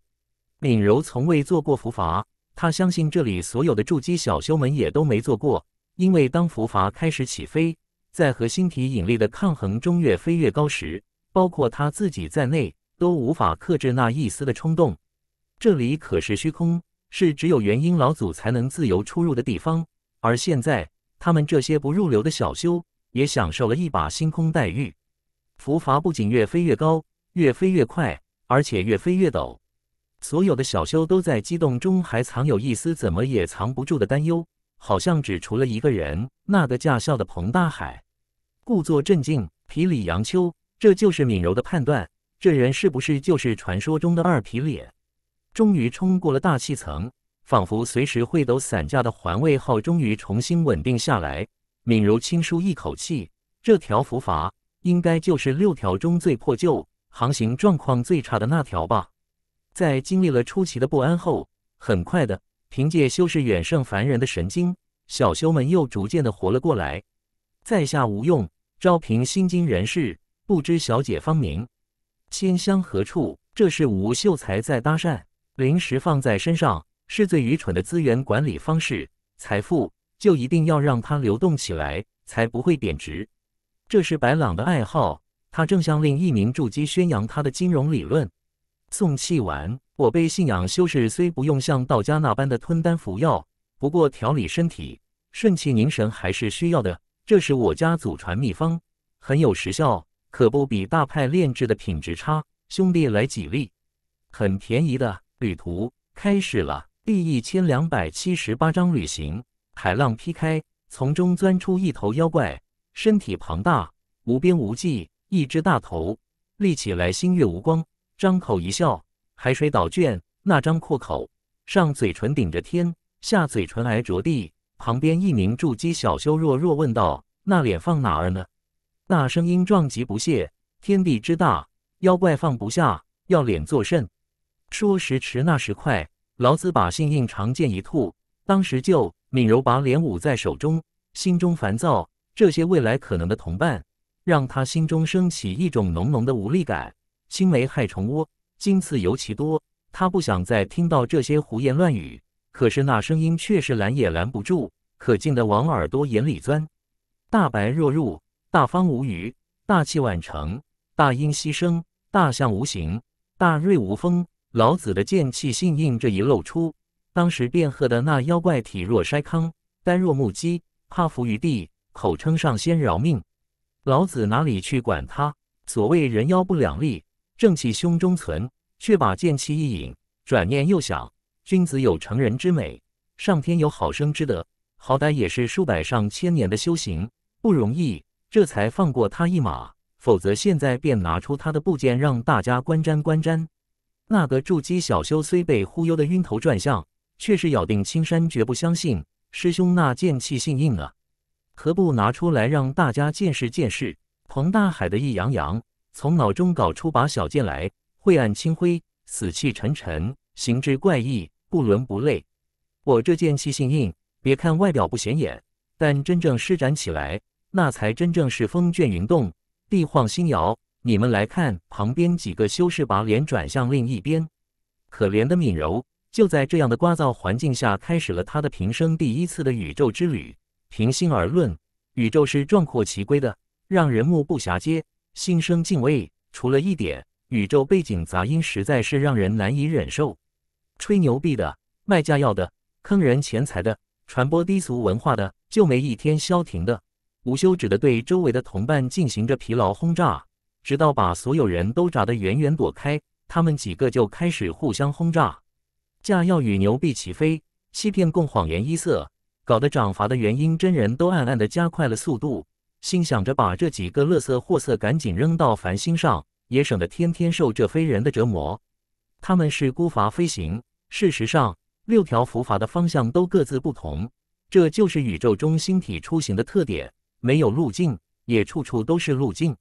敏柔从未坐过浮筏，她相信这里所有的筑基小修们也都没坐过，因为当浮筏开始起飞。在核心体引力的抗衡中越飞越高时，包括他自己在内都无法克制那一丝的冲动。这里可是虚空，是只有元婴老祖才能自由出入的地方。而现在，他们这些不入流的小修也享受了一把星空待遇。浮筏不仅越飞越高，越飞越快，而且越飞越陡。所有的小修都在激动中，还藏有一丝怎么也藏不住的担忧，好像只除了一个人，那个驾校的彭大海。故作镇静，皮里杨秋，这就是敏柔的判断。这人是不是就是传说中的二皮脸？终于冲过了大气层，仿佛随时会抖散架的环卫号终于重新稳定下来。敏柔轻舒一口气，这条浮筏应该就是六条中最破旧、航行状况最差的那条吧。在经历了出奇的不安后，很快的，凭借修士远胜凡人的神经，小修们又逐渐的活了过来。在下无用。招平新津人士，不知小姐芳名，新乡何处？这是吴秀才在搭讪。零食放在身上是最愚蠢的资源管理方式。财富就一定要让它流动起来，才不会贬值。这是白朗的爱好。他正向另一名筑基宣扬他的金融理论。送气丸，我被信仰修士虽不用像道家那般的吞丹服药，不过调理身体、顺气凝神还是需要的。这是我家祖传秘方，很有实效，可不比大派炼制的品质差。兄弟，来几粒，很便宜的。旅途开始了，第一千两百七十八章旅行。海浪劈开，从中钻出一头妖怪，身体庞大无边无际，一只大头立起来，星月无光，张口一笑，海水倒卷。那张阔口，上嘴唇顶着天，下嘴唇挨着地。旁边一名筑基小修弱弱问道：“那脸放哪儿呢？”那声音撞击不屑。天地之大，妖怪放不下，要脸作甚？说时迟，那时快，老子把信硬长剑一吐，当时就敏柔把脸捂在手中，心中烦躁。这些未来可能的同伴，让他心中升起一种浓浓的无力感。青梅害虫窝，荆刺尤其多。他不想再听到这些胡言乱语。可是那声音却是拦也拦不住，可劲的往耳朵眼里钻。大白若入，大方无余，大气晚成，大音希声，大象无形，大瑞无风。老子的剑气性硬，这一露出，当时便喝的那妖怪体若筛糠，呆若木鸡，趴伏于地，口称上仙饶命。老子哪里去管他？所谓人妖不两立，正气胸中存，却把剑气一引，转念又想。君子有成人之美，上天有好生之德，好歹也是数百上千年的修行，不容易，这才放过他一马，否则现在便拿出他的部件让大家观瞻观瞻。那个筑基小修虽被忽悠的晕头转向，却是咬定青山绝不相信师兄那剑气性硬啊，何不拿出来让大家见识见识？彭大海的一扬扬，从脑中搞出把小剑来，晦暗清灰，死气沉沉，形之怪异。不伦不类，我这剑气性硬，别看外表不显眼，但真正施展起来，那才真正是风卷云动，地晃星摇。你们来看，旁边几个修士把脸转向另一边，可怜的敏柔就在这样的聒噪环境下开始了她的平生第一次的宇宙之旅。平心而论，宇宙是壮阔奇瑰的，让人目不暇接，心生敬畏。除了一点，宇宙背景杂音实在是让人难以忍受。吹牛逼的、卖假药的、坑人钱财的、传播低俗文化的，就没一天消停的，无休止的对周围的同伴进行着疲劳轰炸，直到把所有人都炸得远远躲开，他们几个就开始互相轰炸，假药与牛逼齐飞，欺骗共谎言一色，搞得掌罚的原因真人都暗暗的加快了速度，心想着把这几个乐色货色赶紧扔到繁星上，也省得天天受这非人的折磨。他们是孤筏飞行。事实上，六条浮筏的方向都各自不同，这就是宇宙中星体出行的特点。没有路径，也处处都是路径。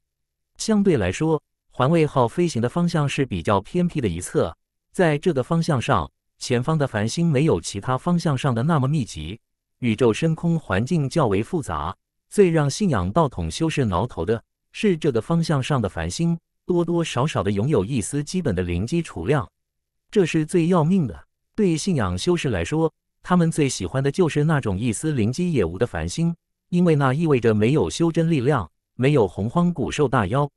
相对来说，环卫号飞行的方向是比较偏僻的一侧。在这个方向上，前方的繁星没有其他方向上的那么密集。宇宙深空环境较为复杂。最让信仰道统修士挠头的是，这个方向上的繁星多多少少的拥有一丝基本的零基础量。这是最要命的。对信仰修士来说，他们最喜欢的就是那种一丝灵机也无的繁星，因为那意味着没有修真力量，没有洪荒古兽大妖。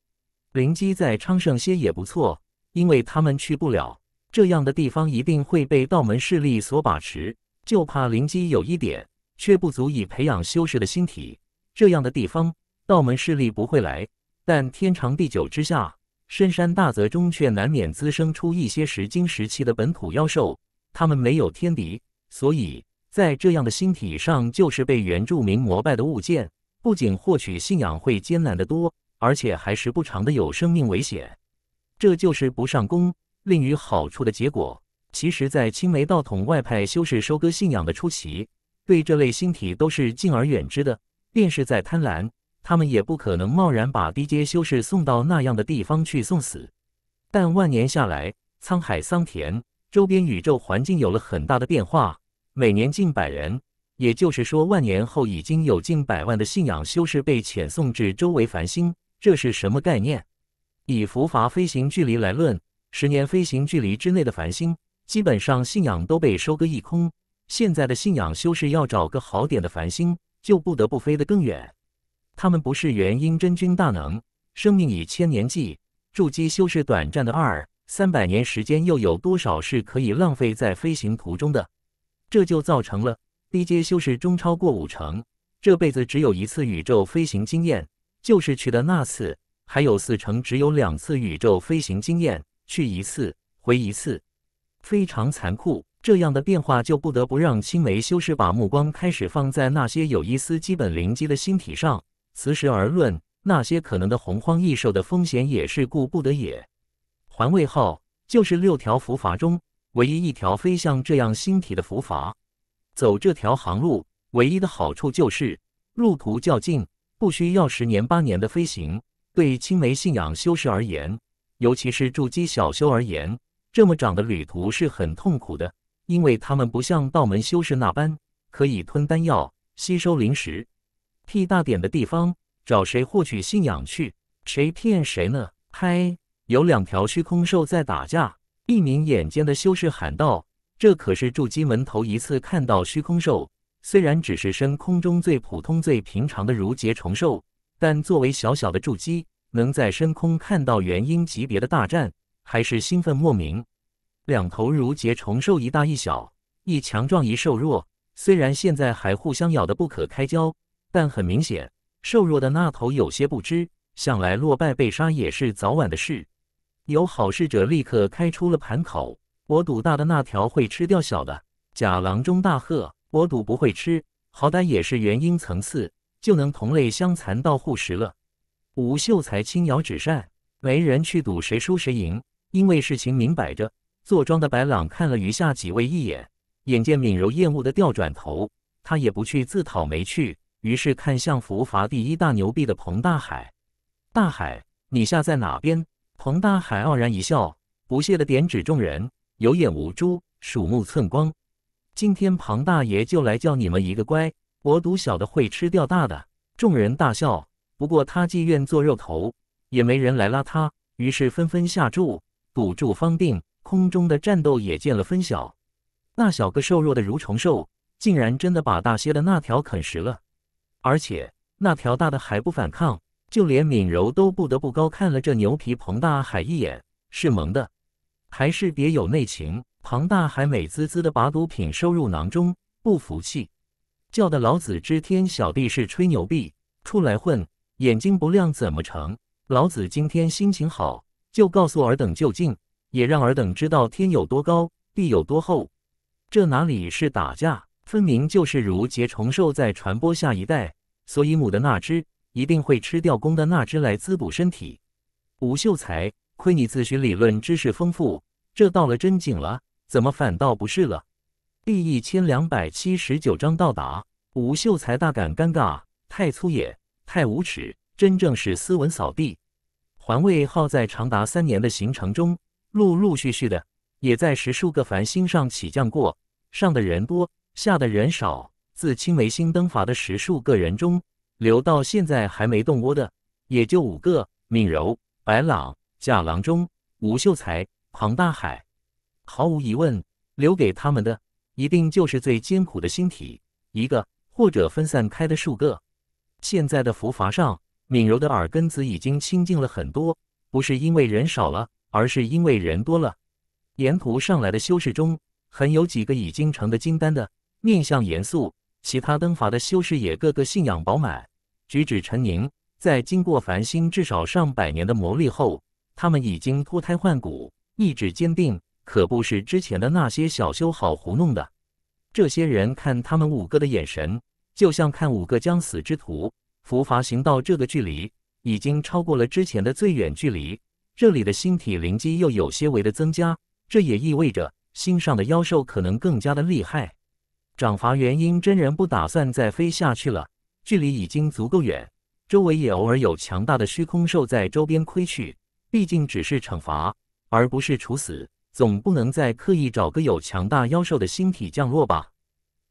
灵基在昌盛些也不错，因为他们去不了这样的地方，一定会被道门势力所把持。就怕灵基有一点，却不足以培养修士的心体。这样的地方，道门势力不会来，但天长地久之下。深山大泽中，却难免滋生出一些石经时期的本土妖兽。它们没有天敌，所以在这样的星体上，就是被原住民膜拜的物件。不仅获取信仰会艰难得多，而且还时不常的有生命危险。这就是不上工，另于好处的结果。其实，在青梅道统外派修士收割信仰的初期，对这类星体都是敬而远之的，便是在贪婪。他们也不可能贸然把低阶修士送到那样的地方去送死。但万年下来，沧海桑田，周边宇宙环境有了很大的变化。每年近百人，也就是说，万年后已经有近百万的信仰修士被遣送至周围繁星。这是什么概念？以浮筏飞行距离来论，十年飞行距离之内的繁星，基本上信仰都被收割一空。现在的信仰修士要找个好点的繁星，就不得不飞得更远。他们不是元婴真君大能，生命以千年计，筑基修士短暂的二三百年时间，又有多少是可以浪费在飞行途中的？这就造成了低阶修士中超过五成这辈子只有一次宇宙飞行经验，就是去的那次；还有四成只有两次宇宙飞行经验，去一次回一次，非常残酷。这样的变化就不得不让青梅修士把目光开始放在那些有一丝基本灵基的星体上。此时而论，那些可能的洪荒异兽的风险也是顾不得也。环卫号就是六条浮筏中唯一一条飞向这样星体的浮筏。走这条航路，唯一的好处就是路途较近，不需要十年八年的飞行。对青梅信仰修士而言，尤其是筑基小修而言，这么长的旅途是很痛苦的，因为他们不像道门修士那般可以吞丹药、吸收灵石。屁大点的地方，找谁获取信仰去？谁骗谁呢？嗨，有两条虚空兽在打架。一名眼尖的修士喊道：“这可是筑基门头一次看到虚空兽，虽然只是深空中最普通、最平常的如节虫兽，但作为小小的筑基，能在深空看到元婴级别的大战，还是兴奋莫名。”两头如节虫兽，一大一小，一强壮一瘦弱，虽然现在还互相咬得不可开交。但很明显，瘦弱的那头有些不知，想来落败被杀也是早晚的事。有好事者立刻开出了盘口，我赌大的那条会吃掉小的。贾郎中大喝：“我赌不会吃，好歹也是元婴层次，就能同类相残到互食了。”吴秀才轻摇纸扇，没人去赌谁输谁赢，因为事情明摆着。坐庄的白朗看了余下几位一眼，眼见敏柔厌恶的掉转头，他也不去自讨没趣。于是看向福法第一大牛逼的彭大海，大海，你下在哪边？彭大海傲然一笑，不屑的点指众人，有眼无珠，鼠目寸光。今天彭大爷就来教你们一个乖，我赌小的会吃掉大的。众人大笑，不过他既愿做肉头，也没人来拉他，于是纷纷下注，赌注方定。空中的战斗也见了分晓，那小个瘦弱的蠕虫兽，竟然真的把大些的那条啃食了。而且那条大的还不反抗，就连敏柔都不得不高看了这牛皮彭大海一眼，是萌的，还是别有内情？庞大海美滋滋的把毒品收入囊中，不服气，叫的老子知天小弟是吹牛逼，出来混，眼睛不亮怎么成？老子今天心情好，就告诉尔等就近，也让尔等知道天有多高，地有多厚，这哪里是打架？分明就是如节虫兽在传播下一代，所以母的那只一定会吃掉公的那只来滋补身体。吴秀才，亏你自学理论知识丰富，这到了真景了，怎么反倒不是了？第一千两百七十九章到达。吴秀才大感尴尬，太粗野，太无耻，真正是斯文扫地。环卫号在长达三年的行程中，陆陆续续的也在十数个繁星上起降过，上的人多。下的人少，自青梅新灯法的十数个人中，留到现在还没动窝的，也就五个：敏柔、白朗、贾郎中、吴秀才、庞大海。毫无疑问，留给他们的，一定就是最艰苦的星体，一个或者分散开的数个。现在的浮筏上，敏柔的耳根子已经清净了很多，不是因为人少了，而是因为人多了。沿途上来的修士中，很有几个已经成的金丹的。面相严肃，其他灯法的修士也个个信仰饱满，举止沉凝。在经过繁星至少上百年的磨砺后，他们已经脱胎换骨，意志坚定，可不是之前的那些小修好糊弄的。这些人看他们五个的眼神，就像看五个将死之徒。伏法行到这个距离，已经超过了之前的最远距离。这里的心体灵机又有些微的增加，这也意味着心上的妖兽可能更加的厉害。涨罚原因，真人不打算再飞下去了，距离已经足够远，周围也偶尔有强大的虚空兽在周边窥觑。毕竟只是惩罚，而不是处死，总不能再刻意找个有强大妖兽的星体降落吧？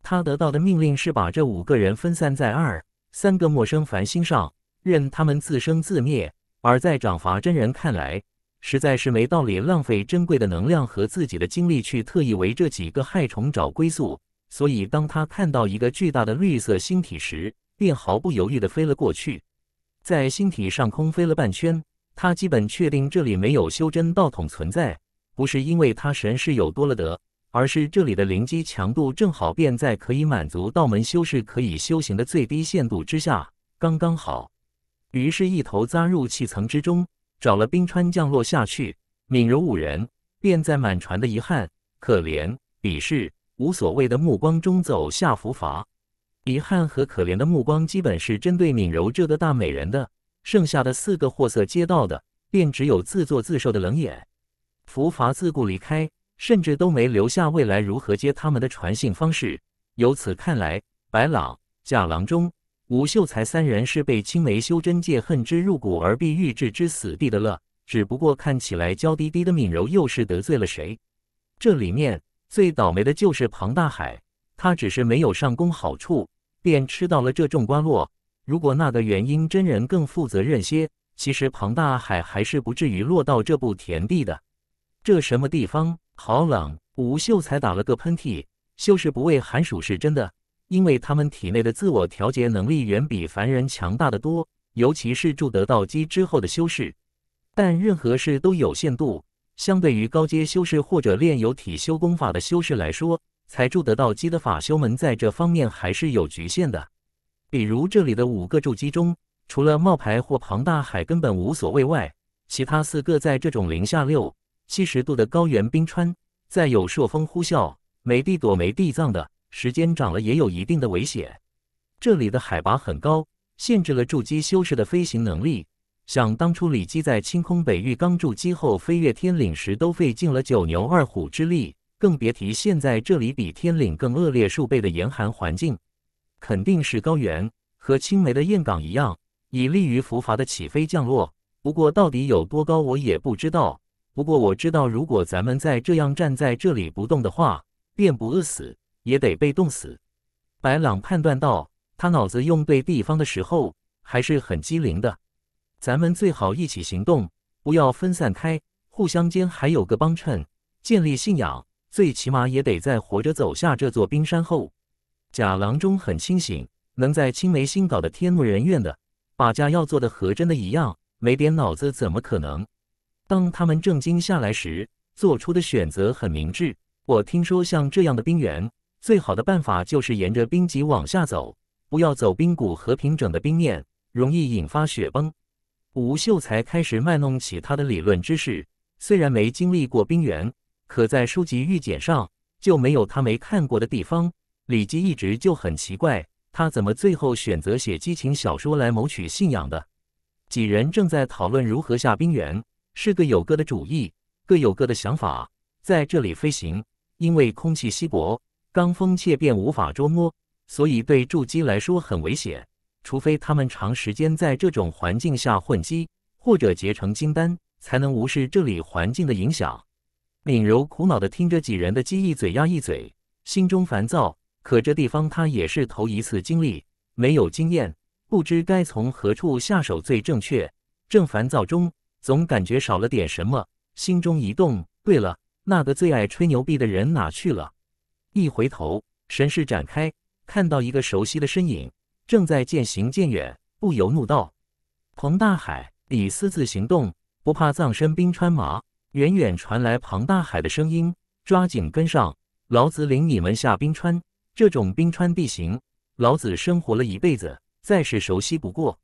他得到的命令是把这五个人分散在二三个陌生繁星上，任他们自生自灭。而在掌罚真人看来，实在是没道理浪费珍贵的能量和自己的精力去特意为这几个害虫找归宿。所以，当他看到一个巨大的绿色星体时，便毫不犹豫地飞了过去。在星体上空飞了半圈，他基本确定这里没有修真道统存在。不是因为他神识有多了得，而是这里的灵机强度正好便在可以满足道门修士可以修行的最低限度之下，刚刚好。于是，一头扎入气层之中，找了冰川降落下去。悯柔五人便在满船的遗憾、可怜、鄙视。无所谓的目光中走下浮筏。遗憾和可怜的目光基本是针对敏柔这个大美人的，剩下的四个货色接到的便只有自作自受的冷眼。浮筏自顾离开，甚至都没留下未来如何接他们的传信方式。由此看来，白朗、贾郎中、吴秀才三人是被青梅修真界恨之入骨而必欲置之死地的了。只不过看起来娇滴滴的敏柔又是得罪了谁？这里面。最倒霉的就是庞大海，他只是没有上功好处，便吃到了这种瓜落。如果那个元婴真人更负责任些，其实庞大海还是不至于落到这步田地的。这什么地方？好冷！吴秀才打了个喷嚏。修士不畏寒暑是真的，因为他们体内的自我调节能力远比凡人强大的多，尤其是筑得道基之后的修士。但任何事都有限度。相对于高阶修士或者炼有体修功法的修士来说，才筑得到基的法修门在这方面还是有局限的。比如这里的五个筑基中，除了冒牌或庞大，海根本无所谓外，其他四个在这种零下六七十度的高原冰川，再有朔风呼啸、没地躲没地藏的时间长了，也有一定的危险。这里的海拔很高，限制了筑基修士的飞行能力。想当初，李姬在清空北域刚筑基后，飞越天岭时都费尽了九牛二虎之力，更别提现在这里比天岭更恶劣数倍的严寒环境。肯定是高原，和青梅的雁港一样，以利于浮筏的起飞降落。不过到底有多高，我也不知道。不过我知道，如果咱们再这样站在这里不动的话，便不饿死，也得被冻死。白朗判断道，他脑子用对地方的时候还是很机灵的。咱们最好一起行动，不要分散开，互相间还有个帮衬。建立信仰，最起码也得在活着走下这座冰山后。贾郎中很清醒，能在青梅新搞的天怒人怨的把家要做的和真的一样，没点脑子怎么可能？当他们震惊下来时，做出的选择很明智。我听说，像这样的冰原，最好的办法就是沿着冰脊往下走，不要走冰谷和平整的冰面，容易引发雪崩。吴秀才开始卖弄起他的理论知识，虽然没经历过冰原，可在书籍预检上就没有他没看过的地方。李基一直就很奇怪，他怎么最后选择写激情小说来谋取信仰的？几人正在讨论如何下冰原，是各有各的主意，各有各的想法。在这里飞行，因为空气稀薄，罡风切变无法捉摸，所以对筑基来说很危险。除非他们长时间在这种环境下混迹，或者结成金丹，才能无视这里环境的影响。敏柔苦恼地听着几人的鸡一嘴鸭一嘴，心中烦躁。可这地方他也是头一次经历，没有经验，不知该从何处下手最正确。正烦躁中，总感觉少了点什么。心中一动，对了，那个最爱吹牛逼的人哪去了？一回头，神识展开，看到一个熟悉的身影。正在渐行渐远，不由怒道：“彭大海，你私自行动，不怕葬身冰川吗？”远远传来彭大海的声音：“抓紧跟上，老子领你们下冰川。这种冰川地形，老子生活了一辈子，再是熟悉不过。”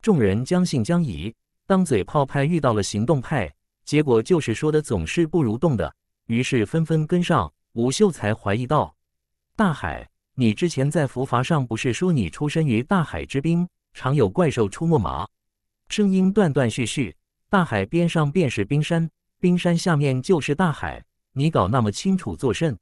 众人将信将疑。当嘴炮派遇到了行动派，结果就是说的总是不如动的，于是纷纷跟上。武秀才怀疑道：“大海。”你之前在浮筏上不是说你出身于大海之滨，常有怪兽出没吗？声音断断续续，大海边上便是冰山，冰山下面就是大海，你搞那么清楚作甚？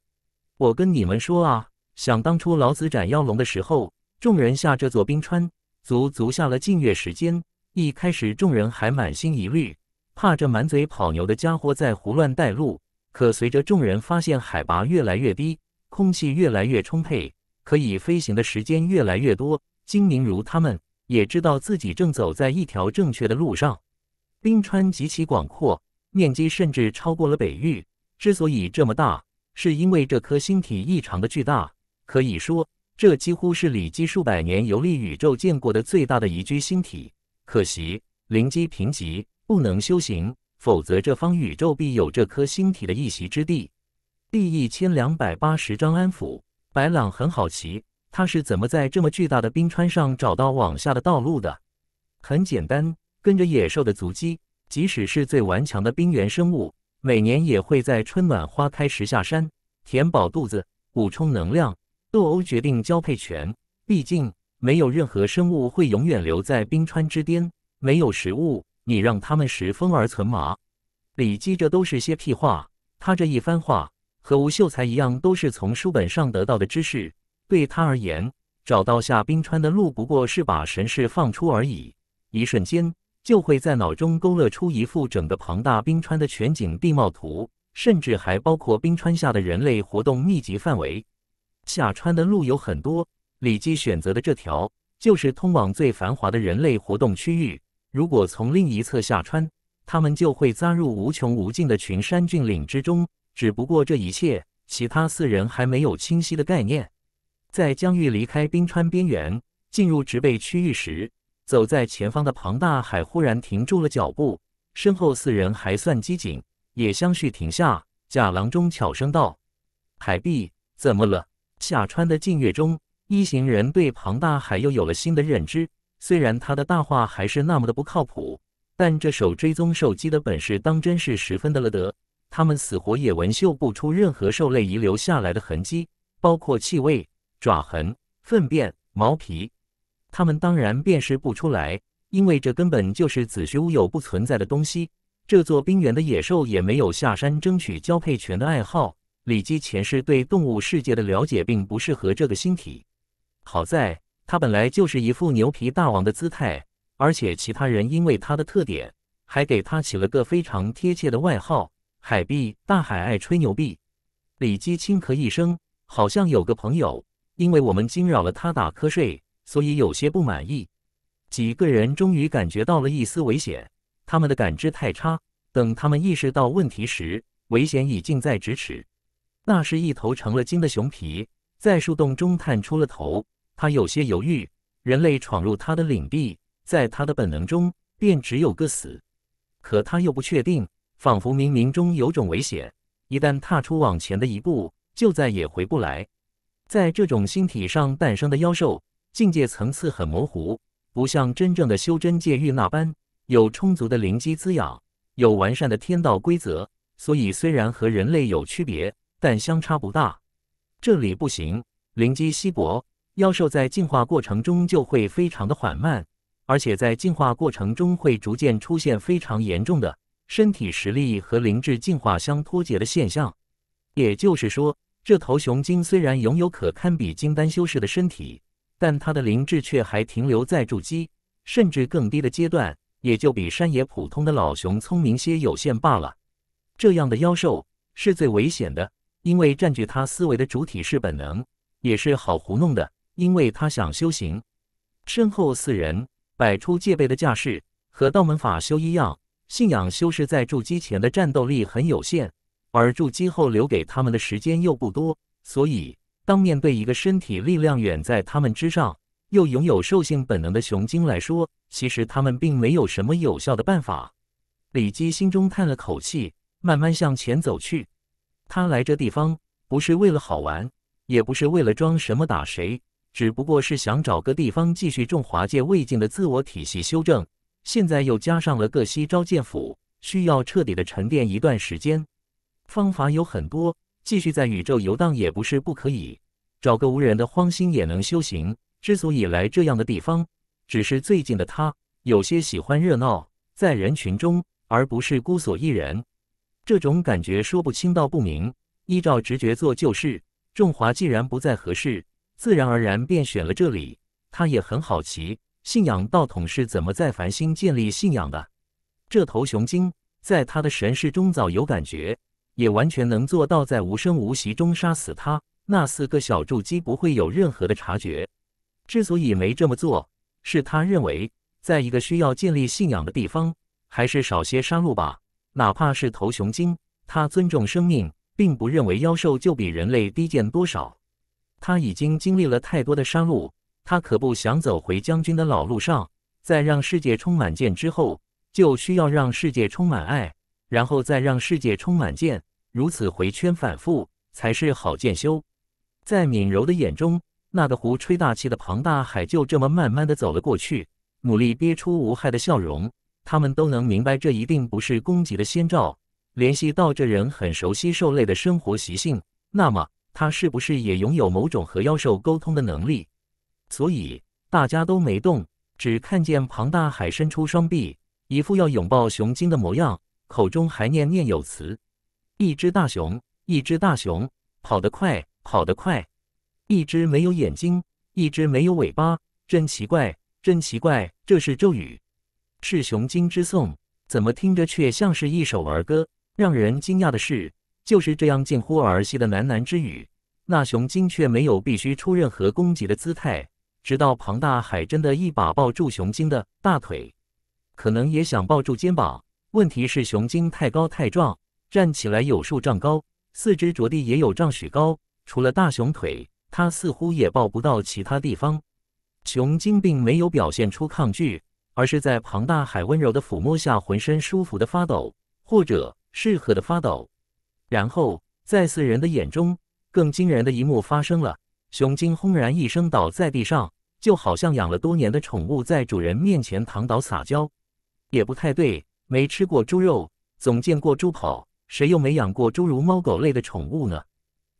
我跟你们说啊，想当初老子斩妖龙的时候，众人下这座冰川，足足下了近月时间。一开始众人还满心疑虑，怕这满嘴跑牛的家伙在胡乱带路，可随着众人发现海拔越来越低，空气越来越充沛。可以飞行的时间越来越多，精灵如他们也知道自己正走在一条正确的路上。冰川极其广阔，面积甚至超过了北域。之所以这么大，是因为这颗星体异常的巨大，可以说这几乎是李基数百年游历宇宙见过的最大的宜居星体。可惜灵基贫瘠，不能修行，否则这方宇宙必有这颗星体的一席之地。第一千两百八十章安抚。白朗很好奇，他是怎么在这么巨大的冰川上找到往下的道路的？很简单，跟着野兽的足迹。即使是最顽强的冰原生物，每年也会在春暖花开时下山，填饱肚子，补充能量。斗殴决定交配权，毕竟没有任何生物会永远留在冰川之巅。没有食物，你让它们食蜂而存麻？李姬，这都是些屁话。他这一番话。和吴秀才一样，都是从书本上得到的知识。对他而言，找到下冰川的路不过是把神识放出而已。一瞬间，就会在脑中勾勒出一幅整个庞大冰川的全景地貌图，甚至还包括冰川下的人类活动密集范围。下川的路有很多，李基选择的这条就是通往最繁华的人类活动区域。如果从另一侧下川，他们就会扎入无穷无尽的群山峻岭之中。只不过这一切，其他四人还没有清晰的概念。在江玉离开冰川边缘，进入植被区域时，走在前方的庞大海忽然停住了脚步，身后四人还算机警，也相续停下。贾郎中悄声道：“海碧，怎么了？”下川的静月中一行人对庞大海又有了新的认知。虽然他的大话还是那么的不靠谱，但这手追踪手机的本事，当真是十分的了得。他们死活也闻嗅不出任何兽类遗留下来的痕迹，包括气味、爪痕、粪便、毛皮。他们当然辨识不出来，因为这根本就是子虚乌有、不存在的东西。这座冰原的野兽也没有下山争取交配权的爱好。里基前世对动物世界的了解并不适合这个星体。好在他本来就是一副牛皮大王的姿态，而且其他人因为他的特点，还给他起了个非常贴切的外号。海碧，大海爱吹牛逼，里基轻咳一声，好像有个朋友，因为我们惊扰了他打瞌睡，所以有些不满意。几个人终于感觉到了一丝危险，他们的感知太差。等他们意识到问题时，危险已近在咫尺。那是一头成了精的熊皮，在树洞中探出了头。他有些犹豫，人类闯入他的领地，在他的本能中便只有个死，可他又不确定。仿佛冥冥中有种危险，一旦踏出往前的一步，就再也回不来。在这种星体上诞生的妖兽，境界层次很模糊，不像真正的修真界域那般有充足的灵基滋养，有完善的天道规则。所以虽然和人类有区别，但相差不大。这里不行，灵基稀薄，妖兽在进化过程中就会非常的缓慢，而且在进化过程中会逐渐出现非常严重的。身体实力和灵智进化相脱节的现象，也就是说，这头雄鲸虽然拥有可堪比金丹修士的身体，但它的灵智却还停留在筑基甚至更低的阶段，也就比山野普通的老熊聪明些有限罢了。这样的妖兽是最危险的，因为占据它思维的主体是本能，也是好糊弄的，因为它想修行。身后四人摆出戒备的架势，和道门法修一样。信仰修士在筑基前的战斗力很有限，而筑基后留给他们的时间又不多，所以当面对一个身体力量远在他们之上，又拥有兽性本能的雄精来说，其实他们并没有什么有效的办法。李基心中叹了口气，慢慢向前走去。他来这地方不是为了好玩，也不是为了装什么打谁，只不过是想找个地方继续中华界未尽的自我体系修正。现在又加上了个西招剑府，需要彻底的沉淀一段时间。方法有很多，继续在宇宙游荡也不是不可以。找个无人的荒星也能修行。之所以来这样的地方，只是最近的他有些喜欢热闹，在人群中，而不是孤锁一人。这种感觉说不清道不明，依照直觉做就是。仲华既然不再合适，自然而然便选了这里。他也很好奇。信仰道统是怎么在繁星建立信仰的？这头雄鲸在他的神识中早有感觉，也完全能做到在无声无息中杀死他。那四个小筑基不会有任何的察觉。之所以没这么做，是他认为，在一个需要建立信仰的地方，还是少些杀戮吧。哪怕是头雄鲸，他尊重生命，并不认为妖兽就比人类低贱多少。他已经经历了太多的杀戮。他可不想走回将军的老路上，在让世界充满剑之后，就需要让世界充满爱，然后再让世界充满剑，如此回圈反复才是好剑修。在敏柔的眼中，那个胡吹大气的庞大海就这么慢慢的走了过去，努力憋出无害的笑容。他们都能明白，这一定不是攻击的先兆。联系到这人很熟悉兽类的生活习性，那么他是不是也拥有某种和妖兽沟通的能力？所以大家都没动，只看见庞大海伸出双臂，一副要拥抱雄鲸的模样，口中还念念有词：“一只大熊，一只大熊，跑得快，跑得快；一只没有眼睛，一只没有尾巴，真奇怪，真奇怪。”这是咒语，是雄鲸之颂，怎么听着却像是一首儿歌？让人惊讶的是，就是这样近乎儿戏的喃喃之语，那雄鲸却没有必须出任何攻击的姿态。直到庞大海真的一把抱住雄鲸的大腿，可能也想抱住肩膀。问题是雄鲸太高太壮，站起来有数丈高，四肢着地也有丈许高。除了大熊腿，他似乎也抱不到其他地方。雄鲸并没有表现出抗拒，而是在庞大海温柔的抚摸下，浑身舒服的发抖，或者适合的发抖。然后，在四人的眼中，更惊人的一幕发生了。雄鲸轰然一声倒在地上，就好像养了多年的宠物在主人面前躺倒撒娇，也不太对。没吃过猪肉，总见过猪跑。谁又没养过诸如猫狗类的宠物呢？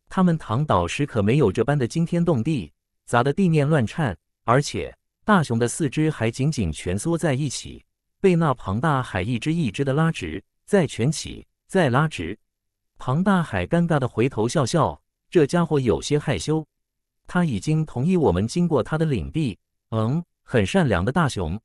它们躺倒时可没有这般的惊天动地，砸得地面乱颤，而且大熊的四肢还紧紧蜷缩在一起，被那庞大海一只一只的拉直，再蜷起，再拉直。庞大海尴尬的回头笑笑，这家伙有些害羞。他已经同意我们经过他的领地。嗯，很善良的大熊。